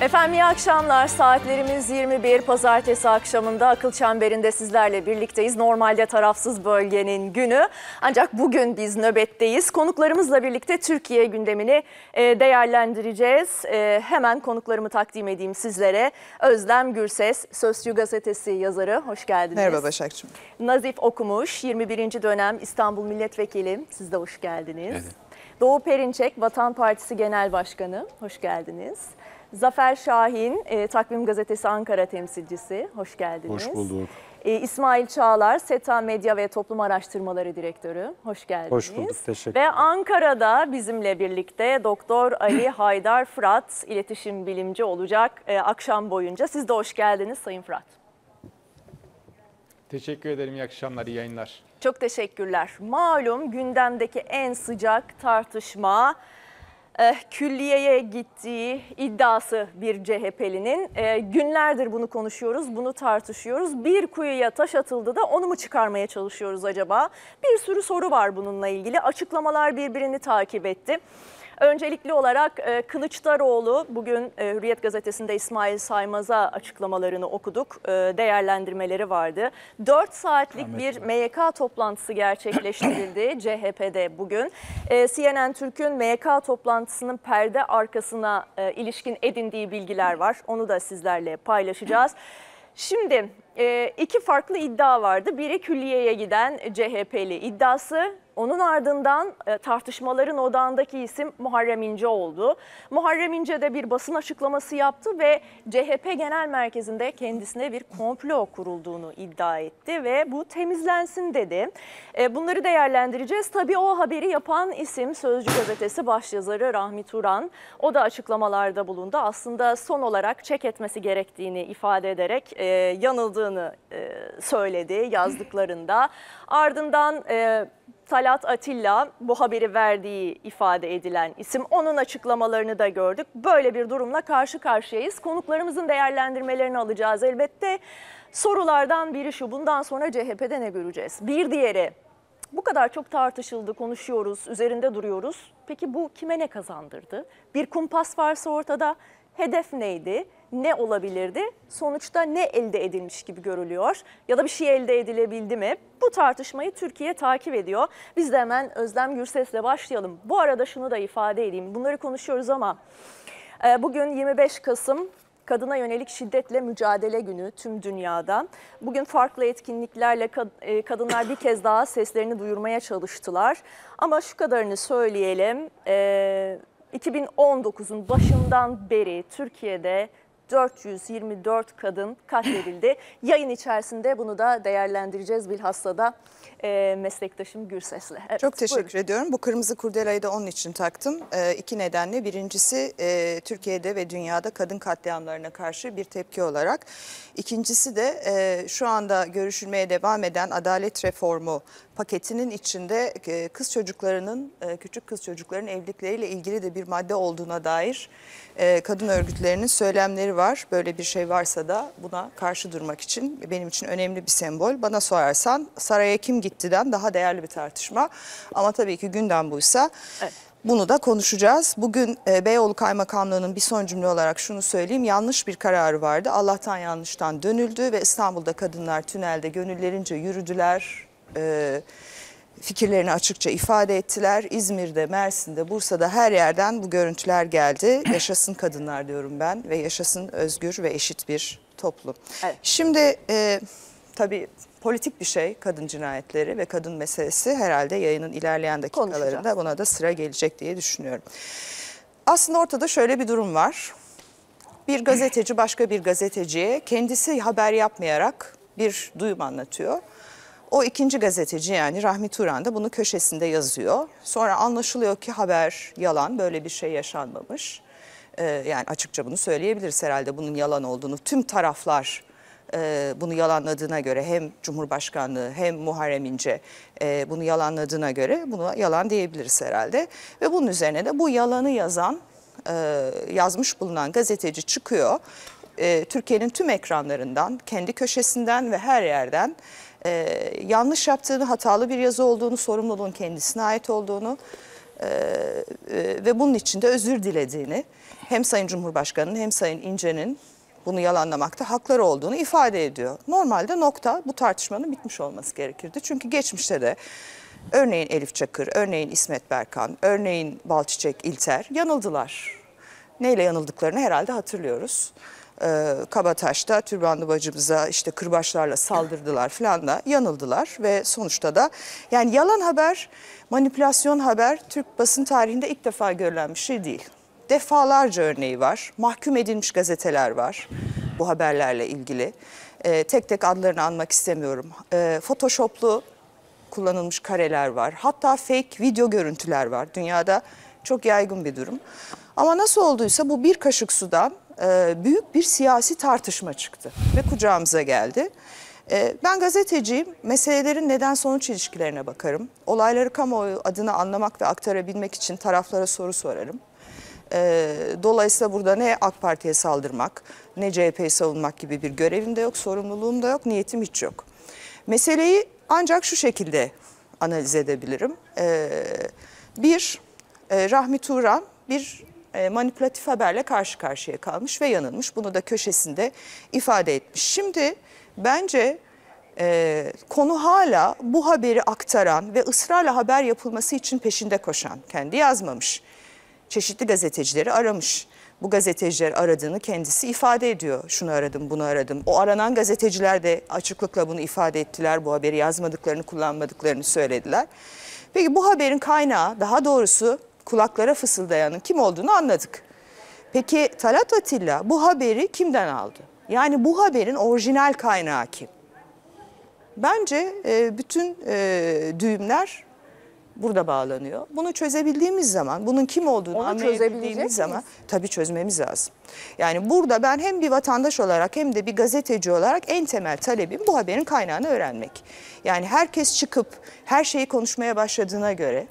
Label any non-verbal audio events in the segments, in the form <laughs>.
Efendim iyi akşamlar. Saatlerimiz 21. Pazartesi akşamında akıl çemberinde sizlerle birlikteyiz. Normalde tarafsız bölgenin günü. Ancak bugün biz nöbetteyiz. Konuklarımızla birlikte Türkiye gündemini e, değerlendireceğiz. E, hemen konuklarımı takdim edeyim sizlere. Özlem Gürses, Sözcü Gazetesi yazarı. Hoş geldiniz. Merhaba Başakçım. Nazif Okumuş, 21. dönem İstanbul Milletvekili. Siz de hoş geldiniz. Evet. Doğu Perinçek, Vatan Partisi Genel Başkanı. Hoş geldiniz. Zafer Şahin, e, Takvim Gazetesi Ankara temsilcisi. Hoş geldiniz. Hoş bulduk. E, İsmail Çağlar, SETA Medya ve Toplum Araştırmaları Direktörü. Hoş geldiniz. Hoş bulduk, teşekkür ederim. Ve Ankara'da bizimle birlikte Doktor Ali <laughs> Haydar Fırat, iletişim bilimci olacak e, akşam boyunca. Siz de hoş geldiniz Sayın Fırat. Teşekkür ederim. İyi akşamlar, iyi yayınlar. Çok teşekkürler. Malum gündemdeki en sıcak tartışma Eh, külliyeye gittiği iddiası bir CHP'linin. Eh, günlerdir bunu konuşuyoruz, bunu tartışıyoruz. Bir kuyuya taş atıldı da onu mu çıkarmaya çalışıyoruz acaba? Bir sürü soru var bununla ilgili. Açıklamalar birbirini takip etti. Öncelikli olarak e, Kılıçdaroğlu bugün e, Hürriyet Gazetesi'nde İsmail Saymaz'a açıklamalarını okuduk. E, değerlendirmeleri vardı. 4 saatlik Ahmet bir MYK toplantısı gerçekleştirildi CHP'de <coughs> bugün. E, CNN Türk'ün MYK toplantısının perde arkasına e, ilişkin edindiği bilgiler var. Onu da sizlerle paylaşacağız. Şimdi e, iki farklı iddia vardı. Biri külliyeye giden CHP'li iddiası, onun ardından e, tartışmaların odağındaki isim Muharrem İnce oldu. Muharrem İnce de bir basın açıklaması yaptı ve CHP Genel Merkezi'nde kendisine bir komplo kurulduğunu iddia etti ve bu temizlensin dedi. E, bunları değerlendireceğiz. Tabii o haberi yapan isim Sözcü Gazetesi başyazarı Rahmi Turan. O da açıklamalarda bulundu. Aslında son olarak çek etmesi gerektiğini ifade ederek e, yanıldığını söyledi yazdıklarında. Ardından... Talat Atilla bu haberi verdiği ifade edilen isim. Onun açıklamalarını da gördük. Böyle bir durumla karşı karşıyayız. Konuklarımızın değerlendirmelerini alacağız elbette. Sorulardan biri şu. Bundan sonra CHP'de ne göreceğiz? Bir diğeri bu kadar çok tartışıldı, konuşuyoruz, üzerinde duruyoruz. Peki bu kime ne kazandırdı? Bir kumpas varsa ortada hedef neydi? ne olabilirdi? Sonuçta ne elde edilmiş gibi görülüyor? Ya da bir şey elde edilebildi mi? Bu tartışmayı Türkiye takip ediyor. Biz de hemen Özlem Gürses'le başlayalım. Bu arada şunu da ifade edeyim. Bunları konuşuyoruz ama e, bugün 25 Kasım Kadına yönelik şiddetle mücadele günü tüm dünyada. Bugün farklı etkinliklerle e, kadınlar bir kez daha seslerini duyurmaya çalıştılar. Ama şu kadarını söyleyelim. 2019'un e, başından beri Türkiye'de 424 kadın katledildi. <laughs> Yayın içerisinde bunu da değerlendireceğiz bilhassa da e, meslektaşım Gürses'le. Evet, Çok teşekkür buyurun. ediyorum. Bu kırmızı kurdelayı da onun için taktım. E, iki nedenle. Birincisi e, Türkiye'de ve dünyada kadın katliamlarına karşı bir tepki olarak. İkincisi de e, şu anda görüşülmeye devam eden adalet reformu paketinin içinde e, kız çocuklarının, e, küçük kız çocuklarının evlilikleriyle ilgili de bir madde olduğuna dair e, kadın örgütlerinin söylemleri var. Böyle bir şey varsa da buna karşı durmak için benim için önemli bir sembol. Bana sorarsan saraya kim gittiden daha değerli bir tartışma. Ama tabii ki gündem buysa... Evet. Bunu da konuşacağız. Bugün Beyoğlu Kaymakamlığı'nın bir son cümle olarak şunu söyleyeyim. Yanlış bir kararı vardı. Allah'tan yanlıştan dönüldü ve İstanbul'da kadınlar tünelde gönüllerince yürüdüler e, fikirlerini açıkça ifade ettiler. İzmir'de, Mersin'de, Bursa'da her yerden bu görüntüler geldi. <clears throat> yaşasın kadınlar diyorum ben ve yaşasın özgür ve eşit bir toplum. Evet. Şimdi e, tabii politik bir şey kadın cinayetleri ve kadın meselesi herhalde yayının ilerleyen dakikalarında buna da sıra gelecek diye düşünüyorum. Aslında ortada şöyle bir durum var. Bir gazeteci başka bir gazeteciye kendisi haber yapmayarak bir duyum anlatıyor. O ikinci gazeteci yani Rahmi Turan da bunu köşesinde yazıyor. Sonra anlaşılıyor ki haber yalan böyle bir şey yaşanmamış. Ee, yani açıkça bunu söyleyebiliriz herhalde bunun yalan olduğunu. Tüm taraflar e, bunu yalanladığına göre hem Cumhurbaşkanlığı hem Muharrem İnce e, bunu yalanladığına göre bunu yalan diyebiliriz herhalde. Ve bunun üzerine de bu yalanı yazan e, yazmış bulunan gazeteci çıkıyor. E, Türkiye'nin tüm ekranlarından, kendi köşesinden ve her yerden e, yanlış yaptığını, hatalı bir yazı olduğunu, sorumluluğun kendisine ait olduğunu e, e, ve bunun için de özür dilediğini hem Sayın Cumhurbaşkanı'nın hem Sayın İnce'nin bunu yalanlamakta hakları olduğunu ifade ediyor. Normalde nokta bu tartışmanın bitmiş olması gerekirdi. Çünkü geçmişte de örneğin Elif Çakır, örneğin İsmet Berkan, örneğin Balçiçek İlter yanıldılar. Neyle yanıldıklarını herhalde hatırlıyoruz e, Kabataş'ta türbanlı bacımıza işte kırbaçlarla saldırdılar falan da yanıldılar ve sonuçta da yani yalan haber, manipülasyon haber Türk basın tarihinde ilk defa görülen bir şey değil. Defalarca örneği var. Mahkum edilmiş gazeteler var bu haberlerle ilgili. E, tek tek adlarını anmak istemiyorum. E, Photoshop'lu kullanılmış kareler var. Hatta fake video görüntüler var. Dünyada çok yaygın bir durum. Ama nasıl olduysa bu bir kaşık sudan e, büyük bir siyasi tartışma çıktı ve kucağımıza geldi. E, ben gazeteciyim, meselelerin neden sonuç ilişkilerine bakarım. Olayları kamuoyu adına anlamak ve aktarabilmek için taraflara soru sorarım. E, dolayısıyla burada ne AK Parti'ye saldırmak, ne CHP'yi savunmak gibi bir görevim de yok, sorumluluğum da yok, niyetim hiç yok. Meseleyi ancak şu şekilde analiz edebilirim. bir, e, Rahmi Turan bir e, manipülatif haberle karşı karşıya kalmış ve yanılmış. Bunu da köşesinde ifade etmiş. Şimdi bence e, konu hala bu haberi aktaran ve ısrarla haber yapılması için peşinde koşan, kendi yazmamış. Çeşitli gazetecileri aramış. Bu gazeteciler aradığını kendisi ifade ediyor. Şunu aradım, bunu aradım. O aranan gazeteciler de açıklıkla bunu ifade ettiler. Bu haberi yazmadıklarını, kullanmadıklarını söylediler. Peki bu haberin kaynağı, daha doğrusu kulaklara fısıldayanın kim olduğunu anladık. Peki Talat Atilla bu haberi kimden aldı? Yani bu haberin orijinal kaynağı kim? Bence e, bütün e, düğümler burada bağlanıyor. Bunu çözebildiğimiz zaman, bunun kim olduğunu anlayabildiğimiz zaman miyiz? tabii çözmemiz lazım. Yani burada ben hem bir vatandaş olarak hem de bir gazeteci olarak en temel talebim bu haberin kaynağını öğrenmek. Yani herkes çıkıp her şeyi konuşmaya başladığına göre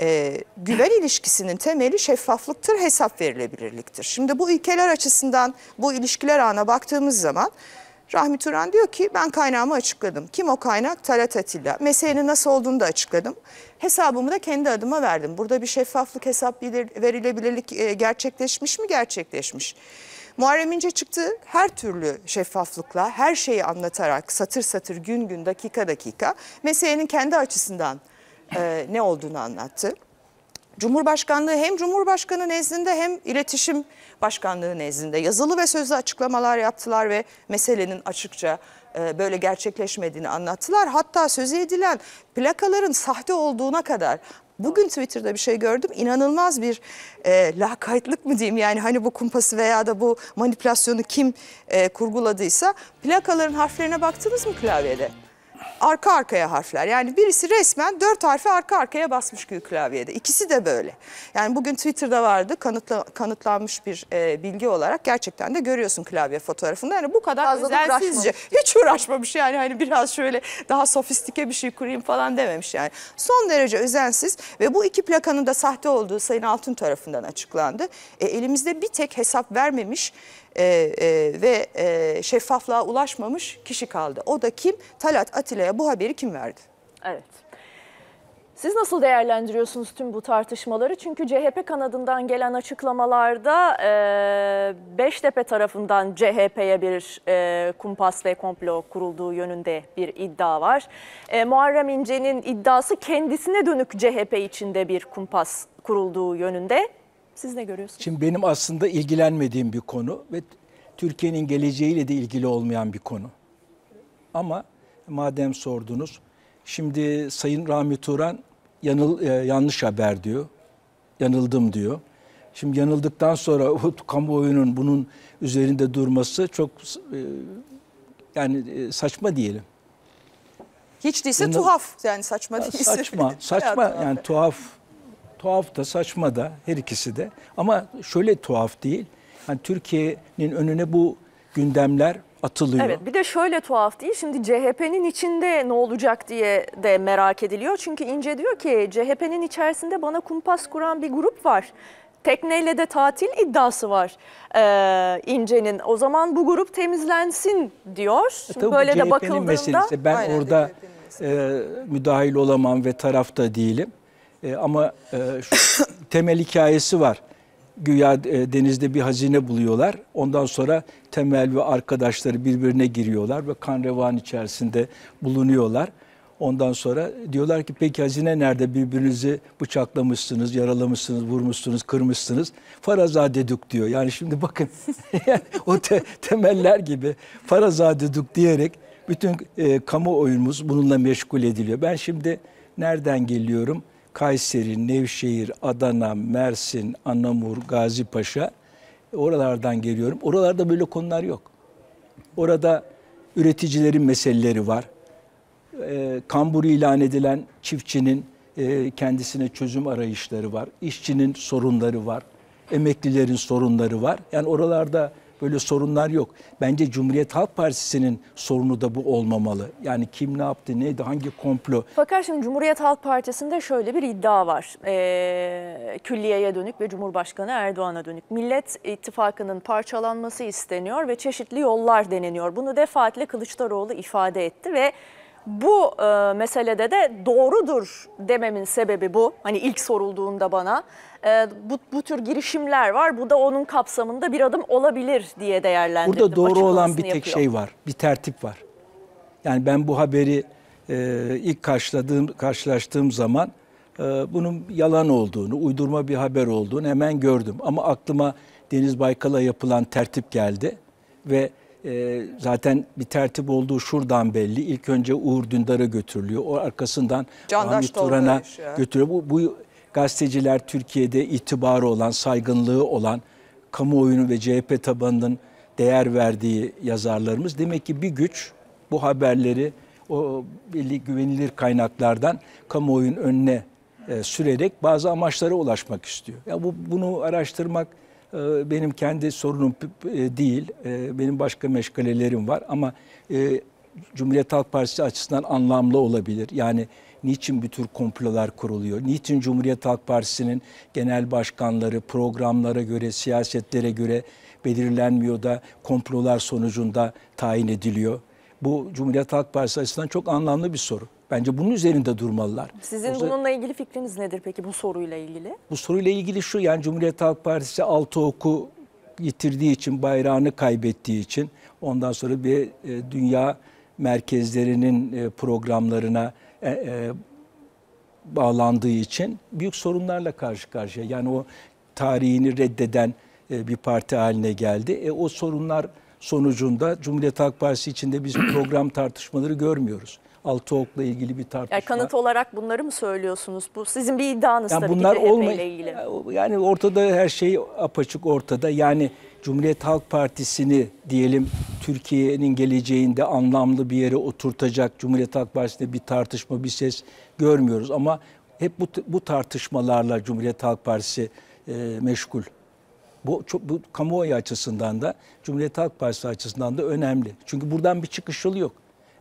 e, güven ilişkisinin temeli şeffaflıktır, hesap verilebilirliktir. Şimdi bu ilkeler açısından bu ilişkiler ana baktığımız zaman Rahmi Turan diyor ki ben kaynağımı açıkladım. Kim o kaynak? Talat Atilla. Meselenin nasıl olduğunu da açıkladım. Hesabımı da kendi adıma verdim. Burada bir şeffaflık hesap verilebilirlik e, gerçekleşmiş mi? Gerçekleşmiş. Muharrem İnce çıktı her türlü şeffaflıkla, her şeyi anlatarak satır satır gün gün dakika dakika meselenin kendi açısından e, ne olduğunu anlattı. Cumhurbaşkanlığı hem Cumhurbaşkanı nezdinde hem iletişim Başkanlığı nezdinde yazılı ve sözlü açıklamalar yaptılar ve meselenin açıkça e, böyle gerçekleşmediğini anlattılar. Hatta sözü edilen plakaların sahte olduğuna kadar Bugün Twitter'da bir şey gördüm. İnanılmaz bir e, lakaytlık mı diyeyim? Yani hani bu kumpası veya da bu manipülasyonu kim e, kurguladıysa plakaların harflerine baktınız mı klavyede? arka arkaya harfler. Yani birisi resmen dört harfi arka arkaya basmış gibi klavyede. İkisi de böyle. Yani bugün Twitter'da vardı kanıtla, kanıtlanmış bir e, bilgi olarak gerçekten de görüyorsun klavye fotoğrafında. Yani bu kadar özensizce hiç uğraşmamış yani hani biraz şöyle daha sofistike bir şey kurayım falan dememiş yani. Son derece özensiz ve bu iki plakanın da sahte olduğu Sayın Altun tarafından açıklandı. E, elimizde bir tek hesap vermemiş e, e, ve e, şeffaflığa ulaşmamış kişi kaldı. O da kim? Talat Atilla'ya bu haberi kim verdi? Evet. Siz nasıl değerlendiriyorsunuz tüm bu tartışmaları? Çünkü CHP kanadından gelen açıklamalarda e, Beştepe tarafından CHP'ye bir e, kumpas ve komplo kurulduğu yönünde bir iddia var. E, Muharrem İnce'nin iddiası kendisine dönük CHP içinde bir kumpas kurulduğu yönünde. Siz ne görüyorsunuz? Şimdi benim aslında ilgilenmediğim bir konu ve Türkiye'nin geleceğiyle de ilgili olmayan bir konu. Ama madem sordunuz, şimdi Sayın Rami Turan yanıl, e, yanlış haber diyor, yanıldım diyor. Şimdi yanıldıktan sonra o <laughs> kamuoyunun bunun üzerinde durması çok e, yani e, saçma diyelim. Hiç değilse Yanıl... tuhaf yani saçma değilse. Saçma, saçma yani tuhaf Tuhaf da saçma da her ikisi de. Ama şöyle tuhaf değil. Yani Türkiye'nin önüne bu gündemler atılıyor. Evet bir de şöyle tuhaf değil şimdi CHP'nin içinde ne olacak diye de merak ediliyor. Çünkü İnce diyor ki CHP'nin içerisinde bana kumpas kuran bir grup var. Tekneyle de tatil iddiası var ee, İnce'nin. O zaman bu grup temizlensin diyor. E, şimdi e Böyle de bakıldığında. Meselesi. Ben Aynen, orada e, müdahil olamam ve tarafta değilim. E, ama e, şu <coughs> temel hikayesi var. Güya e, denizde bir hazine buluyorlar. Ondan sonra Temel ve arkadaşları birbirine giriyorlar ve kan revan içerisinde bulunuyorlar. Ondan sonra diyorlar ki peki hazine nerede? Birbirinizi bıçaklamışsınız, yaralamışsınız, vurmuşsunuz, kırmışsınız. Farazadeduk diyor. Yani şimdi bakın <laughs> o te temeller gibi farazadeduk diyerek bütün e, kamuoyumuz bununla meşgul ediliyor. Ben şimdi nereden geliyorum? Kayseri, Nevşehir, Adana, Mersin, Anamur, Gazipaşa e, oralardan geliyorum. Oralarda böyle konular yok. Orada üreticilerin meseleleri var. E, kambur ilan edilen çiftçinin e, kendisine çözüm arayışları var. İşçinin sorunları var. Emeklilerin sorunları var. Yani oralarda böyle sorunlar yok. Bence Cumhuriyet Halk Partisi'nin sorunu da bu olmamalı. Yani kim ne yaptı, neydi, hangi komplo. Fakat şimdi Cumhuriyet Halk Partisi'nde şöyle bir iddia var. Ee, külliyeye dönük ve Cumhurbaşkanı Erdoğan'a dönük. Millet ittifakının parçalanması isteniyor ve çeşitli yollar deneniyor. Bunu defaatle Kılıçdaroğlu ifade etti ve bu e, meselede de doğrudur dememin sebebi bu. Hani ilk sorulduğunda bana e, bu, bu tür girişimler var. Bu da onun kapsamında bir adım olabilir diye değerlendirdim. Burada doğru olan bir tek yapıyor. şey var. Bir tertip var. Yani ben bu haberi e, ilk karşıladığım, karşılaştığım zaman e, bunun yalan olduğunu, uydurma bir haber olduğunu hemen gördüm. Ama aklıma Deniz Baykal'a yapılan tertip geldi ve e, zaten bir tertip olduğu şuradan belli. İlk önce Uğur Dündar'a götürülüyor. O arkasından Candaş Ahmet Turan'a götürüyor. Bu, bu gazeteciler Türkiye'de itibarı olan, saygınlığı olan kamuoyunu ve CHP tabanının değer verdiği yazarlarımız. Demek ki bir güç bu haberleri o belli güvenilir kaynaklardan kamuoyun önüne e, sürerek bazı amaçlara ulaşmak istiyor. Ya bu bunu araştırmak e, benim kendi sorunum e, değil. E, benim başka meşgalelerim var ama e, Cumhuriyet Halk Partisi açısından anlamlı olabilir. Yani niçin bir tür komplolar kuruluyor? Niçin Cumhuriyet Halk Partisi'nin genel başkanları programlara göre, siyasetlere göre belirlenmiyor da komplolar sonucunda tayin ediliyor? Bu Cumhuriyet Halk Partisi açısından çok anlamlı bir soru. Bence bunun üzerinde durmalılar. Sizin Oysa, bununla ilgili fikriniz nedir peki bu soruyla ilgili? Bu soruyla ilgili şu yani Cumhuriyet Halk Partisi altı oku yitirdiği için, bayrağını kaybettiği için ondan sonra bir e, dünya merkezlerinin e, programlarına e, e, bağlandığı için büyük sorunlarla karşı karşıya. Yani o tarihini reddeden e, bir parti haline geldi. E, o sorunlar sonucunda Cumhuriyet Halk Partisi içinde biz program <clears throat> tartışmaları görmüyoruz. Altıok'la ilgili bir tartışma. Yani kanıt olarak bunları mı söylüyorsunuz? Bu sizin bir iddianız yani tabii bunlar ki ile ilgili. Yani ortada her şey apaçık ortada. Yani Cumhuriyet Halk Partisi'ni diyelim Türkiye'nin geleceğinde anlamlı bir yere oturtacak Cumhuriyet Halk Partisi'nde bir tartışma, bir ses görmüyoruz. Ama hep bu, bu tartışmalarla Cumhuriyet Halk Partisi e, meşgul. Bu, çok, bu kamuoyu açısından da Cumhuriyet Halk Partisi açısından da önemli. Çünkü buradan bir çıkış yolu yok.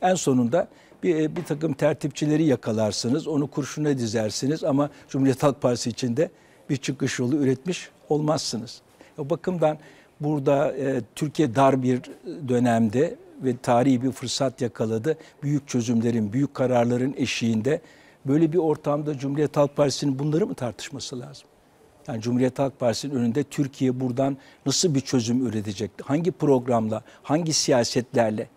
En sonunda bir, e, bir takım tertipçileri yakalarsınız, onu kurşuna dizersiniz ama Cumhuriyet Halk Partisi içinde bir çıkış yolu üretmiş olmazsınız. O bakımdan Burada e, Türkiye dar bir dönemde ve tarihi bir fırsat yakaladı. Büyük çözümlerin, büyük kararların eşiğinde böyle bir ortamda Cumhuriyet Halk Partisi'nin bunları mı tartışması lazım? Yani Cumhuriyet Halk Partisi'nin önünde Türkiye buradan nasıl bir çözüm üretecek? Hangi programla, hangi siyasetlerle?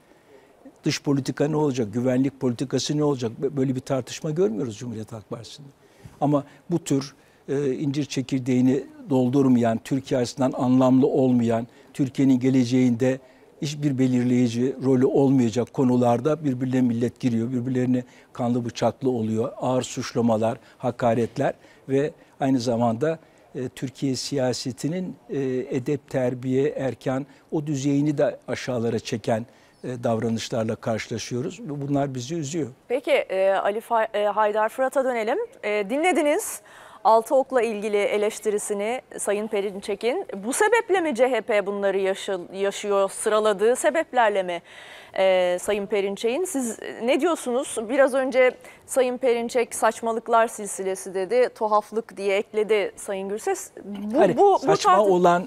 Dış politika ne olacak? Güvenlik politikası ne olacak? Böyle bir tartışma görmüyoruz Cumhuriyet Halk Partisi'nde. Ama bu tür e, incir çekirdeğini doldurmayan, Türkiye açısından anlamlı olmayan, Türkiye'nin geleceğinde hiçbir belirleyici rolü olmayacak konularda birbirlerine millet giriyor. birbirlerini kanlı bıçaklı oluyor. Ağır suçlamalar, hakaretler ve aynı zamanda e, Türkiye siyasetinin e, edep, terbiye, erken o düzeyini de aşağılara çeken e, davranışlarla karşılaşıyoruz. Bunlar bizi üzüyor. Peki e, Ali e, Haydar Fırat'a dönelim. Dinlediniz altı okla ilgili eleştirisini Sayın Perinçek'in bu sebeple mi CHP bunları yaşı, yaşıyor sıraladığı sebeplerle mi e, Sayın Perinçek'in? Siz ne diyorsunuz? Biraz önce Sayın Perinçek saçmalıklar silsilesi dedi, tuhaflık diye ekledi Sayın Gürses. Bu, Hayır, bu, bu saçma tarz... olan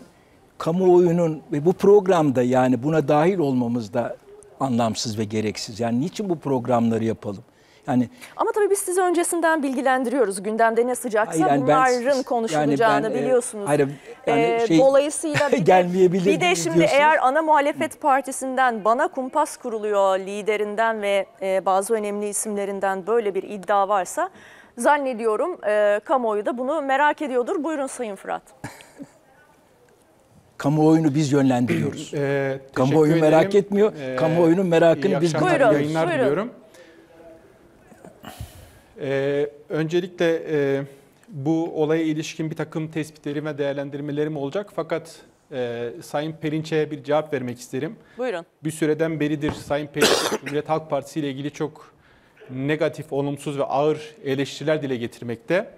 kamuoyunun ve bu programda yani buna dahil olmamız da anlamsız ve gereksiz. Yani niçin bu programları yapalım? Yani Ama tabii biz sizi öncesinden bilgilendiriyoruz. Gündemde ne sıcaksa hayır, yani bunların ben, konuşulacağını yani ben, biliyorsunuz. Hayır, e, yani ee, şey, dolayısıyla <laughs> bir de, bir de şimdi diyorsunuz. eğer ana muhalefet partisinden bana kumpas kuruluyor liderinden ve e, bazı önemli isimlerinden böyle bir iddia varsa zannediyorum e, kamuoyu da bunu merak ediyordur. Buyurun Sayın Fırat. <laughs> kamuoyunu biz yönlendiriyoruz. <clears throat> e, kamuoyu merak etmiyor. E, kamuoyunun merakını biz akşamlar, buyurun, yayınlar buyurun. diliyorum. Ee, öncelikle e, bu olaya ilişkin bir takım tespitlerim ve değerlendirmelerim olacak. Fakat e, Sayın Perinçe'ye bir cevap vermek isterim. Buyurun. Bir süreden beridir Sayın Perinçe <coughs> Cumhuriyet Halk Partisi ile ilgili çok negatif, olumsuz ve ağır eleştiriler dile getirmekte.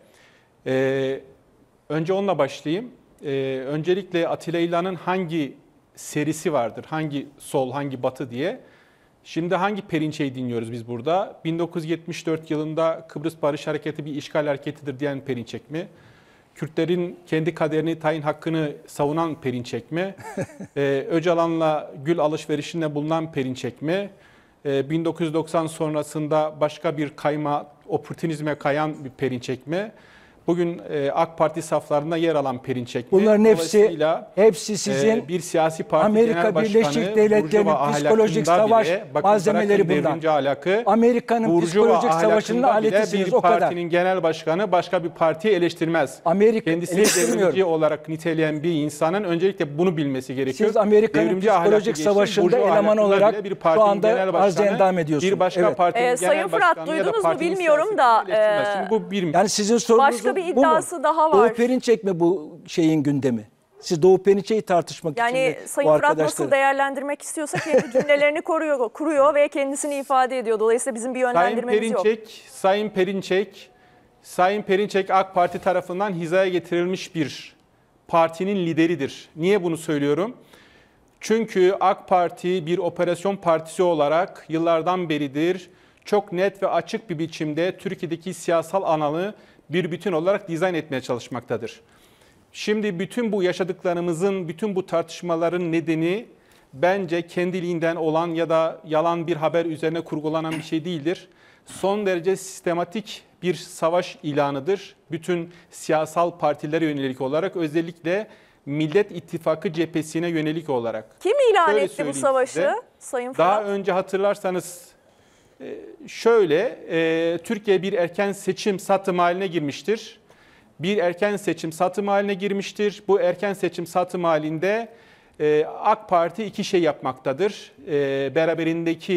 E, önce onunla başlayayım. E, öncelikle Atilla İlhan'ın hangi serisi vardır, hangi sol, hangi batı diye Şimdi hangi Perinçe'yi dinliyoruz biz burada? 1974 yılında Kıbrıs Barış Hareketi bir işgal hareketidir diyen Perinçek mi? Kürtlerin kendi kaderini tayin hakkını savunan Perinçek mi? <laughs> ee, Öcalan'la gül alışverişinde bulunan Perinçek mi? Ee, 1990 sonrasında başka bir kayma, opportunizme kayan bir Perinçek mi? Bugün e, AK Parti saflarında yer alan Perinçek. Bunların hepsi hepsi sizin e, bir siyasi parti Amerika Birleşik Devletleri'nin psikolojik savaş bile, malzemeleri bundan. Amerika'nın psikolojik savaşının aletisiniz o kadar. Bir partinin genel başkanı başka bir partiyi eleştirmez. Amerika Kendisini devrimci olarak niteleyen bir insanın öncelikle bunu bilmesi gerekiyor. Siz Amerika'nın psikolojik savaşında eleman olarak bir şu anda arz endam ediyorsunuz. Bir başka evet. partinin e, genel Sayın Fırat duydunuz mu bilmiyorum da. Şimdi e, bu bir yani sizin sorunuzun bir iddiası daha var. Doğu Perinçek mi bu şeyin gündemi? Siz Doğu Perinçek'i tartışmak yani için Yani Sayın Fırat arkadaşları... nasıl değerlendirmek istiyorsa kendi cümlelerini <laughs> koruyor, kuruyor ve kendisini ifade ediyor. Dolayısıyla bizim bir yönlendirmemiz Sayın Perinçek, yok. Sayın Perinçek, Sayın Perinçek AK Parti tarafından hizaya getirilmiş bir partinin lideridir. Niye bunu söylüyorum? Çünkü AK Parti bir operasyon partisi olarak yıllardan beridir çok net ve açık bir biçimde Türkiye'deki siyasal analı bir bütün olarak dizayn etmeye çalışmaktadır. Şimdi bütün bu yaşadıklarımızın, bütün bu tartışmaların nedeni bence kendiliğinden olan ya da yalan bir haber üzerine kurgulanan bir şey değildir. Son derece sistematik bir savaş ilanıdır. Bütün siyasal partilere yönelik olarak özellikle Millet İttifakı cephesine yönelik olarak. Kim ilan Şöyle etti bu savaşı size, Sayın Fırat? Daha önce hatırlarsanız ee, şöyle, e, Türkiye bir erken seçim satım haline girmiştir. Bir erken seçim satım haline girmiştir. Bu erken seçim satım halinde e, AK Parti iki şey yapmaktadır. E, beraberindeki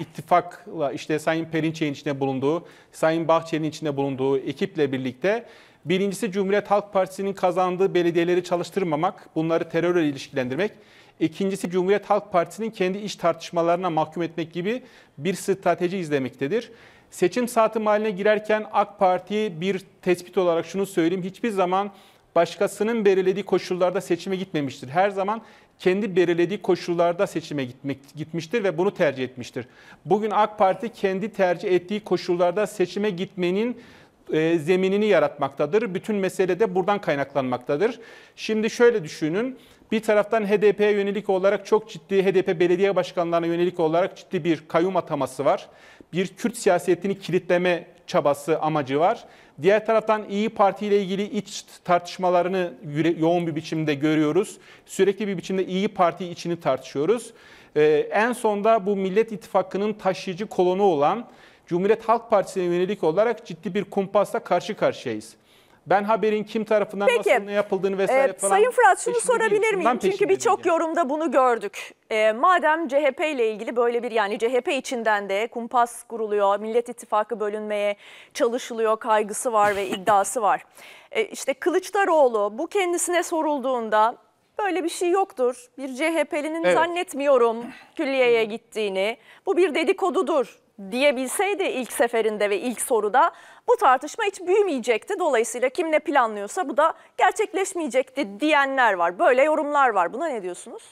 ittifakla işte Sayın Perinçey'in içinde bulunduğu, Sayın Bahçeli'nin içinde bulunduğu ekiple birlikte birincisi Cumhuriyet Halk Partisi'nin kazandığı belediyeleri çalıştırmamak, bunları terörle ilişkilendirmek ikincisi Cumhuriyet Halk Partisi'nin kendi iş tartışmalarına mahkum etmek gibi bir strateji izlemektedir. Seçim saati mahaline girerken AK Parti bir tespit olarak şunu söyleyeyim. Hiçbir zaman başkasının belirlediği koşullarda seçime gitmemiştir. Her zaman kendi belirlediği koşullarda seçime gitmek, gitmiştir ve bunu tercih etmiştir. Bugün AK Parti kendi tercih ettiği koşullarda seçime gitmenin e, zeminini yaratmaktadır. Bütün mesele de buradan kaynaklanmaktadır. Şimdi şöyle düşünün. Bir taraftan HDP'ye yönelik olarak çok ciddi, HDP belediye başkanlarına yönelik olarak ciddi bir kayyum ataması var. Bir Kürt siyasetini kilitleme çabası, amacı var. Diğer taraftan İyi Parti ile ilgili iç tartışmalarını yoğun bir biçimde görüyoruz. Sürekli bir biçimde İyi Parti içini tartışıyoruz. Ee, en sonda bu Millet İttifakı'nın taşıyıcı kolonu olan Cumhuriyet Halk Partisi'ne yönelik olarak ciddi bir kumpasla karşı karşıyayız. Ben haberin kim tarafından Peki. nasıl ne yapıldığını vesaire ee, falan. Sayın Fırat şunu sorabilir miyim? Çünkü birçok yorumda bunu gördük. E, madem CHP ile ilgili böyle bir yani CHP içinden de kumpas kuruluyor, Millet İttifakı bölünmeye çalışılıyor kaygısı var ve <laughs> iddiası var. E, işte Kılıçdaroğlu bu kendisine sorulduğunda böyle bir şey yoktur. Bir CHP'linin evet. zannetmiyorum külliyeye gittiğini. Bu bir dedikodudur diyebilseydi ilk seferinde ve ilk soruda bu tartışma hiç büyümeyecekti. Dolayısıyla kim ne planlıyorsa bu da gerçekleşmeyecekti diyenler var. Böyle yorumlar var. Buna ne diyorsunuz?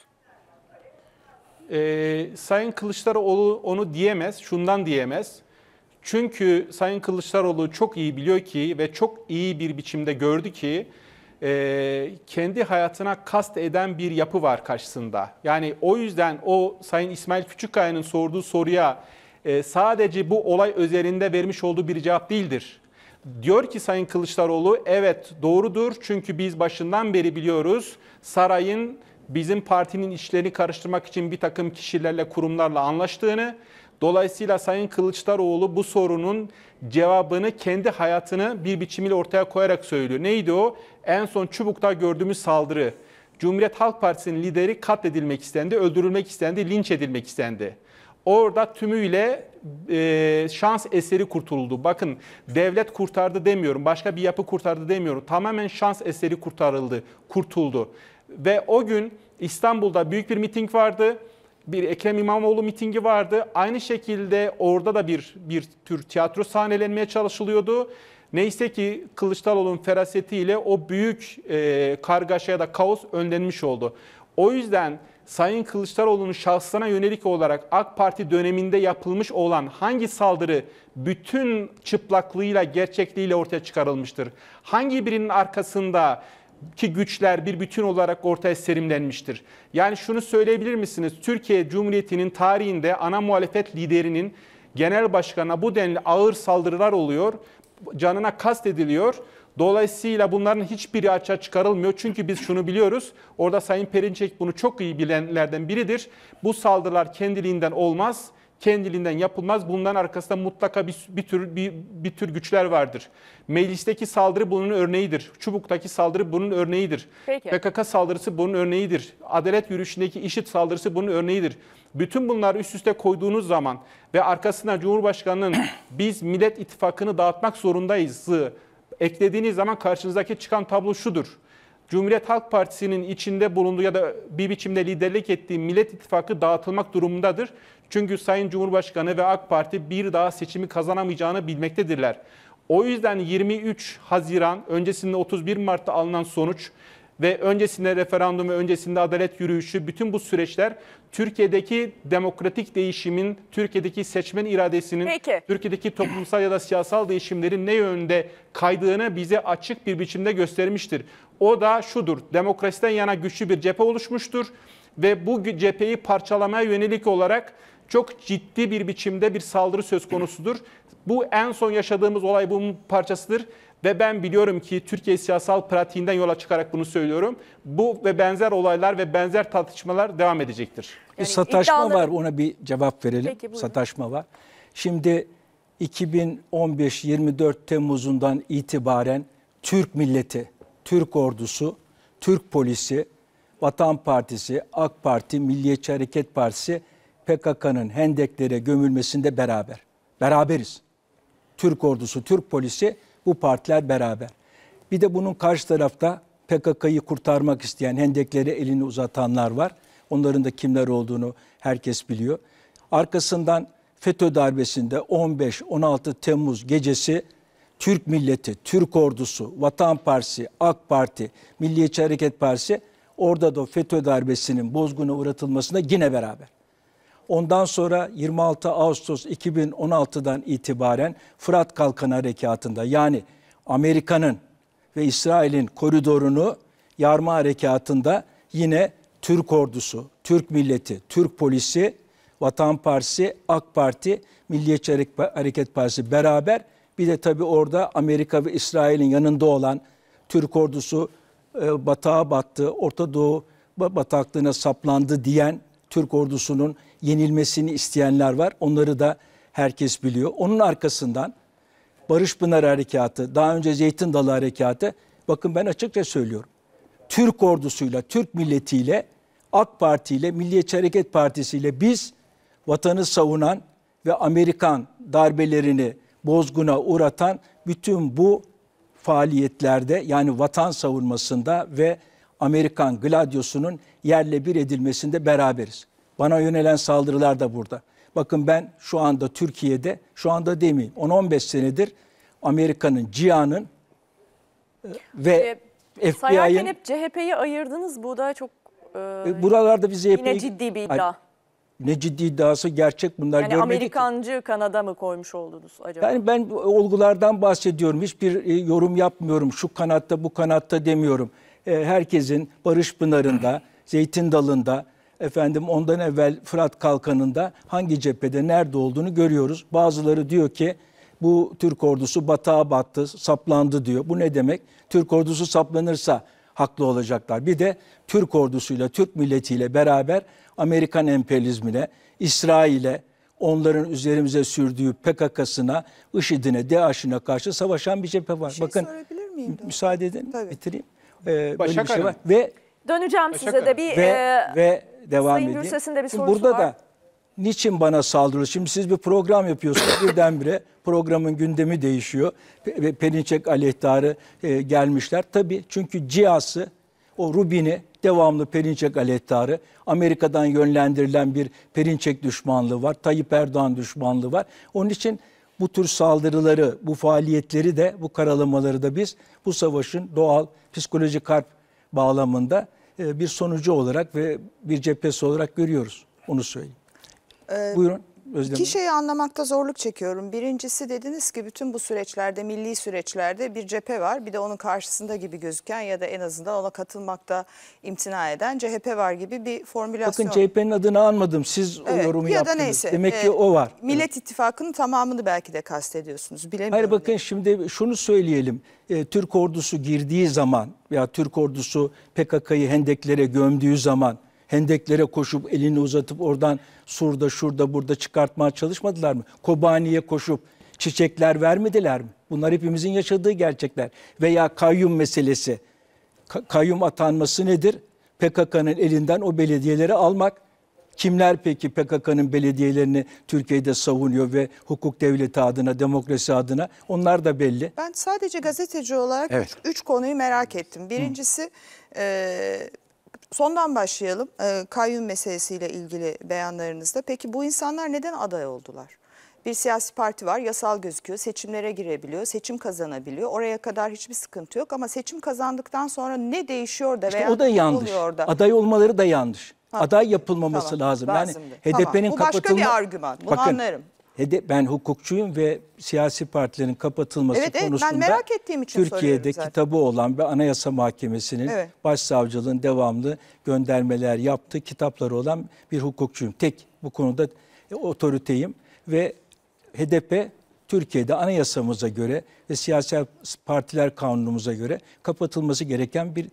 Ee, Sayın Kılıçdaroğlu onu diyemez, şundan diyemez. Çünkü Sayın Kılıçdaroğlu çok iyi biliyor ki ve çok iyi bir biçimde gördü ki e, kendi hayatına kast eden bir yapı var karşısında. Yani o yüzden o Sayın İsmail Küçükkaya'nın sorduğu soruya ee, sadece bu olay özelinde vermiş olduğu bir cevap değildir. Diyor ki Sayın Kılıçdaroğlu evet doğrudur çünkü biz başından beri biliyoruz sarayın bizim partinin işlerini karıştırmak için bir takım kişilerle kurumlarla anlaştığını Dolayısıyla Sayın Kılıçdaroğlu bu sorunun cevabını kendi hayatını bir biçimiyle ortaya koyarak söylüyor. Neydi o? En son Çubuk'ta gördüğümüz saldırı. Cumhuriyet Halk Partisi'nin lideri katledilmek istendi, öldürülmek istendi, linç edilmek istendi. Orada tümüyle e, şans eseri kurtuldu. Bakın devlet kurtardı demiyorum, başka bir yapı kurtardı demiyorum. Tamamen şans eseri kurtarıldı, kurtuldu. Ve o gün İstanbul'da büyük bir miting vardı. Bir Ekrem İmamoğlu mitingi vardı. Aynı şekilde orada da bir bir tür tiyatro sahnelenmeye çalışılıyordu. Neyse ki Kılıçdaroğlu'nun ferasetiyle o büyük e, kargaşaya da kaos önlenmiş oldu. O yüzden Sayın Kılıçdaroğlu'nun şahsına yönelik olarak AK Parti döneminde yapılmış olan hangi saldırı bütün çıplaklığıyla, gerçekliğiyle ortaya çıkarılmıştır? Hangi birinin arkasında ki güçler bir bütün olarak ortaya serimlenmiştir. Yani şunu söyleyebilir misiniz? Türkiye Cumhuriyeti'nin tarihinde ana muhalefet liderinin genel başkanına bu denli ağır saldırılar oluyor. Canına kast ediliyor. Dolayısıyla bunların hiçbiri açığa çıkarılmıyor. Çünkü biz şunu biliyoruz. Orada Sayın Perinçek bunu çok iyi bilenlerden biridir. Bu saldırılar kendiliğinden olmaz kendiliğinden yapılmaz. Bundan arkasında mutlaka bir, bir tür bir, bir tür güçler vardır. Meclisteki saldırı bunun örneğidir. Çubuk'taki saldırı bunun örneğidir. Peki. PKK saldırısı bunun örneğidir. Adalet yürüyüşündeki işit saldırısı bunun örneğidir. Bütün bunları üst üste koyduğunuz zaman ve arkasından Cumhurbaşkanı'nın <clears throat> biz Millet İttifakı'nı dağıtmak zorundayız eklediğiniz zaman karşınızdaki çıkan tablo şudur. Cumhuriyet Halk Partisi'nin içinde bulunduğu ya da bir biçimde liderlik ettiği Millet İttifakı dağıtılmak durumundadır. Çünkü Sayın Cumhurbaşkanı ve AK Parti bir daha seçimi kazanamayacağını bilmektedirler. O yüzden 23 Haziran öncesinde 31 Mart'ta alınan sonuç ve öncesinde referandum ve öncesinde adalet yürüyüşü bütün bu süreçler Türkiye'deki demokratik değişimin, Türkiye'deki seçmen iradesinin, Peki. Türkiye'deki toplumsal ya da siyasal değişimlerin ne yönde kaydığını bize açık bir biçimde göstermiştir. O da şudur, demokrasiden yana güçlü bir cephe oluşmuştur ve bu cepheyi parçalamaya yönelik olarak çok ciddi bir biçimde bir saldırı söz konusudur. Bu en son yaşadığımız olay bunun parçasıdır. Ve ben biliyorum ki Türkiye siyasal pratiğinden yola çıkarak bunu söylüyorum. Bu ve benzer olaylar ve benzer tartışmalar devam edecektir. Yani bir sataşma iddialı... var ona bir cevap verelim. Peki, sataşma var. Şimdi 2015-24 Temmuz'undan itibaren Türk milleti, Türk ordusu, Türk polisi, Vatan Partisi, AK Parti, Milliyetçi Hareket Partisi PKK'nın hendeklere gömülmesinde beraber. Beraberiz. Türk ordusu, Türk polisi bu partiler beraber. Bir de bunun karşı tarafta PKK'yı kurtarmak isteyen hendekleri elini uzatanlar var. Onların da kimler olduğunu herkes biliyor. Arkasından FETÖ darbesinde 15-16 Temmuz gecesi Türk milleti, Türk ordusu, Vatan Partisi, AK Parti, Milliyetçi Hareket Partisi orada da FETÖ darbesinin bozguna uğratılmasında yine beraber. Ondan sonra 26 Ağustos 2016'dan itibaren Fırat Kalkanı Harekatı'nda yani Amerika'nın ve İsrail'in koridorunu yarma harekatında yine Türk ordusu, Türk milleti, Türk polisi, Vatan Partisi, AK Parti, Milliyetçi Hareket Partisi beraber bir de tabii orada Amerika ve İsrail'in yanında olan Türk ordusu e, batağa battı, Orta Doğu bataklığına saplandı diyen Türk ordusunun yenilmesini isteyenler var. Onları da herkes biliyor. Onun arkasından Barış Pınar Harekatı, daha önce Zeytin Dalı Harekatı. Bakın ben açıkça söylüyorum. Türk ordusuyla, Türk milletiyle, AK Parti ile, Milliyetçi Hareket Partisi ile biz vatanı savunan ve Amerikan darbelerini bozguna uğratan bütün bu faaliyetlerde yani vatan savunmasında ve Amerikan gladyosunun yerle bir edilmesinde beraberiz. Bana yönelen saldırılar da burada. Bakın ben şu anda Türkiye'de, şu anda demeyeyim 10-15 senedir Amerika'nın, CIA'nın e, ve e, ee, FBI'nin... hep CHP'yi ayırdınız. Bu da çok... E, e buralarda bizi CHP'yi... Yine ciddi bir iddia. Ay, ne ciddi iddiası gerçek bunlar yani Amerikancı kanada mı koymuş oldunuz acaba? Yani ben olgulardan bahsediyorum. Hiçbir e, yorum yapmıyorum. Şu kanatta bu kanatta demiyorum. E, herkesin Barış Pınarı'nda, Zeytin Dalı'nda, efendim ondan evvel Fırat Kalkanı'nda hangi cephede nerede olduğunu görüyoruz. Bazıları diyor ki bu Türk ordusu batağa battı, saplandı diyor. Bu ne demek? Türk ordusu saplanırsa haklı olacaklar. Bir de Türk ordusuyla, Türk milletiyle beraber Amerikan emperyalizmine, İsrail'e, onların üzerimize sürdüğü PKK'sına, IŞİD'ine, DAEŞ'ine karşı savaşan bir cephe var. Bir şey Bakın, sorabilir miyim? Müsaade edin, Tabii. bitireyim e, Başak böyle bir şey var. Ve Döneceğim Başak size de bir ve, e, ve devam Sayın edeyim. Gürses'in de bir sorusu burada var. da niçin bana saldırıyor? Şimdi siz bir program yapıyorsunuz <coughs> birdenbire programın gündemi değişiyor. Perinçek aleyhtarı e, gelmişler. Tabii çünkü cihası o Rubin'i devamlı Perinçek aleyhtarı, Amerika'dan yönlendirilen bir Perinçek düşmanlığı var, Tayyip Erdoğan düşmanlığı var. Onun için bu tür saldırıları, bu faaliyetleri de, bu karalamaları da biz bu savaşın doğal psikolojik harp bağlamında e, bir sonucu olarak ve bir cephesi olarak görüyoruz. Onu söyleyeyim. Ee, Buyurun. Özlem. İki şeyi anlamakta zorluk çekiyorum. Birincisi dediniz ki bütün bu süreçlerde, milli süreçlerde bir cephe var. Bir de onun karşısında gibi gözüken ya da en azından ona katılmakta imtina eden CHP var gibi bir formülasyon. Bakın CHP'nin adını anmadım. Siz evet, o yorumu ya yaptınız. Da neyse. Demek ee, ki e, o var. Millet evet. İttifakı'nın tamamını belki de kastediyorsunuz. Bilemiyorum. Hayır bakın diye. şimdi şunu söyleyelim. Ee, Türk ordusu girdiği zaman veya Türk ordusu PKK'yı hendeklere gömdüğü zaman hendeklere koşup elini uzatıp oradan surda şurada burada çıkartmaya çalışmadılar mı? Kobani'ye koşup çiçekler vermediler mi? Bunlar hepimizin yaşadığı gerçekler. Veya kayyum meselesi. Ka kayyum atanması nedir? PKK'nın elinden o belediyeleri almak. Kimler peki PKK'nın belediyelerini Türkiye'de savunuyor ve hukuk devleti adına, demokrasi adına? Onlar da belli. Ben sadece gazeteci olarak evet. üç konuyu merak ettim. Birincisi e, Sondan başlayalım. E, kayyum meselesiyle ilgili beyanlarınızda. Peki bu insanlar neden aday oldular? Bir siyasi parti var, yasal gözüküyor, seçimlere girebiliyor, seçim kazanabiliyor. Oraya kadar hiçbir sıkıntı yok ama seçim kazandıktan sonra ne değişiyor da işte veya o da yanlış. Da. Aday olmaları da yanlış. Ha. Aday yapılmaması tamam, lazımdı. lazım. Yani HDP'nin tamam. Bu başka bir argüman. Bunu Bakın, anlarım ben hukukçuyum ve siyasi partilerin kapatılması evet, evet, konusunda ben merak ettiğim için Türkiye'de kitabı olan bir Anayasa Mahkemesi'nin evet. başsavcılığın devamlı göndermeler yaptığı kitapları olan bir hukukçuyum. Tek bu konuda e, otoriteyim ve HDP Türkiye'de anayasamıza göre ve siyasi partiler kanunumuza göre kapatılması gereken bir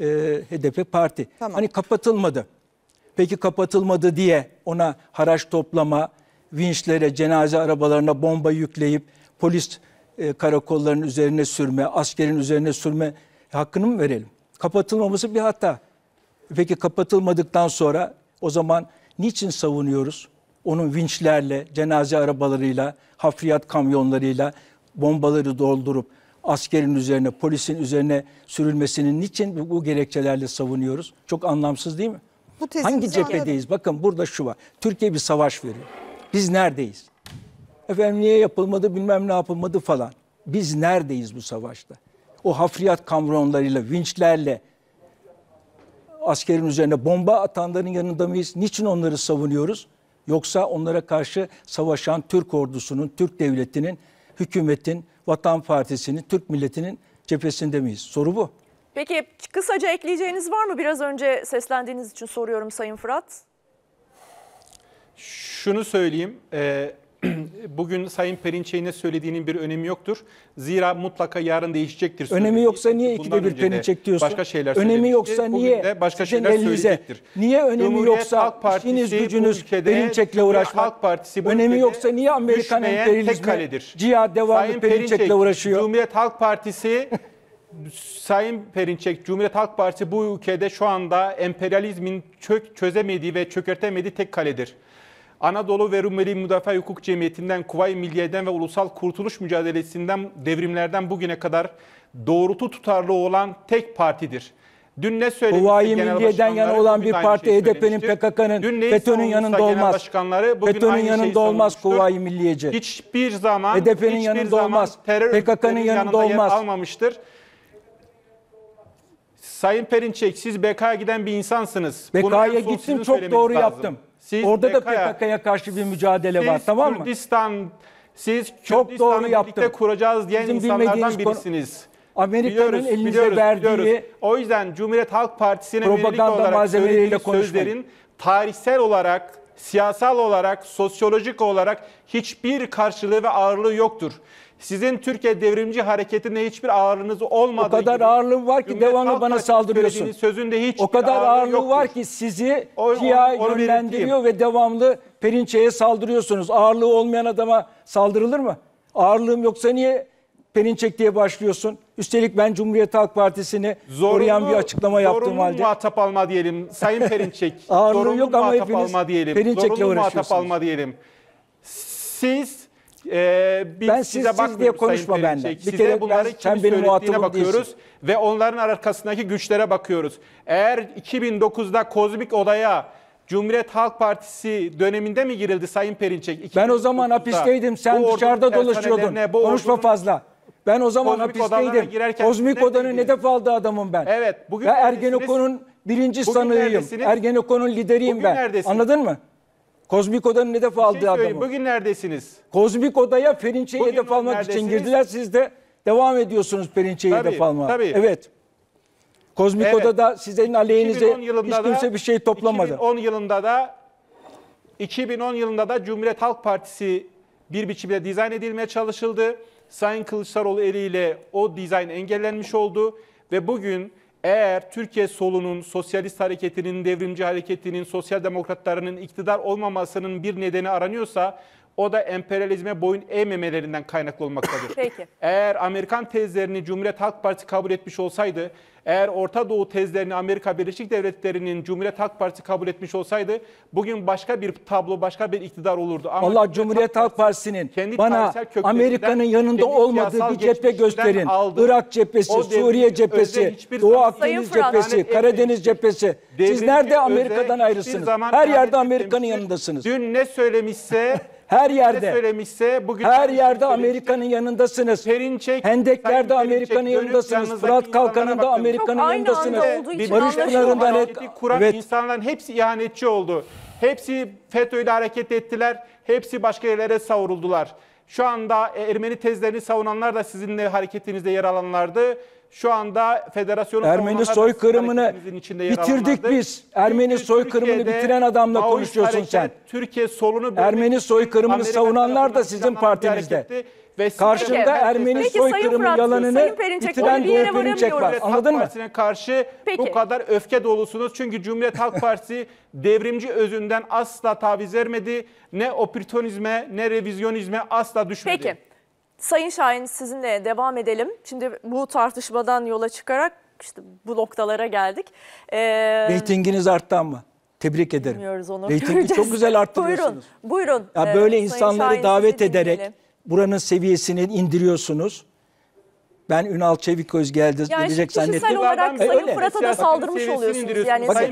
e, HDP parti. Tamam. Hani kapatılmadı. Peki kapatılmadı diye ona haraç toplama, vinçlere, cenaze arabalarına bomba yükleyip polis e, karakollarının üzerine sürme, askerin üzerine sürme hakkını mı verelim? Kapatılmaması bir hata. Peki kapatılmadıktan sonra o zaman niçin savunuyoruz? Onun vinçlerle, cenaze arabalarıyla, hafriyat kamyonlarıyla bombaları doldurup askerin üzerine, polisin üzerine sürülmesinin niçin bu gerekçelerle savunuyoruz? Çok anlamsız değil mi? Bu Hangi cephedeyiz? Bakın burada şu var. Türkiye bir savaş veriyor. Biz neredeyiz? Efendim niye yapılmadı bilmem ne yapılmadı falan. Biz neredeyiz bu savaşta? O hafriyat kamronlarıyla, vinçlerle askerin üzerine bomba atanların yanında mıyız? Niçin onları savunuyoruz? Yoksa onlara karşı savaşan Türk ordusunun, Türk devletinin, hükümetin, Vatan Partisi'nin, Türk milletinin cephesinde miyiz? Soru bu. Peki kısaca ekleyeceğiniz var mı? Biraz önce seslendiğiniz için soruyorum Sayın Fırat. Şunu söyleyeyim, e, <clears throat> bugün Sayın Perinçey'in ne söylediğinin bir önemi yoktur. Zira mutlaka yarın değişecektir. Önemi söylediği. yoksa niye Bundan ikide bir Perinçek diyorsun? Başka şeyler Önemi yoksa niye? De başka sizin şeyler elinize. söyleyecektir. Niye önemi yoksa Halk Partisi işiniz gücünüz Perinçek'le uğraşmak? Halk Partisi bu önemi yoksa niye Amerikan emperyalizmi cihad devamlı Sayın Perinçek'le Perinçek, uğraşıyor? Cumhuriyet Halk Partisi Sayın Perinçek, Cumhuriyet Halk Partisi bu ülkede şu anda emperyalizmin çök, çözemediği ve çökertemediği tek kaledir. Anadolu ve Rumeli Müdafaa Hukuk Cemiyeti'nden, Kuvayi Milliye'den ve Ulusal Kurtuluş Mücadelesi'nden, devrimlerden bugüne kadar doğrultu tutarlı olan tek partidir. Dün ne söylemişti? Huvayi Milliye'den yana olan bir parti HDP'nin, PKK'nın, FETÖ'nün yanında olmaz. FETÖ'nün yanında olmaz Huvayi Milliyeci. Hiçbir zaman HDP'nin yanında zaman olmaz. PKK'nın yanında olmaz. almamıştır. Sayın Perinçek siz BK'ya giden bir insansınız. BK'ya gittim çok doğru lazım. yaptım. Siz Orada da PKK'ya karşı bir mücadele var tamam mı? Kürdistan, siz Çok doğru birlikte yaptım. kuracağız diyen Bizim insanlardan bilmediğiniz konu- birisiniz. Amerika'nın elinize verdiği O yüzden Cumhuriyet Halk Partisi'ne yönelik propaganda malzemeleriyle söylediğiniz sözlerin tarihsel olarak, siyasal olarak, sosyolojik olarak hiçbir karşılığı ve ağırlığı yoktur. Sizin Türkiye Devrimci hareketinde hiçbir ağırlığınız olmadığı O kadar gibi, ağırlığı var ki devamlı bana saldırıyorsun. Sözünde hiç O kadar ağırlığı yoktur. var ki sizi O- TİA yönlendiriyor ve devamlı Perinçe'ye saldırıyorsunuz. Ağırlığı olmayan adama saldırılır mı? Ağırlığım yoksa niye Perinçek diye başlıyorsun? Üstelik ben Cumhuriyet Halk Partisi'ni koruyan bir açıklama yaptığım zorunlu halde. muhatap alma diyelim. Sayın Perinçek. <laughs> Ağırlığı yok ama muhatap hepiniz alma diyelim. Perinçek'le zorunlu muhatap uğraşıyorsunuz. alma diyelim. Siz ee, biz ben size siz, diye konuşma Sayın benden. Bir kere bunları ben, sen benim muhatabım bakıyoruz değilsin. ve onların arkasındaki güçlere bakıyoruz. Eğer 2009'da Kozmik Oda'ya Cumhuriyet Halk Partisi döneminde mi girildi Sayın Perinçek? Ben o zaman hapisteydim. Sen dışarıda dolaşıyordun. Konuşma fazla. Ben o zaman Kozmik hapisteydim. Kozmik Oda'nın hedef aldığı adamım ben. Evet. Bugün ben Ergenekon'un birinci sanığıyım. Ergenekon'un lideriyim bugün ben. Neredesin? Anladın mı? Kozmik Oda'nın hedef aldığı şey adamı. Bugün neredesiniz? Kozmik Oda'ya Perinçe'yi hedef almak için girdiler. Siz de devam ediyorsunuz Perinçe'yi hedef almaya. Tabii. Evet. Kozmik evet. Oda'da sizin aleyhinize hiç kimse da, bir şey toplamadı. 2010 yılında da 2010 yılında da Cumhuriyet Halk Partisi bir biçimde dizayn edilmeye çalışıldı. Sayın Kılıçdaroğlu eliyle o dizayn engellenmiş oldu ve bugün eğer Türkiye solunun, sosyalist hareketinin, devrimci hareketinin, sosyal demokratlarının iktidar olmamasının bir nedeni aranıyorsa o da emperyalizme boyun eğmemelerinden kaynaklı olmaktadır. Peki. Eğer Amerikan tezlerini Cumhuriyet Halk Partisi kabul etmiş olsaydı eğer Orta Doğu tezlerini Amerika Birleşik Devletleri'nin Cumhuriyet Halk Partisi kabul etmiş olsaydı bugün başka bir tablo, başka bir iktidar olurdu. Ama Vallahi Cumhuriyet Halk Partisi'nin bana Amerika'nın yanında olmadığı bir cephe gösterin. Aldı. Irak cephesi, o Suriye cephesi, Doğu Akdeniz cephesi, Karadeniz cephesi. Siz nerede Amerika'dan ayrısınız? Her yerde Amerika'nın yanındasınız. Dün ne söylemişse <laughs> Her yerde. söylemişse bugün her yerde Amerika'nın yanındasınız. Perinçek, Hendeklerde Sayın Amerika'nın Perinçek, dönüp yanındasınız. yanınızdaki Fırat Kalkanı'nda insanlara bakın. Çok Amerika'nın aynı anda yanındasınız. olduğu için Barış anlaşılmıyor. Pınarı'nda net. hareketi kuran Evet. insanların hepsi ihanetçi oldu. Hepsi FETÖ ile hareket ettiler. Hepsi başka yerlere savruldular. Şu anda Ermeni tezlerini savunanlar da sizinle hareketinizde yer alanlardı. Şu anda federasyonun Ermeni soykırımını bitirdik biz. Ermeni Türkiye, soykırımını bitiren adamla Maoist konuşuyorsun sen. Türkiye solunu Ermeni soykırımını Amerika savunanlar da sizin partinizde. Ve Karşında peki, Ermeni peki, soykırımı Fırat, yalanını bitiren Doğu Perinçek var. Cumhuriyet Anladın mı? karşı peki. bu kadar öfke dolusunuz. Çünkü Cumhuriyet Halk <laughs> Partisi devrimci özünden asla taviz vermedi. Ne opürtünizme ne revizyonizme asla düşmedi. Peki. Sayın Şahin sizinle devam edelim. Şimdi bu tartışmadan yola çıkarak işte bu noktalara geldik. Ee, arttı mı? Tebrik ederim. Bilmiyoruz onu. Reytingi çok güzel arttırıyorsunuz. Buyurun. buyurun. Ya ee, böyle ee, insanları Şahin davet ederek dinleyelim. buranın seviyesini indiriyorsunuz. Ben Ünal Çeviköz geldi yani gelecek zannettim. Yani olarak Sayın Fırat'a da saldırmış oluyorsunuz. Yani Bakın,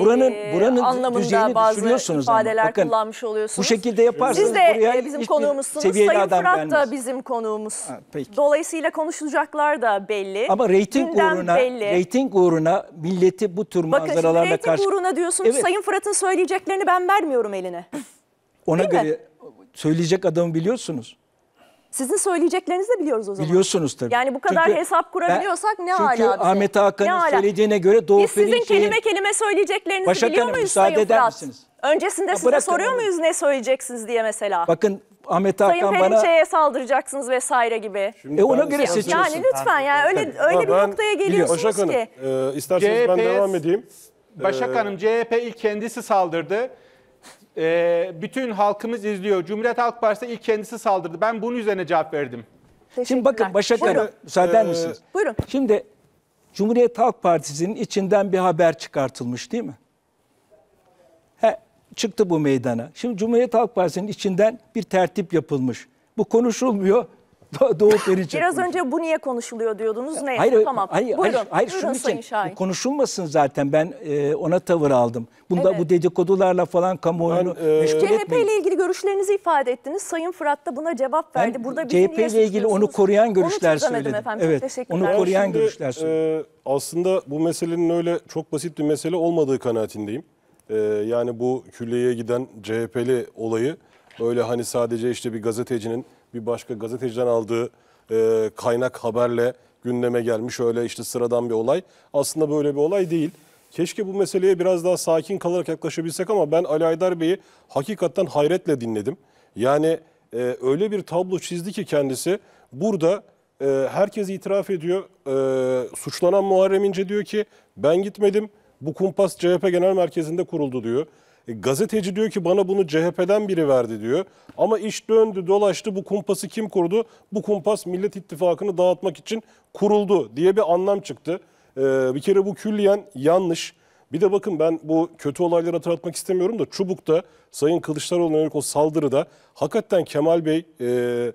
buranın, e, buranın e, düzeyini düşürüyorsunuz Bakın, kullanmış oluyorsunuz. Bu şekilde yaparsanız Siz de e, bizim konuğumuzsunuz. Sayın adam Fırat gelmez. da bizim konuğumuz. Ha, peki. Dolayısıyla konuşulacaklar da belli. Ama reyting Gündem uğruna, belli. reyting uğruna milleti bu tür Bakın, manzaralarla karşı... Bakın reyting uğruna diyorsunuz. Evet. Sayın Fırat'ın söyleyeceklerini ben vermiyorum eline. Ona Değil göre mi? söyleyecek adamı biliyorsunuz. Sizin söyleyeceklerinizi de biliyoruz o zaman. Biliyorsunuz tabii. Yani bu kadar çünkü hesap kurabiliyorsak ben, ne hala bize. Çünkü Ahmet Hakan'ın söylediğine göre Doğu Biz sizin şeyin... kelime kelime söyleyeceklerinizi Başak biliyor Hanım, muyuz müsaade Sayın eder misiniz? Öncesinde ya size soruyor onu. muyuz ne söyleyeceksiniz diye mesela? Bakın Ahmet Hakan Sayın bana... Sayın saldıracaksınız vesaire gibi. Şimdi e ona göre şey seçiyorsun. Yani lütfen yani öyle, Tabii. öyle bir noktaya geliyorsunuz Başak ki. Hanım, e, isterseniz CHP, ben devam edeyim. Başak e, Hanım CHP ilk kendisi saldırdı e, bütün halkımız izliyor. Cumhuriyet Halk Partisi ilk kendisi saldırdı. Ben bunun üzerine cevap verdim. Şimdi bakın Başak Hanım müsaade eder ee, misiniz? Buyurun. Şimdi Cumhuriyet Halk Partisi'nin içinden bir haber çıkartılmış değil mi? He, çıktı bu meydana. Şimdi Cumhuriyet Halk Partisi'nin içinden bir tertip yapılmış. Bu konuşulmuyor. Doğu Perinçek. Biraz önce bu niye konuşuluyor diyordunuz. Ne? Hayır, tamam. Hayır, Buyurun. hayır, Buyurun şunun için Şahin. konuşulmasın zaten ben e, ona tavır aldım. Bunda evet. bu dedikodularla falan kamuoyunu ben, e, meşgul CHP ile ilgili görüşlerinizi ifade ettiniz. Sayın Fırat da buna cevap verdi. Ben, Burada CHP ile ilgili onu koruyan görüşler onu söyledim. Efendim. Evet, Teşekkürler. onu koruyan şimdi, görüşler söyledim. E, aslında bu meselenin öyle çok basit bir mesele olmadığı kanaatindeyim. E, yani bu külliyeye giden CHP'li olayı öyle hani sadece işte bir gazetecinin bir başka gazeteciden aldığı e, kaynak haberle gündeme gelmiş. Öyle işte sıradan bir olay. Aslında böyle bir olay değil. Keşke bu meseleye biraz daha sakin kalarak yaklaşabilsek ama ben Ali Aydar Bey'i hakikaten hayretle dinledim. Yani e, öyle bir tablo çizdi ki kendisi burada e, herkes itiraf ediyor. E, suçlanan Muharrem İnce diyor ki ben gitmedim bu kumpas CHP Genel Merkezi'nde kuruldu diyor. E, gazeteci diyor ki bana bunu CHP'den biri verdi diyor. Ama iş döndü dolaştı bu kumpası kim kurdu? Bu kumpas Millet İttifakı'nı dağıtmak için kuruldu diye bir anlam çıktı. E, bir kere bu külliyen yanlış. Bir de bakın ben bu kötü olayları hatırlatmak istemiyorum da Çubuk'ta Sayın Kılıçdaroğlu'na yönelik o saldırıda hakikaten Kemal Bey... E,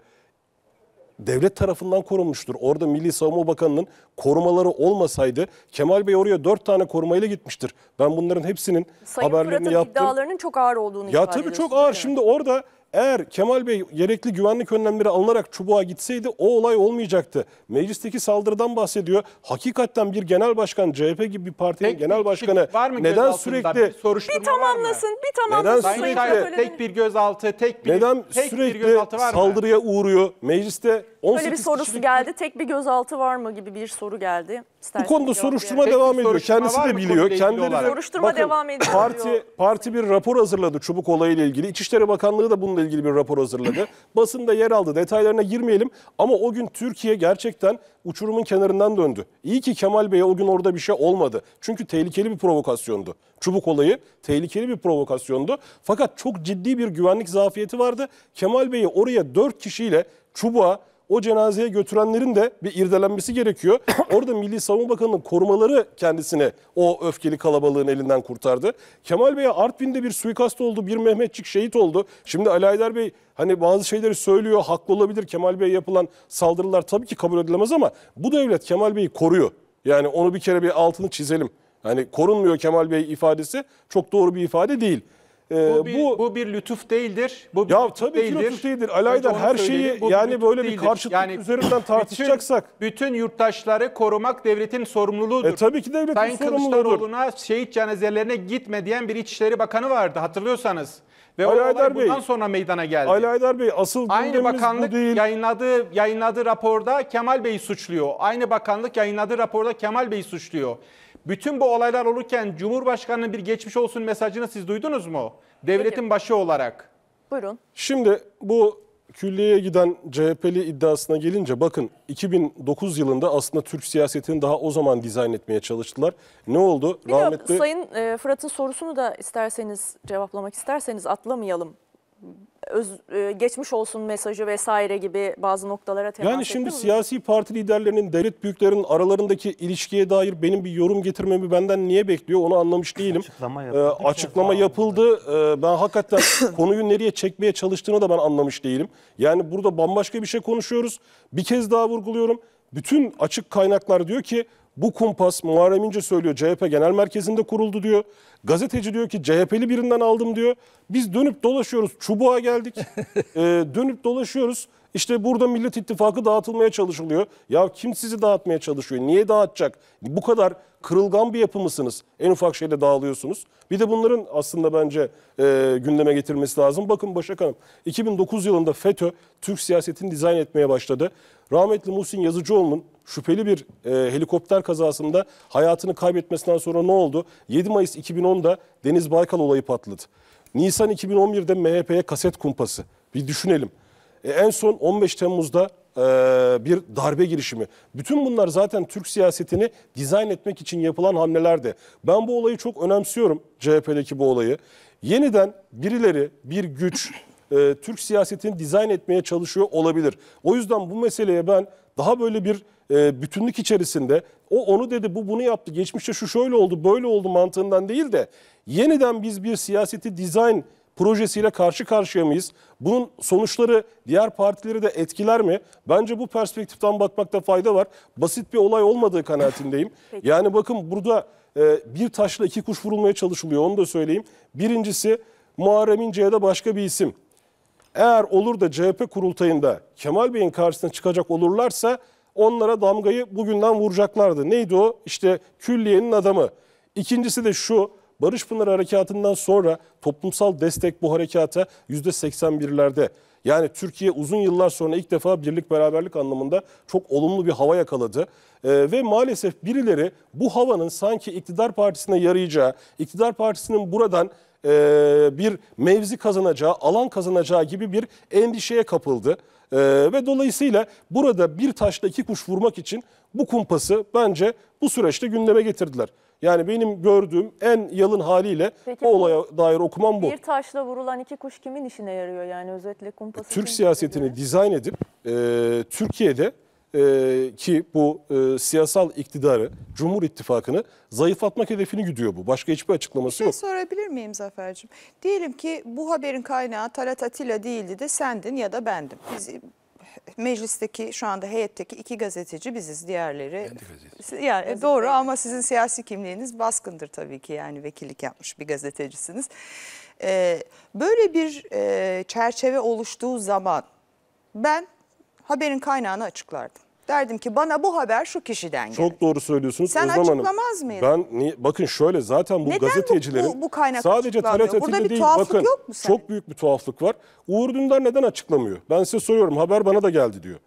devlet tarafından korunmuştur. Orada Milli Savunma Bakanı'nın korumaları olmasaydı Kemal Bey oraya dört tane korumayla gitmiştir. Ben bunların hepsinin Sayın haberlerini Fırat'ın yaptım. iddialarının çok ağır olduğunu ya ifade tabii çok ağır. Şimdi orada eğer Kemal Bey gerekli güvenlik önlemleri alınarak çubuğa gitseydi o olay olmayacaktı. Meclisteki saldırıdan bahsediyor. Hakikaten bir genel başkan CHP gibi bir partinin tek genel başkanı var mı neden sürekli bir soruşturma bir tamamlasın, var mı? bir tamamlasın. Neden sürekli tek bir gözaltı, tek bir neden tek sürekli bir gözaltı var mı? saldırıya uğruyor? Mecliste 18 Böyle bir sorusu kişilik... geldi. Tek bir gözaltı var mı gibi bir soru geldi. İsterseniz bu konuda soruşturma devam ediyor. Soruşturma Kendisi de biliyor. Kendileri de, soruşturma bakın, devam ediyor. Parti parti bir rapor hazırladı çubuk olayıyla ilgili. İçişleri Bakanlığı da bununla ilgili bir rapor hazırladı. <clears throat> Basında yer aldı. Detaylarına girmeyelim ama o gün Türkiye gerçekten uçurumun kenarından döndü. İyi ki Kemal Bey'e o gün orada bir şey olmadı. Çünkü tehlikeli bir provokasyondu. Çubuk olayı tehlikeli bir provokasyondu. Fakat çok ciddi bir güvenlik zafiyeti vardı. Kemal Bey'i oraya 4 kişiyle çubuğa o cenazeye götürenlerin de bir irdelenmesi gerekiyor. <coughs> Orada Milli Savunma Bakanı'nın korumaları kendisini o öfkeli kalabalığın elinden kurtardı. Kemal Bey'e Artvin'de bir suikast oldu, bir Mehmetçik şehit oldu. Şimdi Ali Aydar Bey hani bazı şeyleri söylüyor, haklı olabilir. Kemal Bey'e yapılan saldırılar tabii ki kabul edilemez ama bu devlet Kemal Bey'i koruyor. Yani onu bir kere bir altını çizelim. Yani korunmuyor Kemal Bey ifadesi çok doğru bir ifade değil. Ee, bu, bir, bu, bu bir lütuf değildir. Bu bir ya lütuf tabii değildir. ki lütuf değildir. Alaydar her şeyi bu yani böyle bir karşıtlık yani, üzerinden tartışacaksak. Bütün, bütün yurttaşları korumak devletin sorumluluğudur. E, tabii ki devletin Sayın sorumluluğudur. Sayın Kılıçdaroğlu'na şehit cenazelerine gitme diyen bir İçişleri Bakanı vardı hatırlıyorsanız. Ve Ali o Aydar Bey, bundan sonra meydana geldi. Ali Aydar Bey asıl Aynı bakanlık bu değil. yayınladığı, yayınladığı raporda Kemal Bey'i suçluyor. Aynı bakanlık yayınladığı raporda Kemal Bey'i suçluyor. Bütün bu olaylar olurken Cumhurbaşkanı'nın bir geçmiş olsun mesajını siz duydunuz mu? Devletin Peki. başı olarak. Buyurun. Şimdi bu külliyeye giden CHP'li iddiasına gelince bakın 2009 yılında aslında Türk siyasetini daha o zaman dizayn etmeye çalıştılar. Ne oldu? Bir Rahmetli... Sayın e, Fırat'ın sorusunu da isterseniz cevaplamak isterseniz atlamayalım öz, e, geçmiş olsun mesajı vesaire gibi bazı noktalara temas Yani şimdi mi? siyasi parti liderlerinin, devlet büyüklerinin aralarındaki ilişkiye dair benim bir yorum getirmemi benden niye bekliyor onu anlamış değilim. Açıklama e, yapıldı. Ee, açıklama yapıldı. E, ben hakikaten <coughs> konuyu nereye çekmeye çalıştığını da ben anlamış değilim. Yani burada bambaşka bir şey konuşuyoruz. Bir kez daha vurguluyorum. Bütün açık kaynaklar diyor ki bu kumpas Muharrem İnce söylüyor CHP Genel Merkezi'nde kuruldu diyor. Gazeteci diyor ki CHP'li birinden aldım diyor. Biz dönüp dolaşıyoruz çubuğa geldik. <laughs> ee, dönüp dolaşıyoruz. İşte burada Millet İttifakı dağıtılmaya çalışılıyor. Ya kim sizi dağıtmaya çalışıyor? Niye dağıtacak? Bu kadar kırılgan bir yapı mısınız? En ufak şeyle dağılıyorsunuz. Bir de bunların aslında bence e, gündeme getirmesi lazım. Bakın Başak Hanım 2009 yılında FETÖ Türk siyasetini dizayn etmeye başladı. Rahmetli Muhsin Yazıcıoğlu'nun şüpheli bir e, helikopter kazasında hayatını kaybetmesinden sonra ne oldu? 7 Mayıs 2010'da Deniz Baykal olayı patladı. Nisan 2011'de MHP'ye kaset kumpası. Bir düşünelim. E, en son 15 Temmuz'da e, bir darbe girişimi. Bütün bunlar zaten Türk siyasetini dizayn etmek için yapılan hamlelerdi. Ben bu olayı çok önemsiyorum CHP'deki bu olayı. Yeniden birileri bir güç e, Türk siyasetini dizayn etmeye çalışıyor olabilir. O yüzden bu meseleye ben daha böyle bir e, bütünlük içerisinde o onu dedi bu bunu yaptı geçmişte şu şöyle oldu böyle oldu mantığından değil de yeniden biz bir siyaseti dizayn projesiyle karşı karşıya mıyız? Bunun sonuçları diğer partileri de etkiler mi? Bence bu perspektiften bakmakta fayda var. Basit bir olay olmadığı kanaatindeyim. <laughs> yani bakın burada e, bir taşla iki kuş vurulmaya çalışılıyor onu da söyleyeyim. Birincisi Muharrem İnce'ye de başka bir isim. Eğer olur da CHP kurultayında Kemal Bey'in karşısına çıkacak olurlarsa onlara damgayı bugünden vuracaklardı. Neydi o? İşte külliyenin adamı. İkincisi de şu Barış Pınar Harekatı'ndan sonra toplumsal destek bu harekata %81'lerde. Yani Türkiye uzun yıllar sonra ilk defa birlik beraberlik anlamında çok olumlu bir hava yakaladı. Ee, ve maalesef birileri bu havanın sanki iktidar partisine yarayacağı, iktidar partisinin buradan e, bir mevzi kazanacağı, alan kazanacağı gibi bir endişeye kapıldı. E, ve dolayısıyla burada bir taşla iki kuş vurmak için bu kumpası bence bu süreçte gündeme getirdiler. Yani benim gördüğüm en yalın haliyle Peki, o olaya dair okumam bu. Bir taşla vurulan iki kuş kimin işine yarıyor yani özetle kumpası? Türk siyasetini diye. Şey dizayn edip e, Türkiye'de e, ki bu e, siyasal iktidarı, Cumhur İttifakı'nı zayıflatmak hedefini güdüyor bu. Başka hiçbir açıklaması şey yok. sorabilir miyim Zafer'cim? Diyelim ki bu haberin kaynağı Talat Atilla değildi de sendin ya da bendim. Biz meclisteki şu anda heyetteki iki gazeteci biziz diğerleri. Ben de gazeteci. Yani doğru ama sizin siyasi kimliğiniz baskındır tabii ki yani vekillik yapmış bir gazetecisiniz. Ee, böyle bir e, çerçeve oluştuğu zaman ben haberin kaynağını açıklardım. Derdim ki bana bu haber şu kişiden geldi. Çok doğru söylüyorsunuz. Sen Özlem açıklamaz mıydın? Ben niye, bakın şöyle zaten bu Neden gazetecilerin bu, bu, bu kaynak sadece bir değil bakın yok mu senin? çok büyük bir tuhaflık var. Uğur Dündar neden açıklamıyor? Ben size soruyorum haber bana da geldi diyor.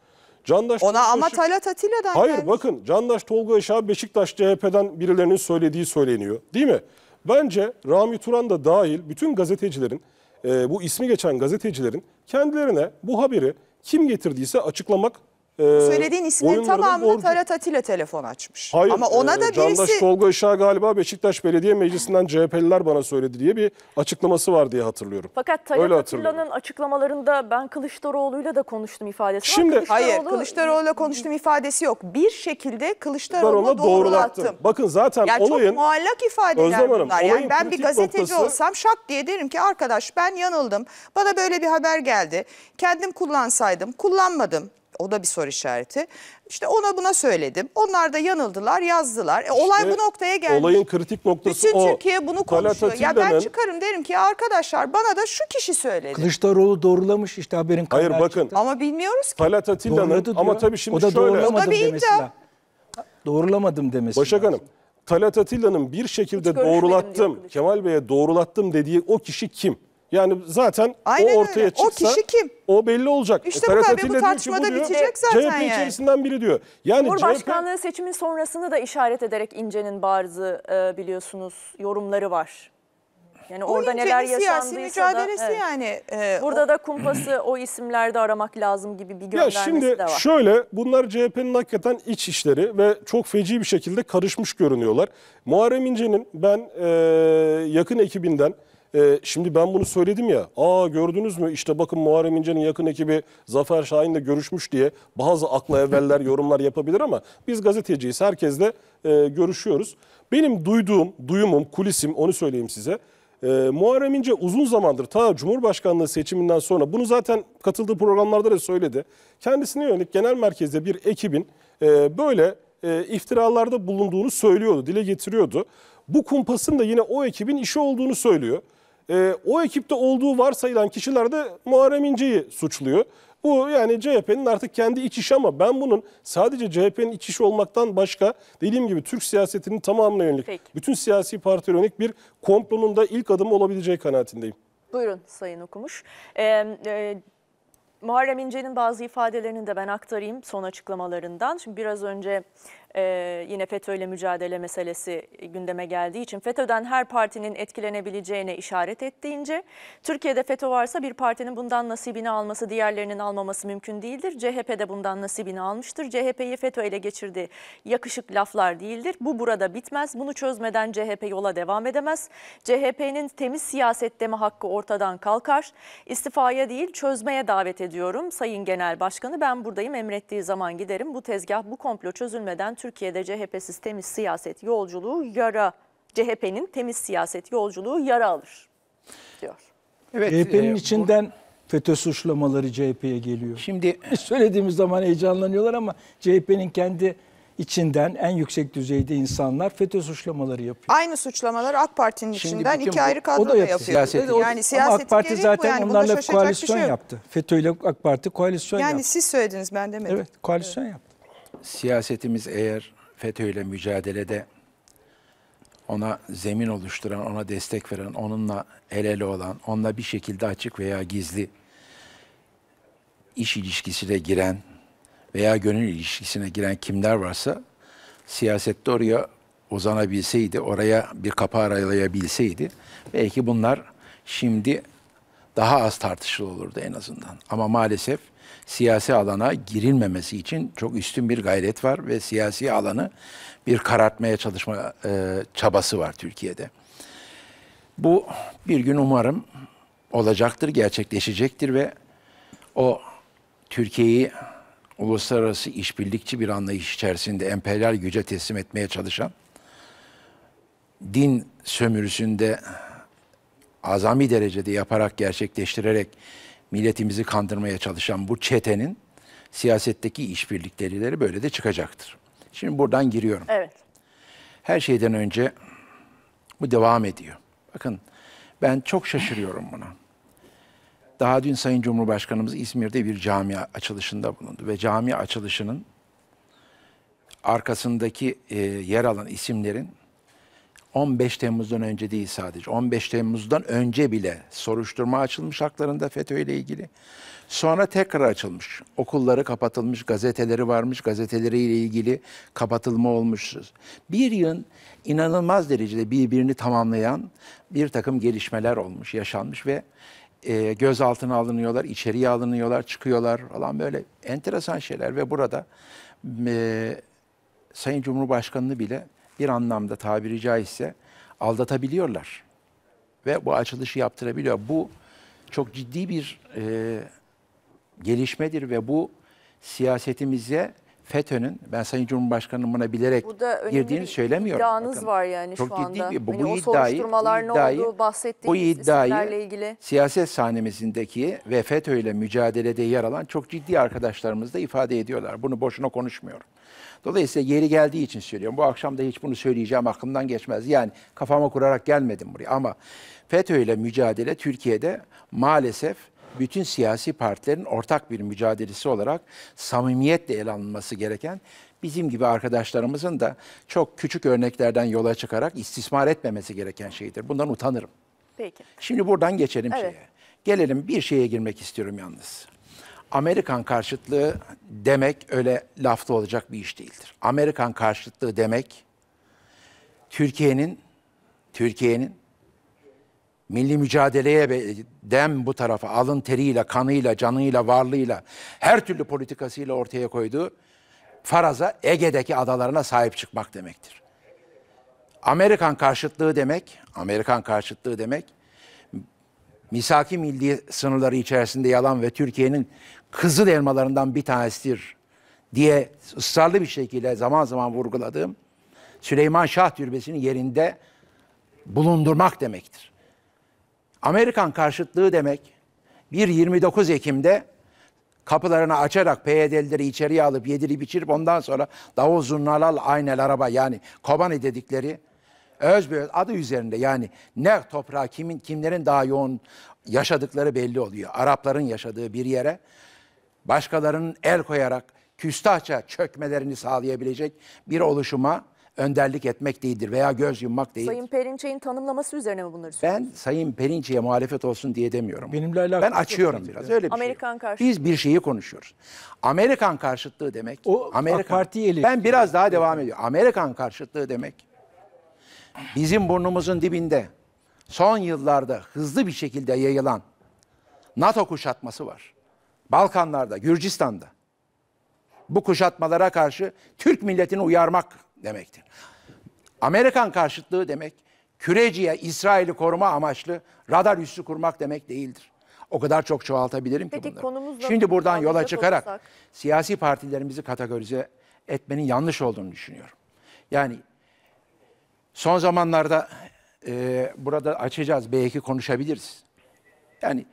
Candaş Ona Tolga ama Talat Atilla'dan Hayır gelmiş. bakın Candaş Tolga Işık Beşiktaş CHP'den birilerinin söylediği söyleniyor değil mi? Bence Rami Turan da dahil bütün gazetecilerin e, bu ismi geçen gazetecilerin kendilerine bu haberi kim getirdiyse açıklamak bu ee, söylediğin ismin tamamını doğru... Ferhat Atilla telefon açmış. Hayır, Ama ona e, da birisi... Candaş Tolga Işık'a galiba Beşiktaş Belediye Meclisi'nden CHP'liler bana söyledi diye bir açıklaması var diye hatırlıyorum. Fakat Tayyip Atilla'nın açıklamalarında ben Kılıçdaroğlu'yla da konuştum ifadesi Şimdi, var. Kılıçdaroğlu... Hayır Kılıçdaroğlu'yla konuştum ifadesi yok. Bir şekilde Kılıçdaroğlu'na doğrulattım. doğrulattım. Bakın zaten yani olayın... Çok muallak ifadeler Özlem Hanım, bunlar. Yani ben bir gazeteci noktası... olsam şak diye derim ki arkadaş ben yanıldım. Bana böyle bir haber geldi. Kendim kullansaydım kullanmadım. O da bir soru işareti. İşte ona buna söyledim. Onlar da yanıldılar, yazdılar. E, olay İşte bu noktaya geldi. Olayın kritik noktası Bütün o. Türkiye bunu konuşuyor. Ya ben Atilla'nın- çıkarım derim ki arkadaşlar bana da şu kişi söyledi. Kılıçdaroğlu doğrulamış işte haberin Hayır, bakın. çıktı. Ama bilmiyoruz ki. Talat Atilla'nın ama diyor. tabii şimdi o da şöyle. doğrulamadım O da bir demesi iddia. Doğrulamadım demesi Başak lazım. Hanım, Talat Atilla'nın bir şekilde doğrulattım, Kemal Bey'e doğrulattım dediği o kişi kim? Yani zaten Aynen o ortaya öyle. çıksa o, kişi kim? o belli olacak. İşte e, bu tabii bu tartışmada diyor, bitecek zaten CHP yani. içerisinden biri diyor. Yani Cumhurbaşkanlığı CHP... seçimin sonrasını da işaret ederek İnce'nin bazı e, biliyorsunuz yorumları var. Yani bu orada neler yaşandıysa mücadelesi da, evet. yani. E, Burada o... da kumpası o isimlerde aramak lazım gibi bir göndermesi ya şimdi de var. Şöyle bunlar CHP'nin hakikaten iç işleri ve çok feci bir şekilde karışmış görünüyorlar. Muharrem İnce'nin ben e, yakın ekibinden e, şimdi ben bunu söyledim ya. Aa gördünüz mü işte bakın Muharrem İnce'nin yakın ekibi Zafer Şahin'le görüşmüş diye bazı akla evveller <laughs> yorumlar yapabilir ama biz gazeteciyiz. Herkesle e, görüşüyoruz. Benim duyduğum, duyumum, kulisim onu söyleyeyim size. E, Muharrem İnce uzun zamandır ta Cumhurbaşkanlığı seçiminden sonra bunu zaten katıldığı programlarda da söyledi. Kendisine yönelik genel merkezde bir ekibin e, böyle e, iftiralarda bulunduğunu söylüyordu, dile getiriyordu. Bu kumpasın da yine o ekibin işi olduğunu söylüyor e, o ekipte olduğu varsayılan kişiler de Muharrem İnce'yi suçluyor. Bu yani CHP'nin artık kendi iç işi ama ben bunun sadece CHP'nin iç işi olmaktan başka dediğim gibi Türk siyasetinin tamamına yönelik, Peki. bütün siyasi partiye yönelik bir komplonun da ilk adımı olabileceği kanaatindeyim. Buyurun Sayın Okumuş. Ee, e... Muharrem İnce'nin bazı ifadelerini de ben aktarayım son açıklamalarından. Şimdi biraz önce ee, yine FETÖ'yle mücadele meselesi e, gündeme geldiği için FETÖ'den her partinin etkilenebileceğine işaret ettiğince Türkiye'de FETÖ varsa bir partinin bundan nasibini alması diğerlerinin almaması mümkün değildir. CHP de bundan nasibini almıştır. CHP'yi FETÖ ile geçirdi. Yakışık laflar değildir. Bu burada bitmez. Bunu çözmeden CHP yola devam edemez. CHP'nin temiz siyaset deme hakkı ortadan kalkar. İstifaya değil çözmeye davet ediyorum Sayın Genel Başkanı. Ben buradayım emrettiği zaman giderim. Bu tezgah bu komplo çözülmeden Türkiye'de Türkiye'de CHP'siz temiz siyaset yolculuğu yara, CHP'nin temiz siyaset yolculuğu yara alır diyor. Evet, CHP'nin e, içinden bu... FETÖ suçlamaları CHP'ye geliyor. Şimdi <laughs> söylediğimiz zaman heyecanlanıyorlar ama CHP'nin kendi içinden en yüksek düzeyde insanlar FETÖ suçlamaları yapıyor. Aynı suçlamalar AK Parti'nin içinden iki bu, ayrı kadroda da yapıyor. Siyaseti. Yani siyaseti AK Parti zaten yani. onlarla koalisyon şey yaptı. FETÖ ile AK Parti koalisyon yani yaptı. Yani siz söylediniz ben demedim. Evet koalisyon evet. yaptı siyasetimiz eğer Fetö ile mücadelede ona zemin oluşturan, ona destek veren, onunla el ele olan, onunla bir şekilde açık veya gizli iş ilişkisine giren veya gönül ilişkisine giren kimler varsa siyasette oraya uzanabilseydi, oraya bir kapı aralayabilseydi belki bunlar şimdi daha az tartışılı olurdu en azından. Ama maalesef siyasi alana girilmemesi için çok üstün bir gayret var ve siyasi alanı bir karartmaya çalışma e, çabası var Türkiye'de. Bu bir gün umarım olacaktır, gerçekleşecektir ve o Türkiye'yi uluslararası işbirlikçi bir anlayış içerisinde emperyal güce teslim etmeye çalışan din sömürüsünde azami derecede yaparak gerçekleştirerek milletimizi kandırmaya çalışan bu çetenin siyasetteki işbirliklerileri böyle de çıkacaktır. Şimdi buradan giriyorum. Evet. Her şeyden önce bu devam ediyor. Bakın ben çok şaşırıyorum buna. Daha dün Sayın Cumhurbaşkanımız İzmir'de bir cami açılışında bulundu ve cami açılışının arkasındaki e, yer alan isimlerin 15 Temmuz'dan önce değil sadece. 15 Temmuz'dan önce bile soruşturma açılmış haklarında FETÖ ile ilgili. Sonra tekrar açılmış. Okulları kapatılmış, gazeteleri varmış, gazeteleriyle ilgili kapatılma olmuş. Bir yıl inanılmaz derecede birbirini tamamlayan bir takım gelişmeler olmuş, yaşanmış ve e, gözaltına alınıyorlar, içeriye alınıyorlar, çıkıyorlar falan böyle enteresan şeyler ve burada e, Sayın Cumhurbaşkanı'nı bile bir anlamda tabiri caizse aldatabiliyorlar. Ve bu açılışı yaptırabiliyor. Bu çok ciddi bir e, gelişmedir ve bu siyasetimize FETÖ'nün, ben Sayın Cumhurbaşkanı'nın buna bilerek girdiğini bir söylemiyorum. iddianız Bakın, var yani çok şu ciddi anda. Bir, bu, hani bu, o iddiayı, bu iddiayı, ne olduğu bu iddiayı, ilgili. siyaset sahnemizdeki ve FETÖ ile mücadelede yer alan çok ciddi arkadaşlarımız da ifade ediyorlar. Bunu boşuna konuşmuyorum. Dolayısıyla yeri geldiği için söylüyorum. Bu akşam da hiç bunu söyleyeceğim aklımdan geçmez. Yani kafama kurarak gelmedim buraya ama FETÖ ile mücadele Türkiye'de maalesef bütün siyasi partilerin ortak bir mücadelesi olarak samimiyetle ele alınması gereken bizim gibi arkadaşlarımızın da çok küçük örneklerden yola çıkarak istismar etmemesi gereken şeydir. Bundan utanırım. Peki. Şimdi buradan geçelim evet. şeye. Gelelim bir şeye girmek istiyorum yalnız. Amerikan karşıtlığı demek öyle lafta olacak bir iş değildir. Amerikan karşıtlığı demek Türkiye'nin Türkiye'nin milli mücadeleye dem bu tarafa alın teriyle, kanıyla, canıyla, varlığıyla, her türlü politikasıyla ortaya koyduğu faraza Ege'deki adalarına sahip çıkmak demektir. Amerikan karşıtlığı demek, Amerikan karşıtlığı demek misaki milli sınırları içerisinde yalan ve Türkiye'nin kızıl elmalarından bir tanesidir diye ısrarlı bir şekilde zaman zaman vurguladığım Süleyman Şah Türbesi'nin yerinde bulundurmak demektir. Amerikan karşıtlığı demek bir 29 Ekim'de kapılarını açarak PYD'lileri içeriye alıp yedirip içirip ondan sonra davul zurnalal aynel araba yani Kobani dedikleri özbe adı üzerinde yani ne toprağı kimin kimlerin daha yoğun yaşadıkları belli oluyor. Arapların yaşadığı bir yere başkalarının el koyarak küstahça çökmelerini sağlayabilecek bir oluşuma önderlik etmek değildir veya göz yummak değildir. Sayın Perinçey'in tanımlaması üzerine mi bunları söylüyorsunuz? Ben Sayın Perinçey'e muhalefet olsun diye demiyorum. Benimle alakalı. Ben açıyorum biraz öyle bir şey Amerikan şey. Karşıtlığı. Biz bir şeyi konuşuyoruz. Amerikan karşıtlığı demek. O Amerikan, AK Parti'yi Ben biraz daha devam ediyorum. Amerikan karşıtlığı demek. Bizim burnumuzun dibinde son yıllarda hızlı bir şekilde yayılan NATO kuşatması var. Balkanlarda, Gürcistan'da bu kuşatmalara karşı Türk milletini uyarmak demektir. Amerikan karşıtlığı demek küreciye İsrail'i koruma amaçlı radar üssü kurmak demek değildir. O kadar çok çoğaltabilirim Peki, ki bunları. Şimdi buradan yola çıkarak olursak. siyasi partilerimizi kategorize etmenin yanlış olduğunu düşünüyorum. Yani son zamanlarda e, burada açacağız belki konuşabiliriz. Yani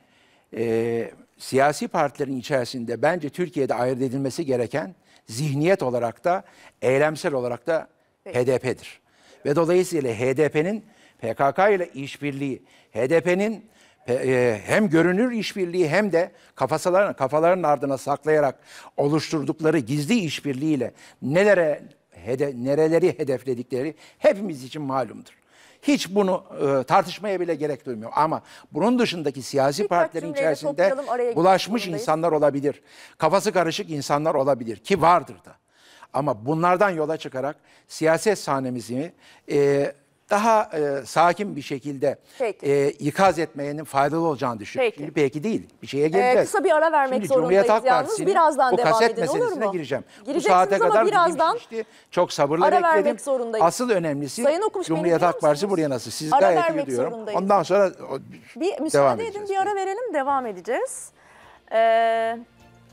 e, siyasi partilerin içerisinde bence Türkiye'de ayırt edilmesi gereken zihniyet olarak da eylemsel olarak da HDP'dir. Ve dolayısıyla HDP'nin PKK ile işbirliği, HDP'nin e, hem görünür işbirliği hem de kafasaların kafaların ardına saklayarak oluşturdukları gizli işbirliğiyle nelere hede, nereleri hedefledikleri hepimiz için malumdur. Hiç bunu e, tartışmaya bile gerek duymuyor. Ama bunun dışındaki siyasi Birkaç partilerin içerisinde bulaşmış insanlar olabilir. Kafası karışık insanlar olabilir ki vardır da. Ama bunlardan yola çıkarak siyaset sahnemizi e, daha e, sakin bir şekilde Peki. e, ikaz etmeyenin faydalı olacağını düşünüyorum. Peki. peki değil. Bir şeye e, gireceğiz. Ee, kısa bir ara vermek Şimdi zorundayız Halk yalnız. Birazdan devam edin olur mu? gireceğim. Bu saate kadar birazdan işti. Çok sabırla ara bekledim. Vermek zorundayız. Asıl önemlisi Sayın Okumuş, Cumhuriyet Halk Partisi buraya nasıl? Siz ara gayet vermek diyorum. Zorundayız. Ondan sonra bir, müsaade edin edeceğiz. bir ara verelim devam edeceğiz. Ee,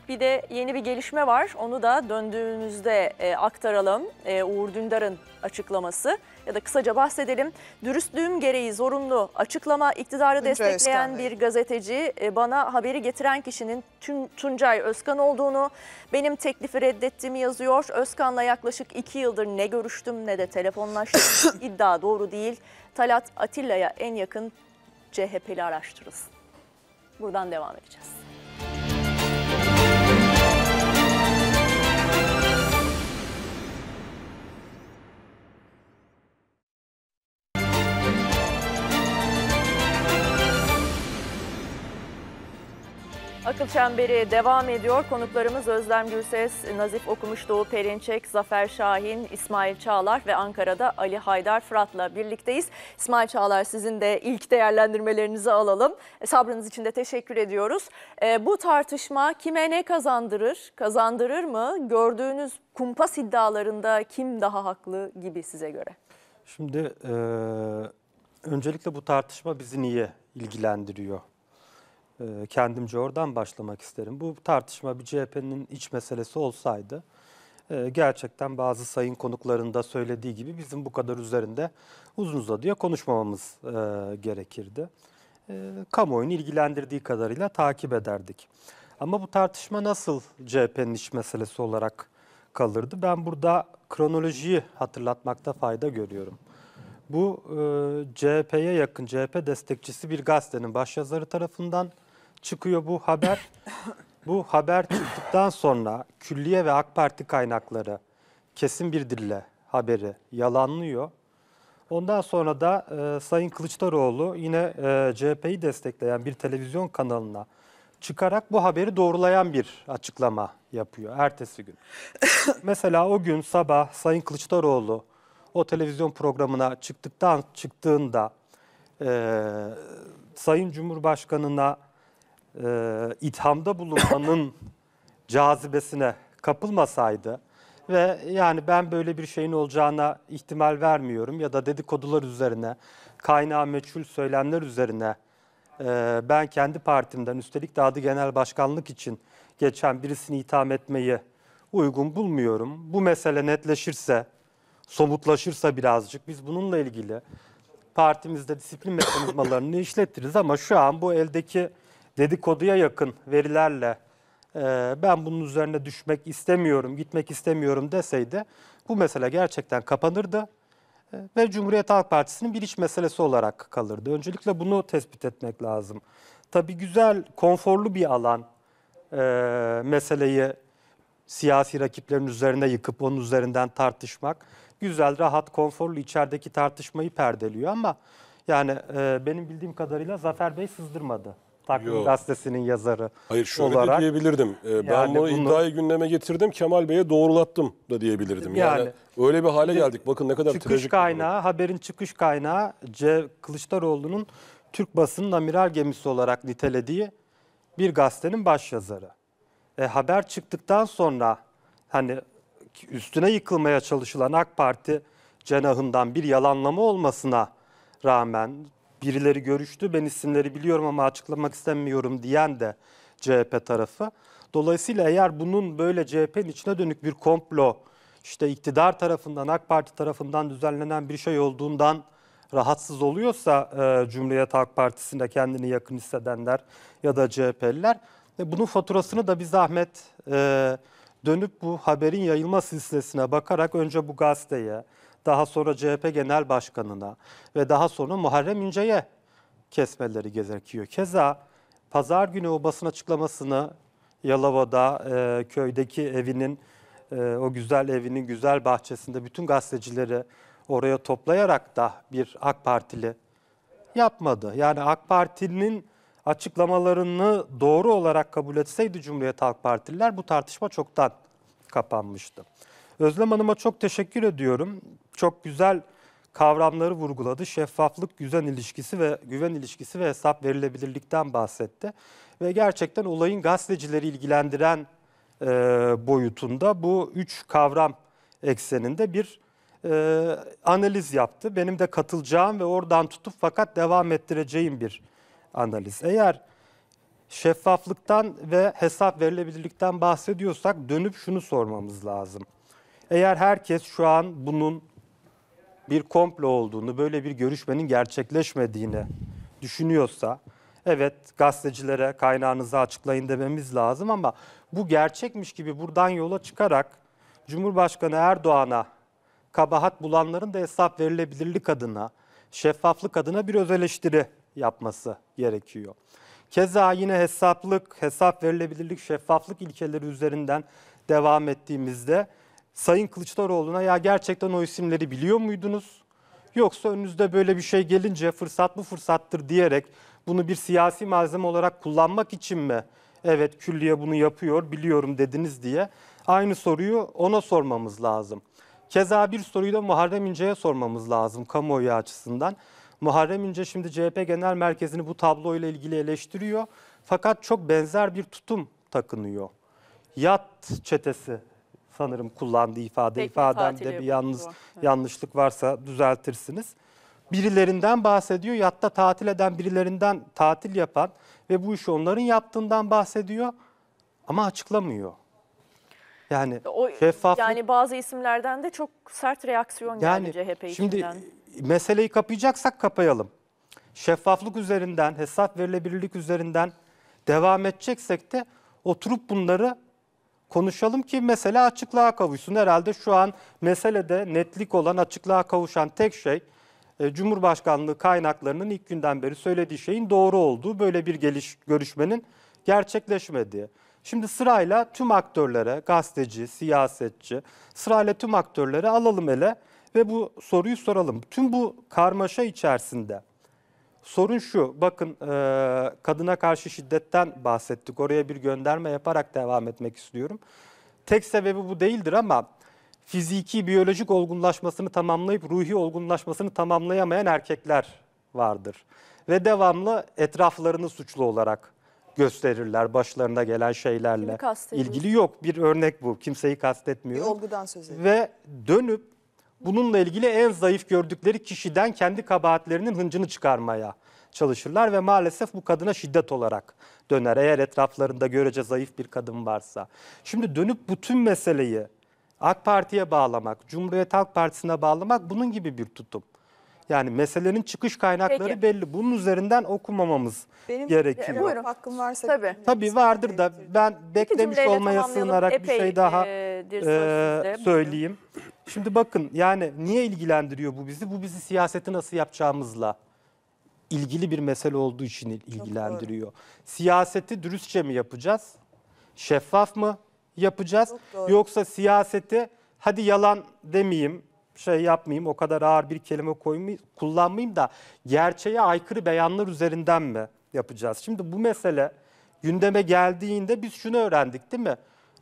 bir de yeni bir gelişme var. Onu da döndüğümüzde e, aktaralım. E, Uğur Dündar'ın açıklaması ya da kısaca bahsedelim. Dürüstlüğüm gereği zorunlu açıklama iktidarı Tuncay destekleyen Özkan bir gazeteci e, bana haberi getiren kişinin tüm Tuncay Özkan olduğunu, benim teklifi reddettiğimi yazıyor. Özkan'la yaklaşık iki yıldır ne görüştüm ne de telefonlaştım. <coughs> İddia doğru değil. Talat Atilla'ya en yakın CHP'li araştırılsın. Buradan devam edeceğiz. Akıl Çemberi devam ediyor. Konuklarımız Özlem Gürses, Nazif Okumuş Doğu Perinçek, Zafer Şahin, İsmail Çağlar ve Ankara'da Ali Haydar Fırat'la birlikteyiz. İsmail Çağlar sizin de ilk değerlendirmelerinizi alalım. Sabrınız için de teşekkür ediyoruz. Ee, bu tartışma kime ne kazandırır, kazandırır mı? Gördüğünüz kumpas iddialarında kim daha haklı gibi size göre? Şimdi e, öncelikle bu tartışma bizi niye ilgilendiriyor? Ee, kendimce oradan başlamak isterim. Bu tartışma bir CHP'nin iç meselesi olsaydı e, gerçekten bazı sayın konuklarında söylediği gibi bizim bu kadar üzerinde uzun uzadıya konuşmamamız e, gerekirdi. E, kamuoyunu ilgilendirdiği kadarıyla takip ederdik. Ama bu tartışma nasıl CHP'nin iç meselesi olarak kalırdı? Ben burada kronolojiyi hatırlatmakta fayda görüyorum. Bu e, CHP'ye yakın CHP destekçisi bir gazetenin başyazarı tarafından çıkıyor bu haber. <coughs> bu haber çıktıktan sonra külliye ve AK Parti kaynakları kesin bir dille haberi yalanlıyor. Ondan sonra da e, Sayın Kılıçdaroğlu yine e, CHP'yi destekleyen bir televizyon kanalına çıkarak bu haberi doğrulayan bir açıklama yapıyor ertesi gün. <coughs> Mesela o gün sabah Sayın Kılıçdaroğlu o televizyon programına çıktıktan çıktığında e, Sayın Cumhurbaşkanı'na e, ithamda bulunmanın <coughs> cazibesine kapılmasaydı ve yani ben böyle bir şeyin olacağına ihtimal vermiyorum ya da dedikodular üzerine, kaynağı meçhul söylemler üzerine e, ben kendi partimden üstelik de adı genel başkanlık için geçen birisini itham etmeyi uygun bulmuyorum. Bu mesele netleşirse, somutlaşırsa birazcık biz bununla ilgili partimizde disiplin mekanizmalarını <coughs> işletiriz ama şu an bu eldeki dedikoduya yakın verilerle e, ben bunun üzerine düşmek istemiyorum, gitmek istemiyorum deseydi bu mesele gerçekten kapanırdı e, ve Cumhuriyet Halk Partisi'nin bir iç meselesi olarak kalırdı. Öncelikle bunu tespit etmek lazım. Tabii güzel, konforlu bir alan e, meseleyi siyasi rakiplerin üzerine yıkıp onun üzerinden tartışmak güzel, rahat, konforlu içerideki tartışmayı perdeliyor ama yani e, benim bildiğim kadarıyla Zafer Bey sızdırmadı. Takvim Yok. Gazetesi'nin yazarı Hayır şöyle olarak. de diyebilirdim. Ee, ben yani bunu iddiayı gündeme getirdim, Kemal Bey'e doğrulattım da diyebilirdim. Yani, yani öyle bir hale geldik. Bakın ne kadar çıkış trajik. kaynağı, durum. haberin çıkış kaynağı C. Kılıçdaroğlu'nun Türk basının amiral gemisi olarak nitelediği bir gazetenin başyazarı. E, haber çıktıktan sonra hani üstüne yıkılmaya çalışılan AK Parti cenahından bir yalanlama olmasına rağmen birileri görüştü ben isimleri biliyorum ama açıklamak istemiyorum diyen de CHP tarafı. Dolayısıyla eğer bunun böyle CHP'nin içine dönük bir komplo işte iktidar tarafından AK Parti tarafından düzenlenen bir şey olduğundan rahatsız oluyorsa e, Cumhuriyet Halk Partisi'ne kendini yakın hissedenler ya da CHP'liler e, bunun faturasını da bir zahmet e, dönüp bu haberin yayılma silsilesine bakarak önce bu gazeteye daha sonra CHP Genel Başkanı'na ve daha sonra Muharrem İnce'ye kesmeleri gerekiyor. Keza pazar günü o basın açıklamasını Yalova'da e, köydeki evinin, e, o güzel evinin güzel bahçesinde bütün gazetecileri oraya toplayarak da bir AK Partili yapmadı. Yani AK Parti'nin açıklamalarını doğru olarak kabul etseydi Cumhuriyet Halk Partililer bu tartışma çoktan kapanmıştı. Özlem Hanım'a çok teşekkür ediyorum. Çok güzel kavramları vurguladı. Şeffaflık, güven ilişkisi ve güven ilişkisi ve hesap verilebilirlikten bahsetti. Ve gerçekten olayın gazetecileri ilgilendiren e, boyutunda bu üç kavram ekseninde bir e, analiz yaptı. Benim de katılacağım ve oradan tutup fakat devam ettireceğim bir analiz. Eğer şeffaflıktan ve hesap verilebilirlikten bahsediyorsak dönüp şunu sormamız lazım. Eğer herkes şu an bunun bir komplo olduğunu, böyle bir görüşmenin gerçekleşmediğini düşünüyorsa, evet gazetecilere kaynağınızı açıklayın dememiz lazım ama bu gerçekmiş gibi buradan yola çıkarak Cumhurbaşkanı Erdoğan'a kabahat bulanların da hesap verilebilirlik adına, şeffaflık adına bir öz eleştiri yapması gerekiyor. Keza yine hesaplık, hesap verilebilirlik, şeffaflık ilkeleri üzerinden devam ettiğimizde Sayın Kılıçdaroğlu'na ya gerçekten o isimleri biliyor muydunuz? Yoksa önünüzde böyle bir şey gelince fırsat bu fırsattır diyerek bunu bir siyasi malzeme olarak kullanmak için mi? Evet külliye bunu yapıyor biliyorum dediniz diye aynı soruyu ona sormamız lazım. Keza bir soruyu da Muharrem İnce'ye sormamız lazım kamuoyu açısından. Muharrem İnce şimdi CHP Genel Merkezi'ni bu tabloyla ilgili eleştiriyor. Fakat çok benzer bir tutum takınıyor. Yat çetesi sanırım kullandığı ifade. Tekne de bir yalnız, evet. yanlışlık varsa düzeltirsiniz. Birilerinden bahsediyor. Yatta tatil eden birilerinden tatil yapan ve bu işi onların yaptığından bahsediyor ama açıklamıyor. Yani o, şeffaflık... Yani bazı isimlerden de çok sert reaksiyon yani, geldi CHP şimdi içinden. Şimdi meseleyi kapayacaksak kapayalım. Şeffaflık üzerinden, hesap verilebilirlik üzerinden devam edeceksek de oturup bunları konuşalım ki mesele açıklığa kavuşsun. Herhalde şu an meselede netlik olan açıklığa kavuşan tek şey e, Cumhurbaşkanlığı kaynaklarının ilk günden beri söylediği şeyin doğru olduğu böyle bir geliş, görüşmenin gerçekleşmediği. Şimdi sırayla tüm aktörlere, gazeteci, siyasetçi, sırayla tüm aktörlere alalım ele ve bu soruyu soralım. Tüm bu karmaşa içerisinde Sorun şu, bakın e, kadına karşı şiddetten bahsettik. Oraya bir gönderme yaparak devam etmek istiyorum. Tek sebebi bu değildir ama fiziki, biyolojik olgunlaşmasını tamamlayıp ruhi olgunlaşmasını tamamlayamayan erkekler vardır. Ve devamlı etraflarını suçlu olarak gösterirler başlarına gelen şeylerle. Kimi ilgili yok bir örnek bu. Kimseyi kastetmiyor. Bir olgudan söz ediyor. Ve dönüp bununla ilgili en zayıf gördükleri kişiden kendi kabahatlerinin hıncını çıkarmaya çalışırlar ve maalesef bu kadına şiddet olarak döner eğer etraflarında görece zayıf bir kadın varsa. Şimdi dönüp bütün meseleyi AK Parti'ye bağlamak, Cumhuriyet Halk Partisi'ne bağlamak bunun gibi bir tutum. Yani meselenin çıkış kaynakları Peki. belli. Bunun üzerinden okumamamız Benim gerekiyor. Benim buyurun hakkım varsa. Tabii. Tabii şey vardır da ben beklemiş olmaya sığınarak bir şey daha e, e söyleyeyim. Şimdi bakın yani niye ilgilendiriyor bu bizi? Bu bizi siyaseti nasıl yapacağımızla ilgili bir mesele olduğu için ilgilendiriyor. Siyaseti dürüstçe mi yapacağız? Şeffaf mı yapacağız? Yoksa siyaseti hadi yalan demeyeyim, şey yapmayayım, o kadar ağır bir kelime koymayayım, kullanmayayım da gerçeğe aykırı beyanlar üzerinden mi yapacağız? Şimdi bu mesele gündeme geldiğinde biz şunu öğrendik değil mi?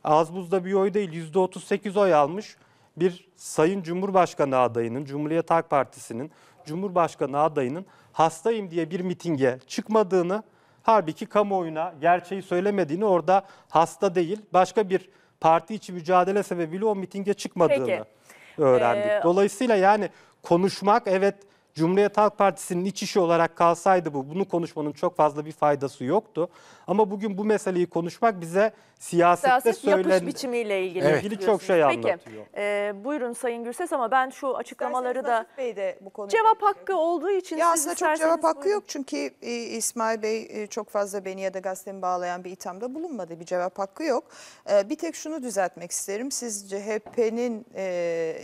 Az buzda bir oy değil, %38 oy almış bir Sayın Cumhurbaşkanı adayının, Cumhuriyet Halk Partisi'nin Cumhurbaşkanı adayının hastayım diye bir mitinge çıkmadığını, halbuki kamuoyuna gerçeği söylemediğini, orada hasta değil, başka bir parti içi mücadele sebebiyle o mitinge çıkmadığını Peki. öğrendik. Ee... Dolayısıyla yani konuşmak evet Cumhuriyet Halk Partisi'nin iç işi olarak kalsaydı bu, bunu konuşmanın çok fazla bir faydası yoktu. Ama bugün bu meseleyi konuşmak bize siyasette Siyaset söylen... yapış biçimiyle ilgili. Evet. ilgili çok şey Peki, anlatıyor. E, buyurun Sayın Gürses ama ben şu açıklamaları da Bey de bu konuda cevap hakkı olduğu için ya aslında çok cevap hakkı buyurun. yok çünkü e, İsmail Bey e, çok fazla beni ya da gazetemi bağlayan bir ithamda bulunmadı. Bir cevap hakkı yok. E, bir tek şunu düzeltmek isterim. Siz CHP'nin e,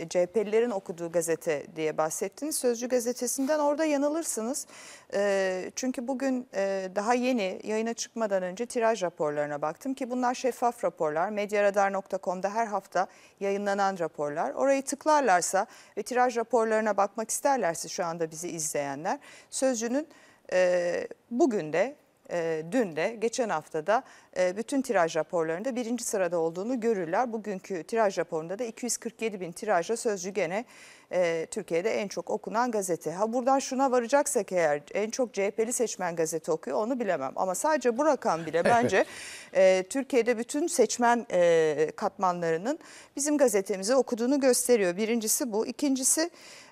CHP'lilerin okuduğu gazete diye bahsettiniz. Sözcü gazetesinden orada yanılırsınız. Ee, çünkü bugün e, daha yeni yayına çıkmadan önce tiraj raporlarına baktım ki bunlar şeffaf raporlar. Medyaradar.com'da her hafta yayınlanan raporlar. Orayı tıklarlarsa ve tiraj raporlarına bakmak isterlerse şu anda bizi izleyenler Sözcü'nün e, bugün de e, dün de geçen haftada ee, bütün tiraj raporlarında birinci sırada olduğunu görürler. Bugünkü tiraj raporunda da 247 bin tirajla Sözcü gene e, Türkiye'de en çok okunan gazete. Ha buradan şuna varacaksak eğer en çok CHP'li seçmen gazete okuyor onu bilemem. Ama sadece bu rakam bile bence e, Türkiye'de bütün seçmen e, katmanlarının bizim gazetemizi okuduğunu gösteriyor. Birincisi bu. İkincisi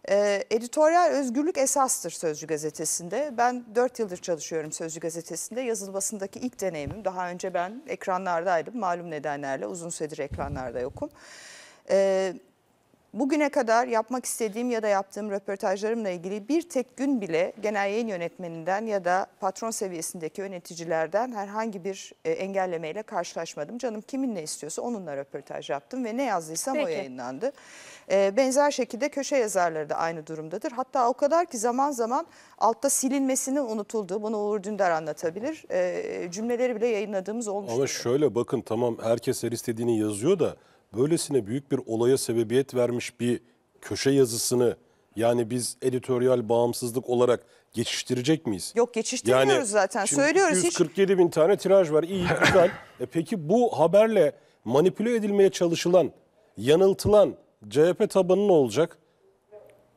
e, editoryal özgürlük esastır Sözcü gazetesinde. Ben 4 yıldır çalışıyorum Sözcü gazetesinde. Yazılı ilk deneyimim. Daha önce ben ekranlardaydım. Malum nedenlerle uzun süredir ekranlarda yokum. Ee, Bugüne kadar yapmak istediğim ya da yaptığım röportajlarımla ilgili bir tek gün bile genel yayın yönetmeninden ya da patron seviyesindeki yöneticilerden herhangi bir e, engellemeyle karşılaşmadım. Canım kimin ne istiyorsa onunla röportaj yaptım ve ne yazdıysam Peki. o yayınlandı. E, benzer şekilde köşe yazarları da aynı durumdadır. Hatta o kadar ki zaman zaman altta silinmesinin unutulduğu, bunu Uğur Dündar anlatabilir, e, cümleleri bile yayınladığımız olmuştur. Ama şöyle bakın tamam herkes her istediğini yazıyor da böylesine büyük bir olaya sebebiyet vermiş bir köşe yazısını yani biz editoryal bağımsızlık olarak geçiştirecek miyiz? Yok geçiştirmiyoruz yani, zaten söylüyoruz. 147 hiç... bin tane tiraj var iyi <laughs> güzel. e peki bu haberle manipüle edilmeye çalışılan, yanıltılan CHP tabanı ne olacak?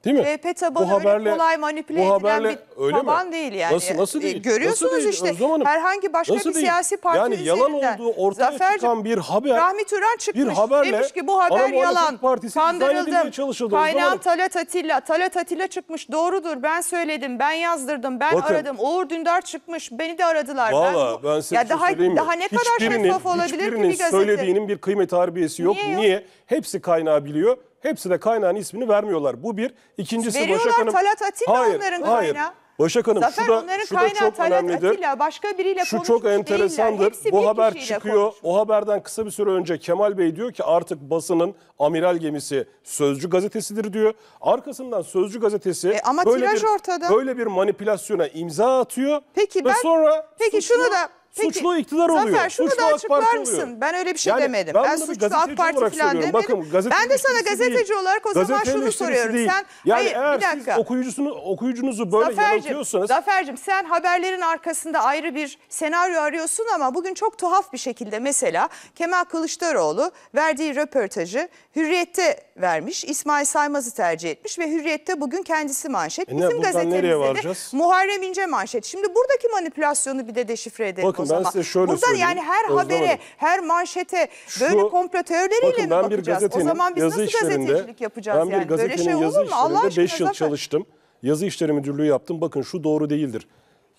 Değil mi? CHP tabanı bu haberle, öyle kolay manipüle bu haberle, edilen bir öyle taban mi? değil yani. Nasıl, nasıl e, değil? Görüyorsunuz nasıl değil, işte değil? herhangi başka nasıl bir değil? siyasi parti yani üzerinden. yalan olduğu ortaya Zafer, çıkan bir haber. Rahmi Türen çıkmış bir haberle, demiş ki bu haber yalan. Kandırıldım. Kaynağım Talat Atilla. Talat Atilla çıkmış doğrudur ben söyledim ben yazdırdım ben Bakın, aradım. Uğur Dündar çıkmış beni de aradılar. Valla ben, ben size ya şey daha, söyleyeyim mi? Daha ne kadar şeffaf olabilir ki bir gazete? söylediğinin bir kıymet harbiyesi yok. Niye? Hepsi kaynağı biliyor. Hepsine kaynağın ismini vermiyorlar. Bu bir. İkincisi Veriyorlar Başak Hanım. Talat Atilla hayır, onların hayır. kaynağı. Başak Hanım Zafer, şu da, şu da çok Talat önemlidir. Atilla, başka biriyle şu çok enteresandır. Bu haber çıkıyor. Konuşmuş. O haberden kısa bir süre önce Kemal Bey diyor ki artık basının amiral gemisi Sözcü gazetesidir diyor. Arkasından Sözcü gazetesi e ama böyle tiraj bir, ortada. böyle bir manipülasyona imza atıyor. Peki ve ben, sonra peki suçlu, şunu da suçlu iktidar oluyor. Zafer şunu suçlu da açıklar mısın? Oluyor. Ben öyle bir şey yani, demedim. Ben, ben suçlu AK Parti falan demedim. Bakın, ben de sana gazeteci değil. olarak o zaman şunu soruyorum. Değil. Sen yani hayır, eğer bir dakika. siz okuyucusunu, okuyucunuzu böyle Zafer'cim, yanıltıyorsanız. Zafer'cim sen haberlerin arkasında ayrı bir senaryo arıyorsun ama bugün çok tuhaf bir şekilde mesela Kemal Kılıçdaroğlu verdiği röportajı Hürriyet'te vermiş. İsmail Saymaz'ı tercih etmiş ve Hürriyet'te bugün kendisi manşet. E ne, Bizim gazetemizde de Muharrem İnce manşet. Şimdi buradaki manipülasyonu bir de deşifre edelim Bakın, o zaman. Bakın ben size şöyle Buradan söyleyeyim. yani her Özlem habere, Hanım. her manşete Şu, böyle komplo teoriyle bakın, mi bakacağız? o zaman biz yazı nasıl gazetecilik yapacağız ben bir yani? Bir böyle şey olur mu? Allah aşkına 5 yıl zaten. çalıştım. Yazı işleri müdürlüğü yaptım. Bakın şu doğru değildir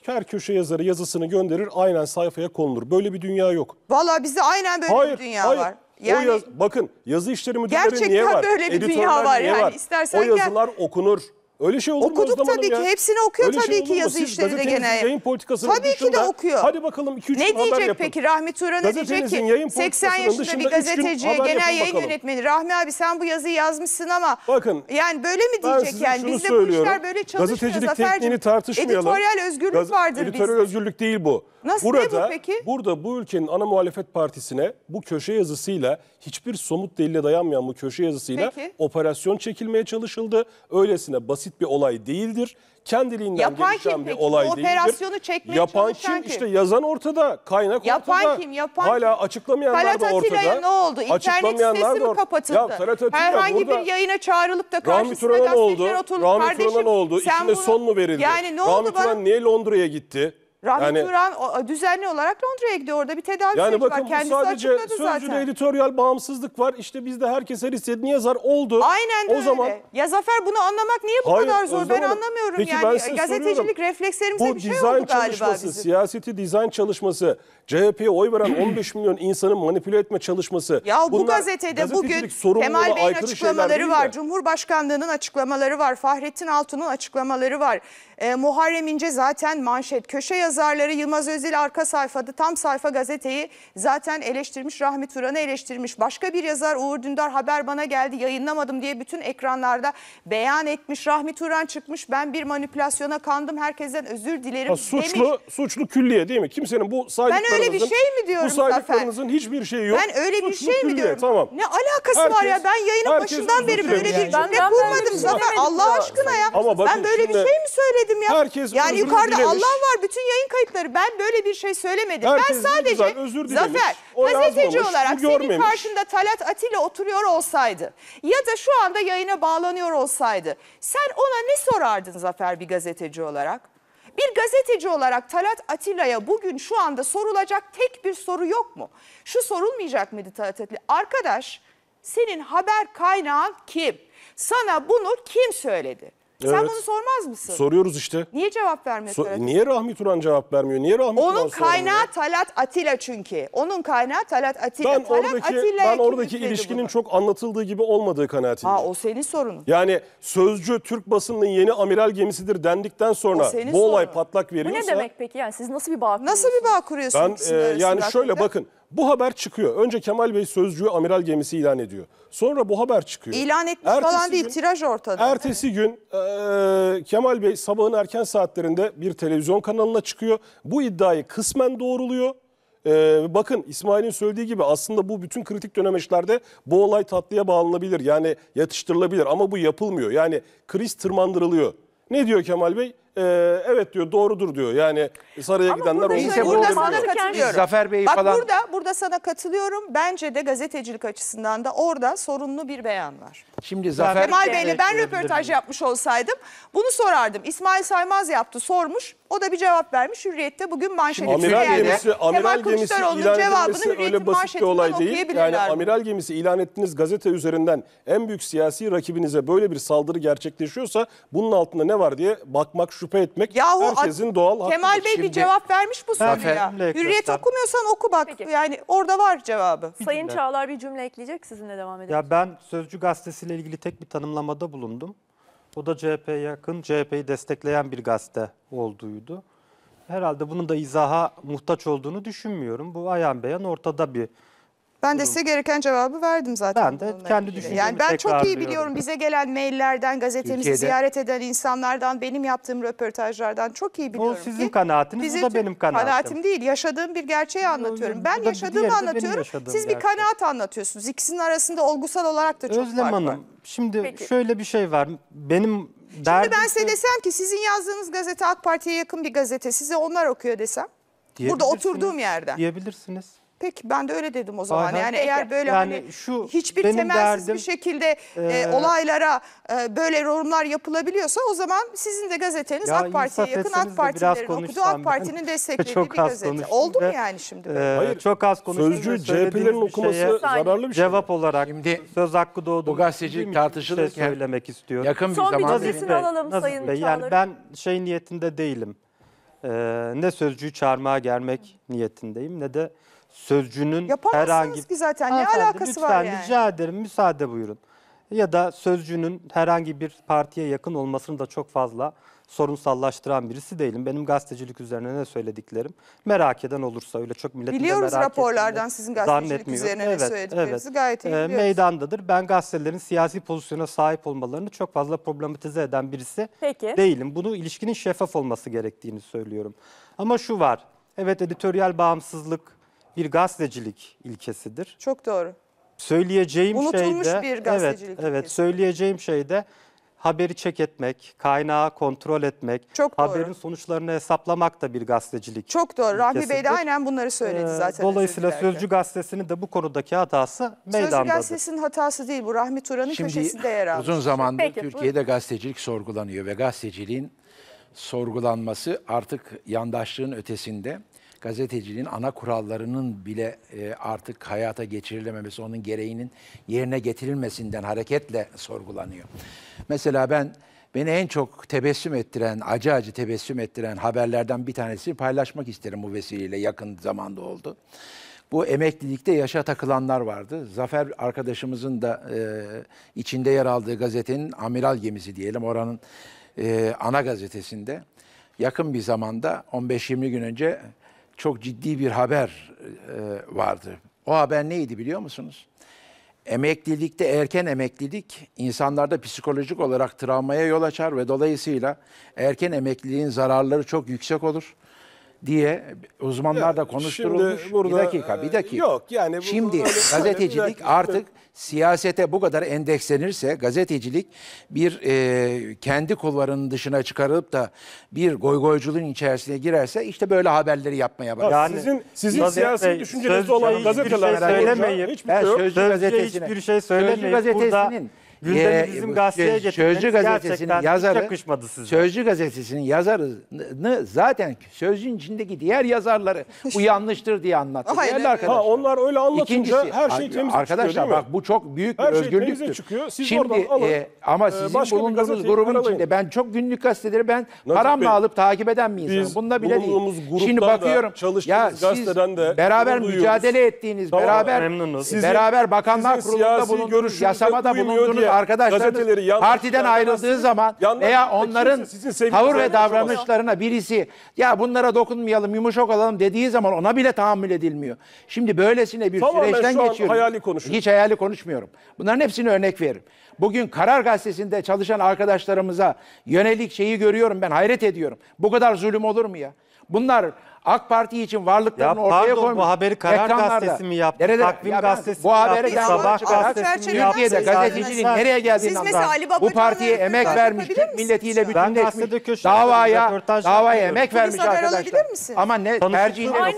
her köşe yazarı yazısını gönderir aynen sayfaya konulur. Böyle bir dünya yok. Valla bizde aynen böyle hayır, bir dünya hayır. var. Yani, o yaz, bakın yazı işleri müdürleri niye var? Gerçekten böyle bir Editörler dünya var yani. Var? İstersen o yazılar gel. okunur. Öyle şey olur Okuduk mu? Okuduk tabii ya. ki. Hepsini okuyor Öyle şey tabii şey ki yazı Siz işleri de gene. yayın politikasının tabii dışında, ki de okuyor. Hadi bakalım 2-3 haber yapın. Ne diyecek peki? Rahmi Turan ne diyecek ki? 80 yaşında bir gazeteci, genel yayın bakalım. yönetmeni. Rahmi abi sen bu yazıyı yazmışsın ama. Bakın. Yani böyle mi diyecek yani? Bizde bu işler böyle çalışmıyor Gazetecilik Zafer'cim. tekniğini tartışmayalım. Editöryel özgürlük vardır bizde. Editöryel özgürlük değil bu. Nasıl burada, bu peki? Burada bu ülkenin ana muhalefet partisine bu köşe yazısıyla hiçbir somut delile dayanmayan bu köşe yazısıyla peki. operasyon çekilmeye çalışıldı. Öylesine basit bir olay değildir. Kendiliğinden Yapan gelişen kim bir peki? olay bu değildir. Operasyonu çekmeye Yapan kim? kim? İşte yazan ortada, kaynak Yapan ortada. Kim? Yapan Hala kim? açıklamayanlar Talat da ortada. ne oldu? İnternet sitesi mi kapatıldı? Ya, Talat Herhangi burada... bir yayına çağrılıp da karşısına gazeteciler oldu. oturdu. Rami Turan'a ne oldu? İçine bunu... son mu verildi? Yani ne oldu Rami Turan niye Londra'ya gitti? Rahmi Yani- Turan düzenli olarak Londra'ya gidiyor. Orada bir tedavi Yani süreci bakın var. bu Kendisi sadece açıkladı sözcüde editoryal bağımsızlık var. İşte bizde herkes her istedi niye zar oldu. Aynen de o öyle. zaman ya Zafer bunu anlamak niye bu Hayır, kadar zor? Özlem Ben anlamıyorum Peki yani. ben size Gazetecilik soruyorum. reflekslerimize bu bir şey oldu dizayn çalışması, siyaseti dizayn çalışması CHP'ye oy veren 15 <clears throat> milyon insanı manipüle etme çalışması. Ya bu Bunlar gazetede bugün Kemal Bey'in açıklamaları var. Cumhurbaşkanlığının açıklamaları var. Fahrettin Altun'un açıklamaları var. E, Muharrem İnce zaten manşet. Köşe yazarları Yılmaz Özil arka sayfada tam sayfa gazeteyi zaten eleştirmiş. Rahmi Turan'ı eleştirmiş. Başka bir yazar Uğur Dündar haber bana geldi yayınlamadım diye bütün ekranlarda beyan etmiş. Rahmi Turan çıkmış ben bir manipülasyona kandım herkesten özür dilerim ha, suçlu, demiş. Suçlu külliye değil mi? Kimsenin bu saydıklarını öyle bir şey mi diyorum bu saydıklarınızın Zafer? hiçbir şeyi yok. Ben öyle bir Suç şey mi diyorum? Tamam. Ne alakası herkes, var ya? Ben yayının başından beri böyle yani. bir cümle kurmadım şey Zafer. Allah aşkına ya. Ama bakın ben böyle bir şey mi söyledim ya? Herkes yani yukarıda dilemiş. Allah var bütün yayın kayıtları. Ben böyle bir şey söylemedim. Herkes ben sadece güzel, özür Zafer gazeteci olarak senin karşında Talat Atilla oturuyor olsaydı ya da şu anda yayına bağlanıyor olsaydı sen ona ne sorardın Zafer bir gazeteci olarak? Bir gazeteci olarak Talat Atilla'ya bugün şu anda sorulacak tek bir soru yok mu? Şu sorulmayacak mıydı Talat Atilla? Arkadaş senin haber kaynağın kim? Sana bunu kim söyledi? Sen Evet. bunu sormaz mısın? Soruyoruz işte. Niye cevap So- Niye Rahmi Turan cevap vermiyor? Niye Rahmi Turan Onun sormuyor? kaynağı Talat Atilla çünkü. Onun kaynağı Talat Atilla. Ben Talat oradaki, ben oradaki ilişkinin bunu? çok anlatıldığı gibi olmadığı kanaatindeyim. Ha o senin sorunun. Yani sözcü Türk basınının yeni amiral gemisidir dendikten sonra bu olay sorunun. patlak Bu ne demek peki? Yani siz nasıl bir bağ Nasıl kuruyorsunuz? bir bağ kuruyorsun? Ben e, yani şöyle hakikaten? bakın bu haber çıkıyor. Önce Kemal Bey sözcüğü amiral gemisi ilan ediyor. Sonra bu haber çıkıyor. İlan etmiş ertesi falan değil, tiraj ortada. Ertesi gün e, Kemal Bey sabahın erken saatlerinde bir televizyon kanalına çıkıyor. Bu iddiayı kısmen doğruluyor. Ee, bakın İsmail'in söylediği gibi aslında bu bütün kritik dönemeçlerde bu olay tatlıya bağlanabilir. Yani yatıştırılabilir ama bu yapılmıyor. Yani kriz tırmandırılıyor. Ne diyor Kemal Bey? e, evet diyor doğrudur diyor. Yani Sarı'ya Ama gidenler burada olsun. Burada sana diyor. katılıyorum. Zafer Bey Bak falan burada, burada sana katılıyorum. Bence de gazetecilik açısından da orada sorunlu bir beyan var. şimdi Zafer Kemal Bey'le ben röportaj yapmış olsaydım bunu sorardım. İsmail Saymaz yaptı sormuş. O da bir cevap vermiş. Hürriyet'te bugün manşeti Amiral Türkiye'de gemisi, amiral gemisi Kılıçdaroğlu'nun ilan edilmesi öyle basit bir olay değil. Yani amiral gemisi ilan ettiğiniz gazete üzerinden en büyük siyasi rakibinize böyle bir saldırı gerçekleşiyorsa bunun altında ne var diye bakmak şüphe etmek Yahu, herkesin doğal hakkı. Kemal Bey bir cevap vermiş bu soruya. Efendim, Hürriyet Ekmekler. okumuyorsan oku bak. Peki. Yani orada var cevabı. Sayın cümle. Çağlar bir cümle ekleyecek sizinle devam edelim. Ya ben Sözcü gazetesiyle ilgili tek bir tanımlamada bulundum. O da CHP'ye yakın, CHP'yi destekleyen bir gazete olduğuydu. Herhalde bunun da izaha muhtaç olduğunu düşünmüyorum. Bu ayan beyan ortada bir ben de size gereken cevabı verdim zaten. Ben de kendi ilgili. düşüncemi Yani ben çok iyi biliyorum bize gelen maillerden, gazetemizi Türkiye'de- ziyaret eden insanlardan, benim yaptığım röportajlardan çok iyi biliyorum O sizin ki kanaatiniz, bu da benim kanaatim. değil, yaşadığım bir gerçeği anlatıyorum. Ben yaşadığımı anlatıyorum, yaşadığım siz bir gerçek. kanaat anlatıyorsunuz. İkisinin arasında olgusal olarak da çok Özlem fark var. Hanım şimdi Peki. şöyle bir şey var. Benim derdim Şimdi ben size desem ki sizin yazdığınız gazete AK Parti'ye yakın bir gazete, size onlar okuyor desem. burada oturduğum yerden. Diyebilirsiniz. Peki ben de öyle dedim o zaman. Aynen. Yani eğer böyle yani hani şu hiçbir temelsiz derdim, bir şekilde e, e, olaylara e, böyle yorumlar yapılabiliyorsa o zaman sizin de gazeteniz ya AK Parti'ye yakın AK Partilerin okuduğu AK Parti'nin <laughs> desteklediği çok bir gazete. Oldu mu yani şimdi? E, Hayır. Çok az konuştum. Sözcü CHP'lerin okuması zararlı bir şey. Cevap olarak şimdi, söz hakkı doğdu. Bu gazeteci şey tartışılırken söylemek istiyorum. Yakın bir Son bir cümlesini alalım Nazif Sayın Bey, Yani ben şey niyetinde değilim. Ee, ne sözcüyü çağırmaya gelmek niyetindeyim ne de Sözcünün herhangi ki zaten ne Hanımefendi, alakası lütfen, var yani? rica ederim müsaade buyurun. Ya da sözcünün herhangi bir partiye yakın olmasını da çok fazla sorunsallaştıran birisi değilim. Benim gazetecilik üzerine ne söylediklerim merak eden olursa öyle çok milletin merak Biliyoruz merak raporlardan sizin gazetecilik zannetmiyorum. üzerine ne söylediklerinizi gayet iyi ee, biliyoruz. meydandadır. Ben gazetelerin siyasi pozisyona sahip olmalarını çok fazla problematize eden birisi Peki. değilim. Bunu ilişkinin şeffaf olması gerektiğini söylüyorum. Ama şu var. Evet editöryel bağımsızlık bir gazetecilik ilkesidir. Çok doğru. Söyleyeceğim Unutulmuş şey de bir gazetecilik evet, evet söyleyeceğim şey de haberi çek etmek, kaynağı kontrol etmek, Çok doğru. haberin sonuçlarını hesaplamak da bir gazetecilik. Çok doğru. Rahmi Bey de aynen bunları söyledi ee, zaten. Dolayısıyla Sözcü, Sözcü Gazetesi'nin de bu konudaki hatası meydandadır. Sözcü Gazetesi'nin hatası değil bu. Rahmi Turan'ın Şimdi, köşesinde yer almış. Uzun zamandır Peki, Türkiye'de buyurun. gazetecilik sorgulanıyor ve gazeteciliğin sorgulanması artık yandaşlığın ötesinde gazeteciliğin ana kurallarının bile e, artık hayata geçirilememesi, onun gereğinin yerine getirilmesinden hareketle sorgulanıyor. Mesela ben beni en çok tebessüm ettiren, acı acı tebessüm ettiren haberlerden bir tanesini paylaşmak isterim bu vesileyle yakın zamanda oldu. Bu emeklilikte yaşa takılanlar vardı. Zafer arkadaşımızın da e, içinde yer aldığı gazetenin amiral gemisi diyelim oranın e, ana gazetesinde yakın bir zamanda 15-20 gün önce çok ciddi bir haber e, vardı. O haber neydi biliyor musunuz? Emeklilikte erken emeklilik insanlarda psikolojik olarak travmaya yol açar ve dolayısıyla erken emekliliğin zararları çok yüksek olur diye uzmanlar da konuşturulmuş. Şimdi burada, bir dakika, bir e, dakika. Yok yani. Bu, şimdi bu, gazetecilik artık siyasete bu kadar endekslenirse gazetecilik bir e, kendi kullarının dışına çıkarılıp da bir goygoyculuğun içerisine girerse işte böyle haberleri yapmaya başlar. Yani sizin sizin gazete, siyasi e, düşünceniz olan gazeteler şey söylemeyin. Ben sözcü, sözcü gazetesine hiçbir şey, şey söylemeyin. Sözcü gazetesinin Burada Gündemi bizim ee, gazeteye Sözcü gazetesinin yazarı yakışmadı size. Sözcü gazetesinin yazarını zaten sözcüğün içindeki diğer yazarları bu yanlıştır diye anlattı. Aynen. Değerli arkadaşlar. Ha, onlar öyle anlatınca İkincisi, her şey temiz arkadaşlar çıkıyor, bak bu çok büyük her bir şey özgürlüktür. Şey çıkıyor. Siz Şimdi alın, e, ama ee, sizin başka bulunduğunuz grubun aralayın. içinde ben çok günlük gazeteleri ben Nazif paramla Bey, alıp takip eden bir insanım. Bunda bile değil. Şimdi bakıyorum ya siz de beraber mücadele ettiğiniz, beraber beraber bakanlar kurulunda bulundunuz, yasamada bulundunuz Arkadaşlar, yan partiden ayrıldığı zaman veya onların sizin tavır ve davranışlarına birisi ya bunlara dokunmayalım yumuşak olalım dediği zaman ona bile tahammül edilmiyor. Şimdi böylesine bir Tamamen süreçten geçiyorum. Hayali Hiç hayali konuşmuyorum. Bunların hepsini örnek veririm. Bugün Karar Gazetesi'nde çalışan arkadaşlarımıza yönelik şeyi görüyorum ben hayret ediyorum. Bu kadar zulüm olur mu ya? Bunlar AK Parti için varlıklarını ya ortaya pardon, koymuş. bu haberi Karar Ekranlarda. Gazetesi mi yaptı? Nerede? Takvim ya Gazetesi bu mi haberi yaptı? Sabah Gazetesi mi yaptı? Türkiye'de gazeteciliğin yani. nereye geldiğini anlar. Bu partiye emek vermiş, milletiyle bütünleşmiş, davaya, davaya emek vermiş arkadaşlar. Ama ne tercihleri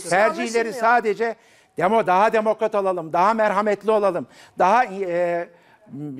sadece, tercihleri sadece demo, daha demokrat olalım, daha merhametli olalım, daha... E,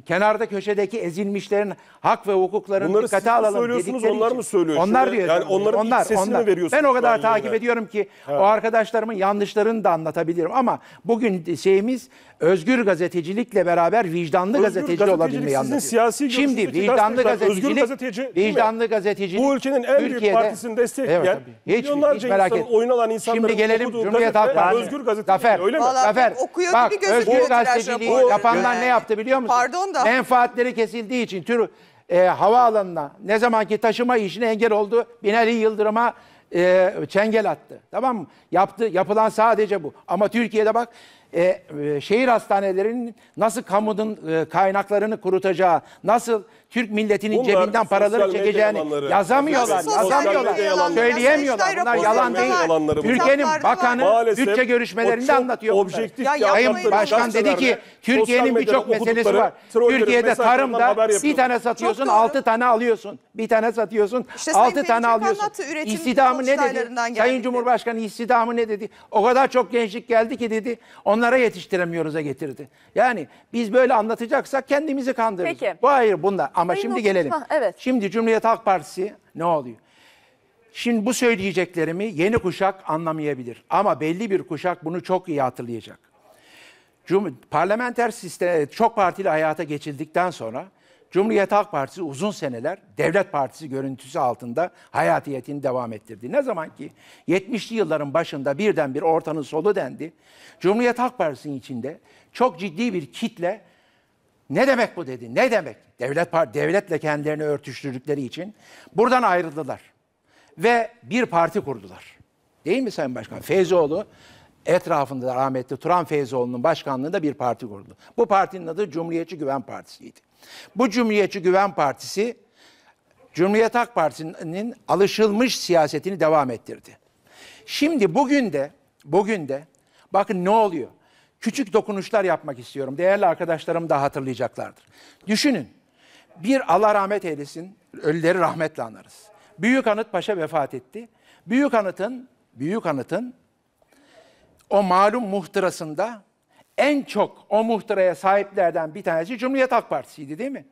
kenarda köşedeki ezilmişlerin hak ve hukuklarını Bunları dikkate siz alalım söylüyorsunuz dedikleri onlar için. mı söylüyor? Onlar Şöyle, diyor. Yani onların onlar, sesini mi veriyorsunuz? Ben o kadar takip yayında? ediyorum ki o arkadaşlarımın yanlışlarını da anlatabilirim ama bugün şeyimiz özgür gazetecilikle beraber vicdanlı özgür gazeteci gazetecilik olabilmeyi anlatıyor. Siyasi Şimdi vicdanlı gazetecilik, özgür gazeteci, vicdanlı gazetecilik bu ülkenin en Türkiye'de, büyük partisini destekleyen evet, hiç, milyonlarca hiç merak insanın oyun alan insanların Şimdi gelelim Cumhuriyet Halk Partisi. Özgür gazetecilik öyle mi? Zafer, okuyor bak, gibi özgür gazeteciliği bu, yapanlar ne yaptı biliyor musun? Pardon da. Menfaatleri kesildiği için tür e, havaalanına ne zamanki taşıma işine engel oldu. Binali Yıldırım'a e, çengel attı. Tamam mı? Yaptı, yapılan sadece bu. Ama Türkiye'de bak e, e, şehir hastanelerinin nasıl kamunun e, kaynaklarını kurutacağı, nasıl Türk milletinin Bunlar cebinden paraları çekeceğini yalanları. yazamıyorlar. Sosyal yazamıyorlar. Söyleyemiyorlar. Bunlar Sosyal yalan değil. yalanları bunlar. bakanı Maalesef bütçe görüşmelerinde çok anlatıyor. bunları. objektif Ya Sayın Başkan dedi ki Türkiye'nin birçok meselesi var. Türkiye'de tarımda bir tane satıyorsun, altı tane alıyorsun. Bir tane satıyorsun, İşte Sayın altı tane alıyorsun. İstidamı ne dedi? sonuçlarından Sayın Cumhurbaşkanı istidamı ne dedi? O kadar çok gençlik geldi ki dedi. Onlara yetiştiremiyoruz'a getirdi. Yani biz böyle anlatacaksak kendimizi kandırırız. Peki. Bu hayır bunda. Ama Sayın şimdi gelelim. Ha, evet. Şimdi Cumhuriyet Halk Partisi ne oluyor? Şimdi bu söyleyeceklerimi yeni kuşak anlamayabilir. Ama belli bir kuşak bunu çok iyi hatırlayacak. Cum parlamenter sistem çok partili hayata geçildikten sonra Cumhuriyet Halk Partisi uzun seneler Devlet Partisi görüntüsü altında hayatiyetini devam ettirdi. Ne zaman ki 70'li yılların başında birden bir ortanın solu dendi. Cumhuriyet Halk Partisi'nin içinde çok ciddi bir kitle ne demek bu dedi, ne demek? devlet devletle kendilerini örtüştürdükleri için buradan ayrıldılar. Ve bir parti kurdular. Değil mi Sayın Başkan? Feyzoğlu etrafında rahmetli Turan Feyzoğlu'nun başkanlığında bir parti kurdu. Bu partinin adı Cumhuriyetçi Güven Partisi'ydi. Bu Cumhuriyetçi Güven Partisi Cumhuriyet Halk Partisi'nin alışılmış siyasetini devam ettirdi. Şimdi bugün de bugün de bakın ne oluyor? Küçük dokunuşlar yapmak istiyorum. Değerli arkadaşlarım da hatırlayacaklardır. Düşünün. Bir Allah rahmet eylesin, ölüleri rahmetle anarız. Büyük Anıt Paşa vefat etti. Büyük Anıt'ın, Büyük Anıt'ın o malum muhtırasında en çok o muhtıraya sahiplerden bir tanesi Cumhuriyet Halk Partisi'ydi değil mi?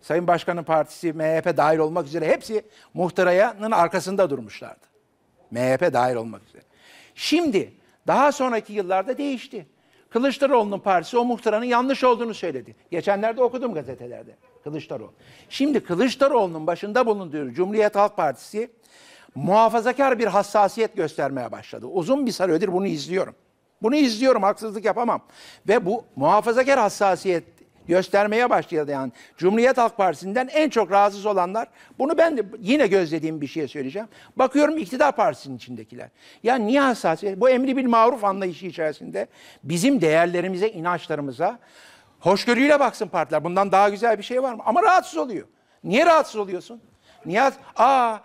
Sayın Başkan'ın partisi MHP dahil olmak üzere hepsi muhtırayanın arkasında durmuşlardı. MHP dahil olmak üzere. Şimdi daha sonraki yıllarda değişti. Kılıçdaroğlu'nun partisi o muhtıranın yanlış olduğunu söyledi. Geçenlerde okudum gazetelerde. Kılıçdaroğlu. Şimdi Kılıçdaroğlu'nun başında bulunduğu Cumhuriyet Halk Partisi muhafazakar bir hassasiyet göstermeye başladı. Uzun bir süredir bunu izliyorum. Bunu izliyorum, haksızlık yapamam. Ve bu muhafazakar hassasiyet göstermeye başladı yani Cumhuriyet Halk Partisi'nden en çok rahatsız olanlar. Bunu ben de yine gözlediğim bir şeye söyleyeceğim. Bakıyorum iktidar partisinin içindekiler. Ya niye hassasiyet? Bu emri bir maruf anlayışı içerisinde bizim değerlerimize, inançlarımıza Hoşgörüyle baksın partiler. Bundan daha güzel bir şey var mı? Ama rahatsız oluyor. Niye rahatsız oluyorsun? Niye? Aa,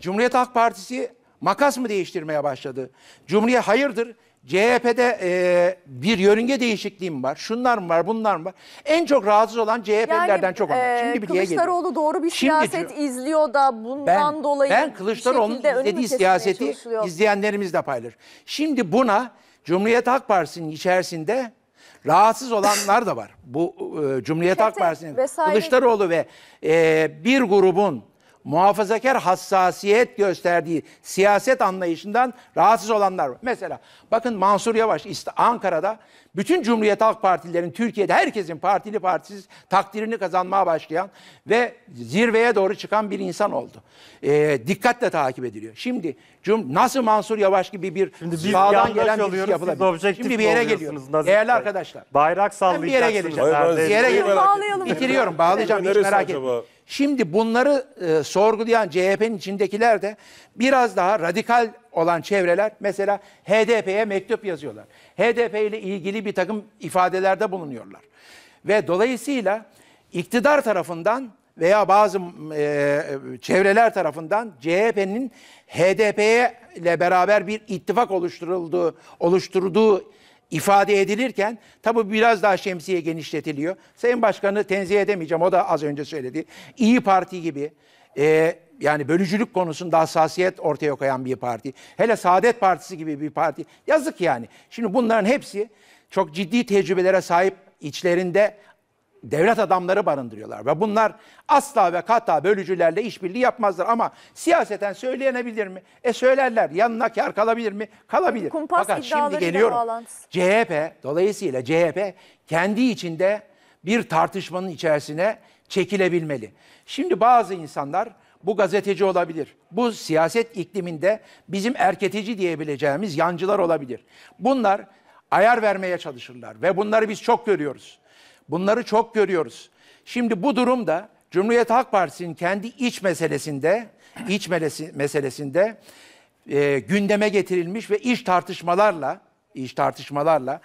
Cumhuriyet Halk Partisi makas mı değiştirmeye başladı? Cumhuriyet hayırdır? CHP'de e, bir yörünge değişikliği mi var? Şunlar mı var, bunlar mı var? En çok rahatsız olan CHP'lilerden yani, çok onlar. E, Şimdi bir Kılıçdaroğlu doğru bir Şimdi, siyaset izliyor da bundan ben, dolayı Ben Kılıçdaroğlu'nun izlediği siyaseti izleyenlerimizle paylaşır. Şimdi buna Cumhuriyet Halk Partisi'nin içerisinde Rahatsız olanlar da var. Bu e, Cumhuriyet Halk Partisi'nin Kılıçdaroğlu ve e, bir grubun muhafazakar hassasiyet gösterdiği siyaset anlayışından rahatsız olanlar var. Mesela bakın Mansur Yavaş Ankara'da bütün Cumhuriyet Halk Partilerin Türkiye'de herkesin partili partisiz takdirini kazanmaya başlayan ve zirveye doğru çıkan bir insan oldu. E, dikkatle takip ediliyor. Şimdi Cum Nasıl Mansur Yavaş gibi bir Şimdi sağdan gelen bir şey. yapılabilir. Şimdi bir yere geliyorsunuz. geliyorum. Değerli arkadaşlar. Bayrak Ben bir yere sallayacaksınız. Bir yere geleceğim. Bitiriyorum. Bağlayacağım. Hiç merak etme. Şimdi bunları e, sorgulayan CHP'nin içindekiler de biraz daha radikal olan çevreler mesela HDP'ye mektup yazıyorlar. HDP ile ilgili bir takım ifadelerde bulunuyorlar. Ve dolayısıyla iktidar tarafından veya bazı e, çevreler tarafından CHP'nin HDP ile beraber bir ittifak oluşturulduğu oluşturduğu ifade edilirken tabi biraz daha şemsiye genişletiliyor. Sayın Başkan'ı tenzih edemeyeceğim o da az önce söyledi. İyi Parti gibi e, yani bölücülük konusunda hassasiyet ortaya koyan bir parti. Hele Saadet Partisi gibi bir parti. Yazık yani. Şimdi bunların hepsi çok ciddi tecrübelere sahip içlerinde devlet adamları barındırıyorlar ve bunlar asla ve kata bölücülerle işbirliği yapmazlar ama siyaseten söyleyenebilir mi? E söylerler. Yanına kar kalabilir mi? Kalabilir. Kumpas Fakat şimdi geliyorum. CHP dolayısıyla CHP kendi içinde bir tartışmanın içerisine çekilebilmeli. Şimdi bazı insanlar bu gazeteci olabilir. Bu siyaset ikliminde bizim erketici diyebileceğimiz yancılar olabilir. Bunlar ayar vermeye çalışırlar ve bunları biz çok görüyoruz. Bunları çok görüyoruz. Şimdi bu durumda Cumhuriyet Halk Partisi'nin kendi iç meselesinde, iç meselesinde e, gündeme getirilmiş ve iç tartışmalarla, iç tartışmalarla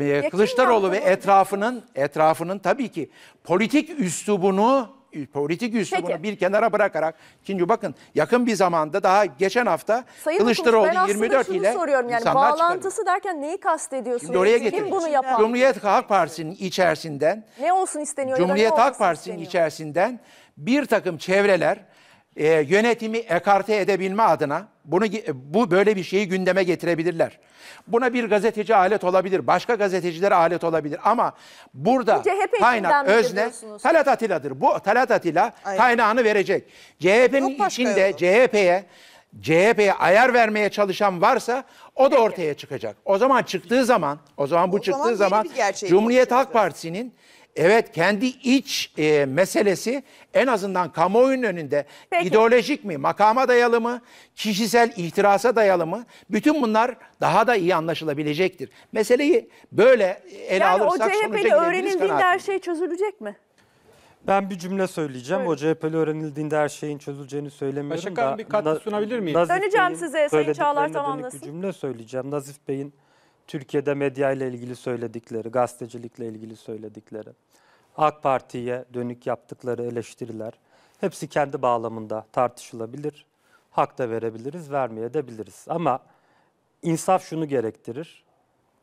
e, Kılıçdaroğlu ve etrafının etrafının tabii ki politik üslubunu politik üslubunu bunu bir kenara bırakarak çünkü bakın yakın bir zamanda daha geçen hafta Sayın Kılıçdaroğlu Hukuş, ben 24 ile soruyorum yani bağlantısı çıkarıyor. derken neyi kastediyorsunuz? Şimdi oraya Kim bunu yapan? Cumhuriyet Halk Partisi'nin içerisinden ne olsun isteniyor? Cumhuriyet Halk Partisi'nin içerisinden bir takım çevreler e, yönetimi ekarte edebilme adına bunu bu böyle bir şeyi gündeme getirebilirler. Buna bir gazeteci alet olabilir, başka gazeteciler alet olabilir ama burada bu kaynak özne Talat atiladır. Bu Talat atila Aynen. kaynağını verecek. CHP'nin içinde CHP'ye CHP'ye ayar vermeye çalışan varsa o da ortaya çıkacak. O zaman çıktığı zaman, o zaman bu o çıktığı zaman, zaman Cumhuriyet Halk Partisi'nin Evet kendi iç e, meselesi en azından kamuoyunun önünde Peki. ideolojik mi, makama dayalı mı, kişisel ihtirasa dayalı mı? Bütün bunlar daha da iyi anlaşılabilecektir. Meseleyi böyle ele yani alırsak sonuca Yani o öğrenildiğinde her şey çözülecek mi? Ben bir cümle söyleyeceğim. Evet. O CHP'li öğrenildiğinde her şeyin çözüleceğini söylemiyorum Başakan bir katkı sunabilir miyim? Döneceğim size Sayın Çağlar tamamlasın. Bir cümle söyleyeceğim. Nazif Bey'in Türkiye'de medya ile ilgili söyledikleri, gazetecilikle ilgili söyledikleri, AK Parti'ye dönük yaptıkları eleştiriler hepsi kendi bağlamında tartışılabilir. Hak da verebiliriz, vermeye de biliriz. Ama insaf şunu gerektirir.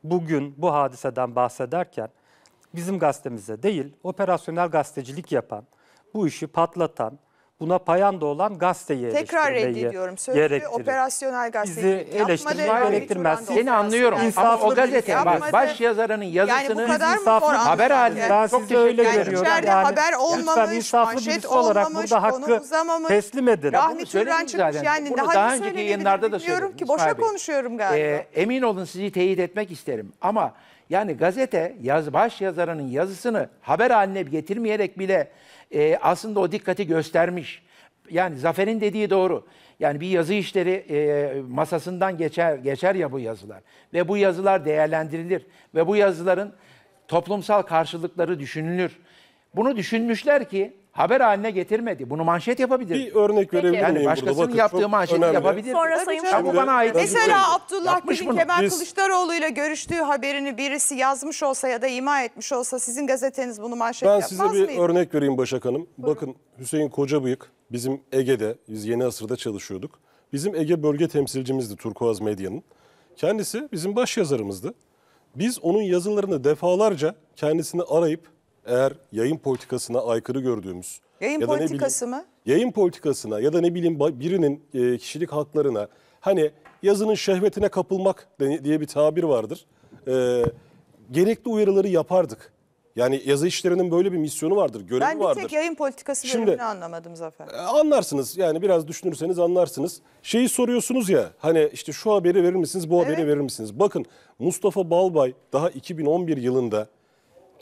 Bugün bu hadiseden bahsederken bizim gazetemize değil, operasyonel gazetecilik yapan, bu işi patlatan, buna payanda olan gazeteyi Tekrar reddediyorum. Sözlü gerektirir. operasyonel gazeteyi, gazetecilik. eleştirmek Yapma devamlı gerektirmez. Turan Seni Doğan. anlıyorum ama o gazete bak baş yazarının yazısını bu kadar mı İnsaflı- zor haber anlatacak? halinde Ben çok teşekkür öyle Yani görüyorum. içeride haber lütfen olmamış, insaflı manşet birisi olarak olmamış, burada hakkı uzamamış. teslim edelim. Ya Rahmi bunu çıkmış zaten. yani Bunu daha daha önceki yayınlarda da söyledim ki. Boşa konuşuyorum galiba. Ee, emin olun sizi teyit etmek isterim ama yani gazete yaz baş yazarının yazısını haber haline getirmeyerek bile e, aslında o dikkati göstermiş. Yani Zafer'in dediği doğru. Yani bir yazı işleri e, masasından geçer geçer ya bu yazılar ve bu yazılar değerlendirilir ve bu yazıların toplumsal karşılıkları düşünülür. Bunu düşünmüşler ki haber haline getirmedi. Bunu manşet yapabilir. Bir örnek verebilir miyim? Yani başkasının bakın, yaptığı manşeti yapabilir. Sonra Sayın Şahin. Bu bana ait. Mesela Abdullah Gül'ün Kemal Biz... Kılıçdaroğlu ile görüştüğü haberini birisi yazmış olsa ya da ima etmiş olsa sizin gazeteniz bunu manşet ben yapmaz mıydı? Ben size bir mıydı? örnek vereyim Başak Hanım. Buyurun. Bakın Hüseyin Kocabıyık bizim Ege'de, biz yeni asırda çalışıyorduk. Bizim Ege bölge temsilcimizdi Turkuaz Medya'nın. Kendisi bizim baş yazarımızdı. Biz onun yazılarını defalarca kendisini arayıp eğer yayın politikasına aykırı gördüğümüz yayın ya da politikası ne bileyim, mı? Yayın politikasına ya da ne bileyim birinin e, kişilik haklarına hani yazının şehvetine kapılmak diye bir tabir vardır. E, gerekli uyarıları yapardık. Yani yazı işlerinin böyle bir misyonu vardır, görevi vardır. Ben bir vardır. tek yayın politikası bölümünü anlamadım Zafer. E, anlarsınız yani biraz düşünürseniz anlarsınız. Şeyi soruyorsunuz ya hani işte şu haberi verir misiniz, bu haberi evet. verir misiniz? Bakın Mustafa Balbay daha 2011 yılında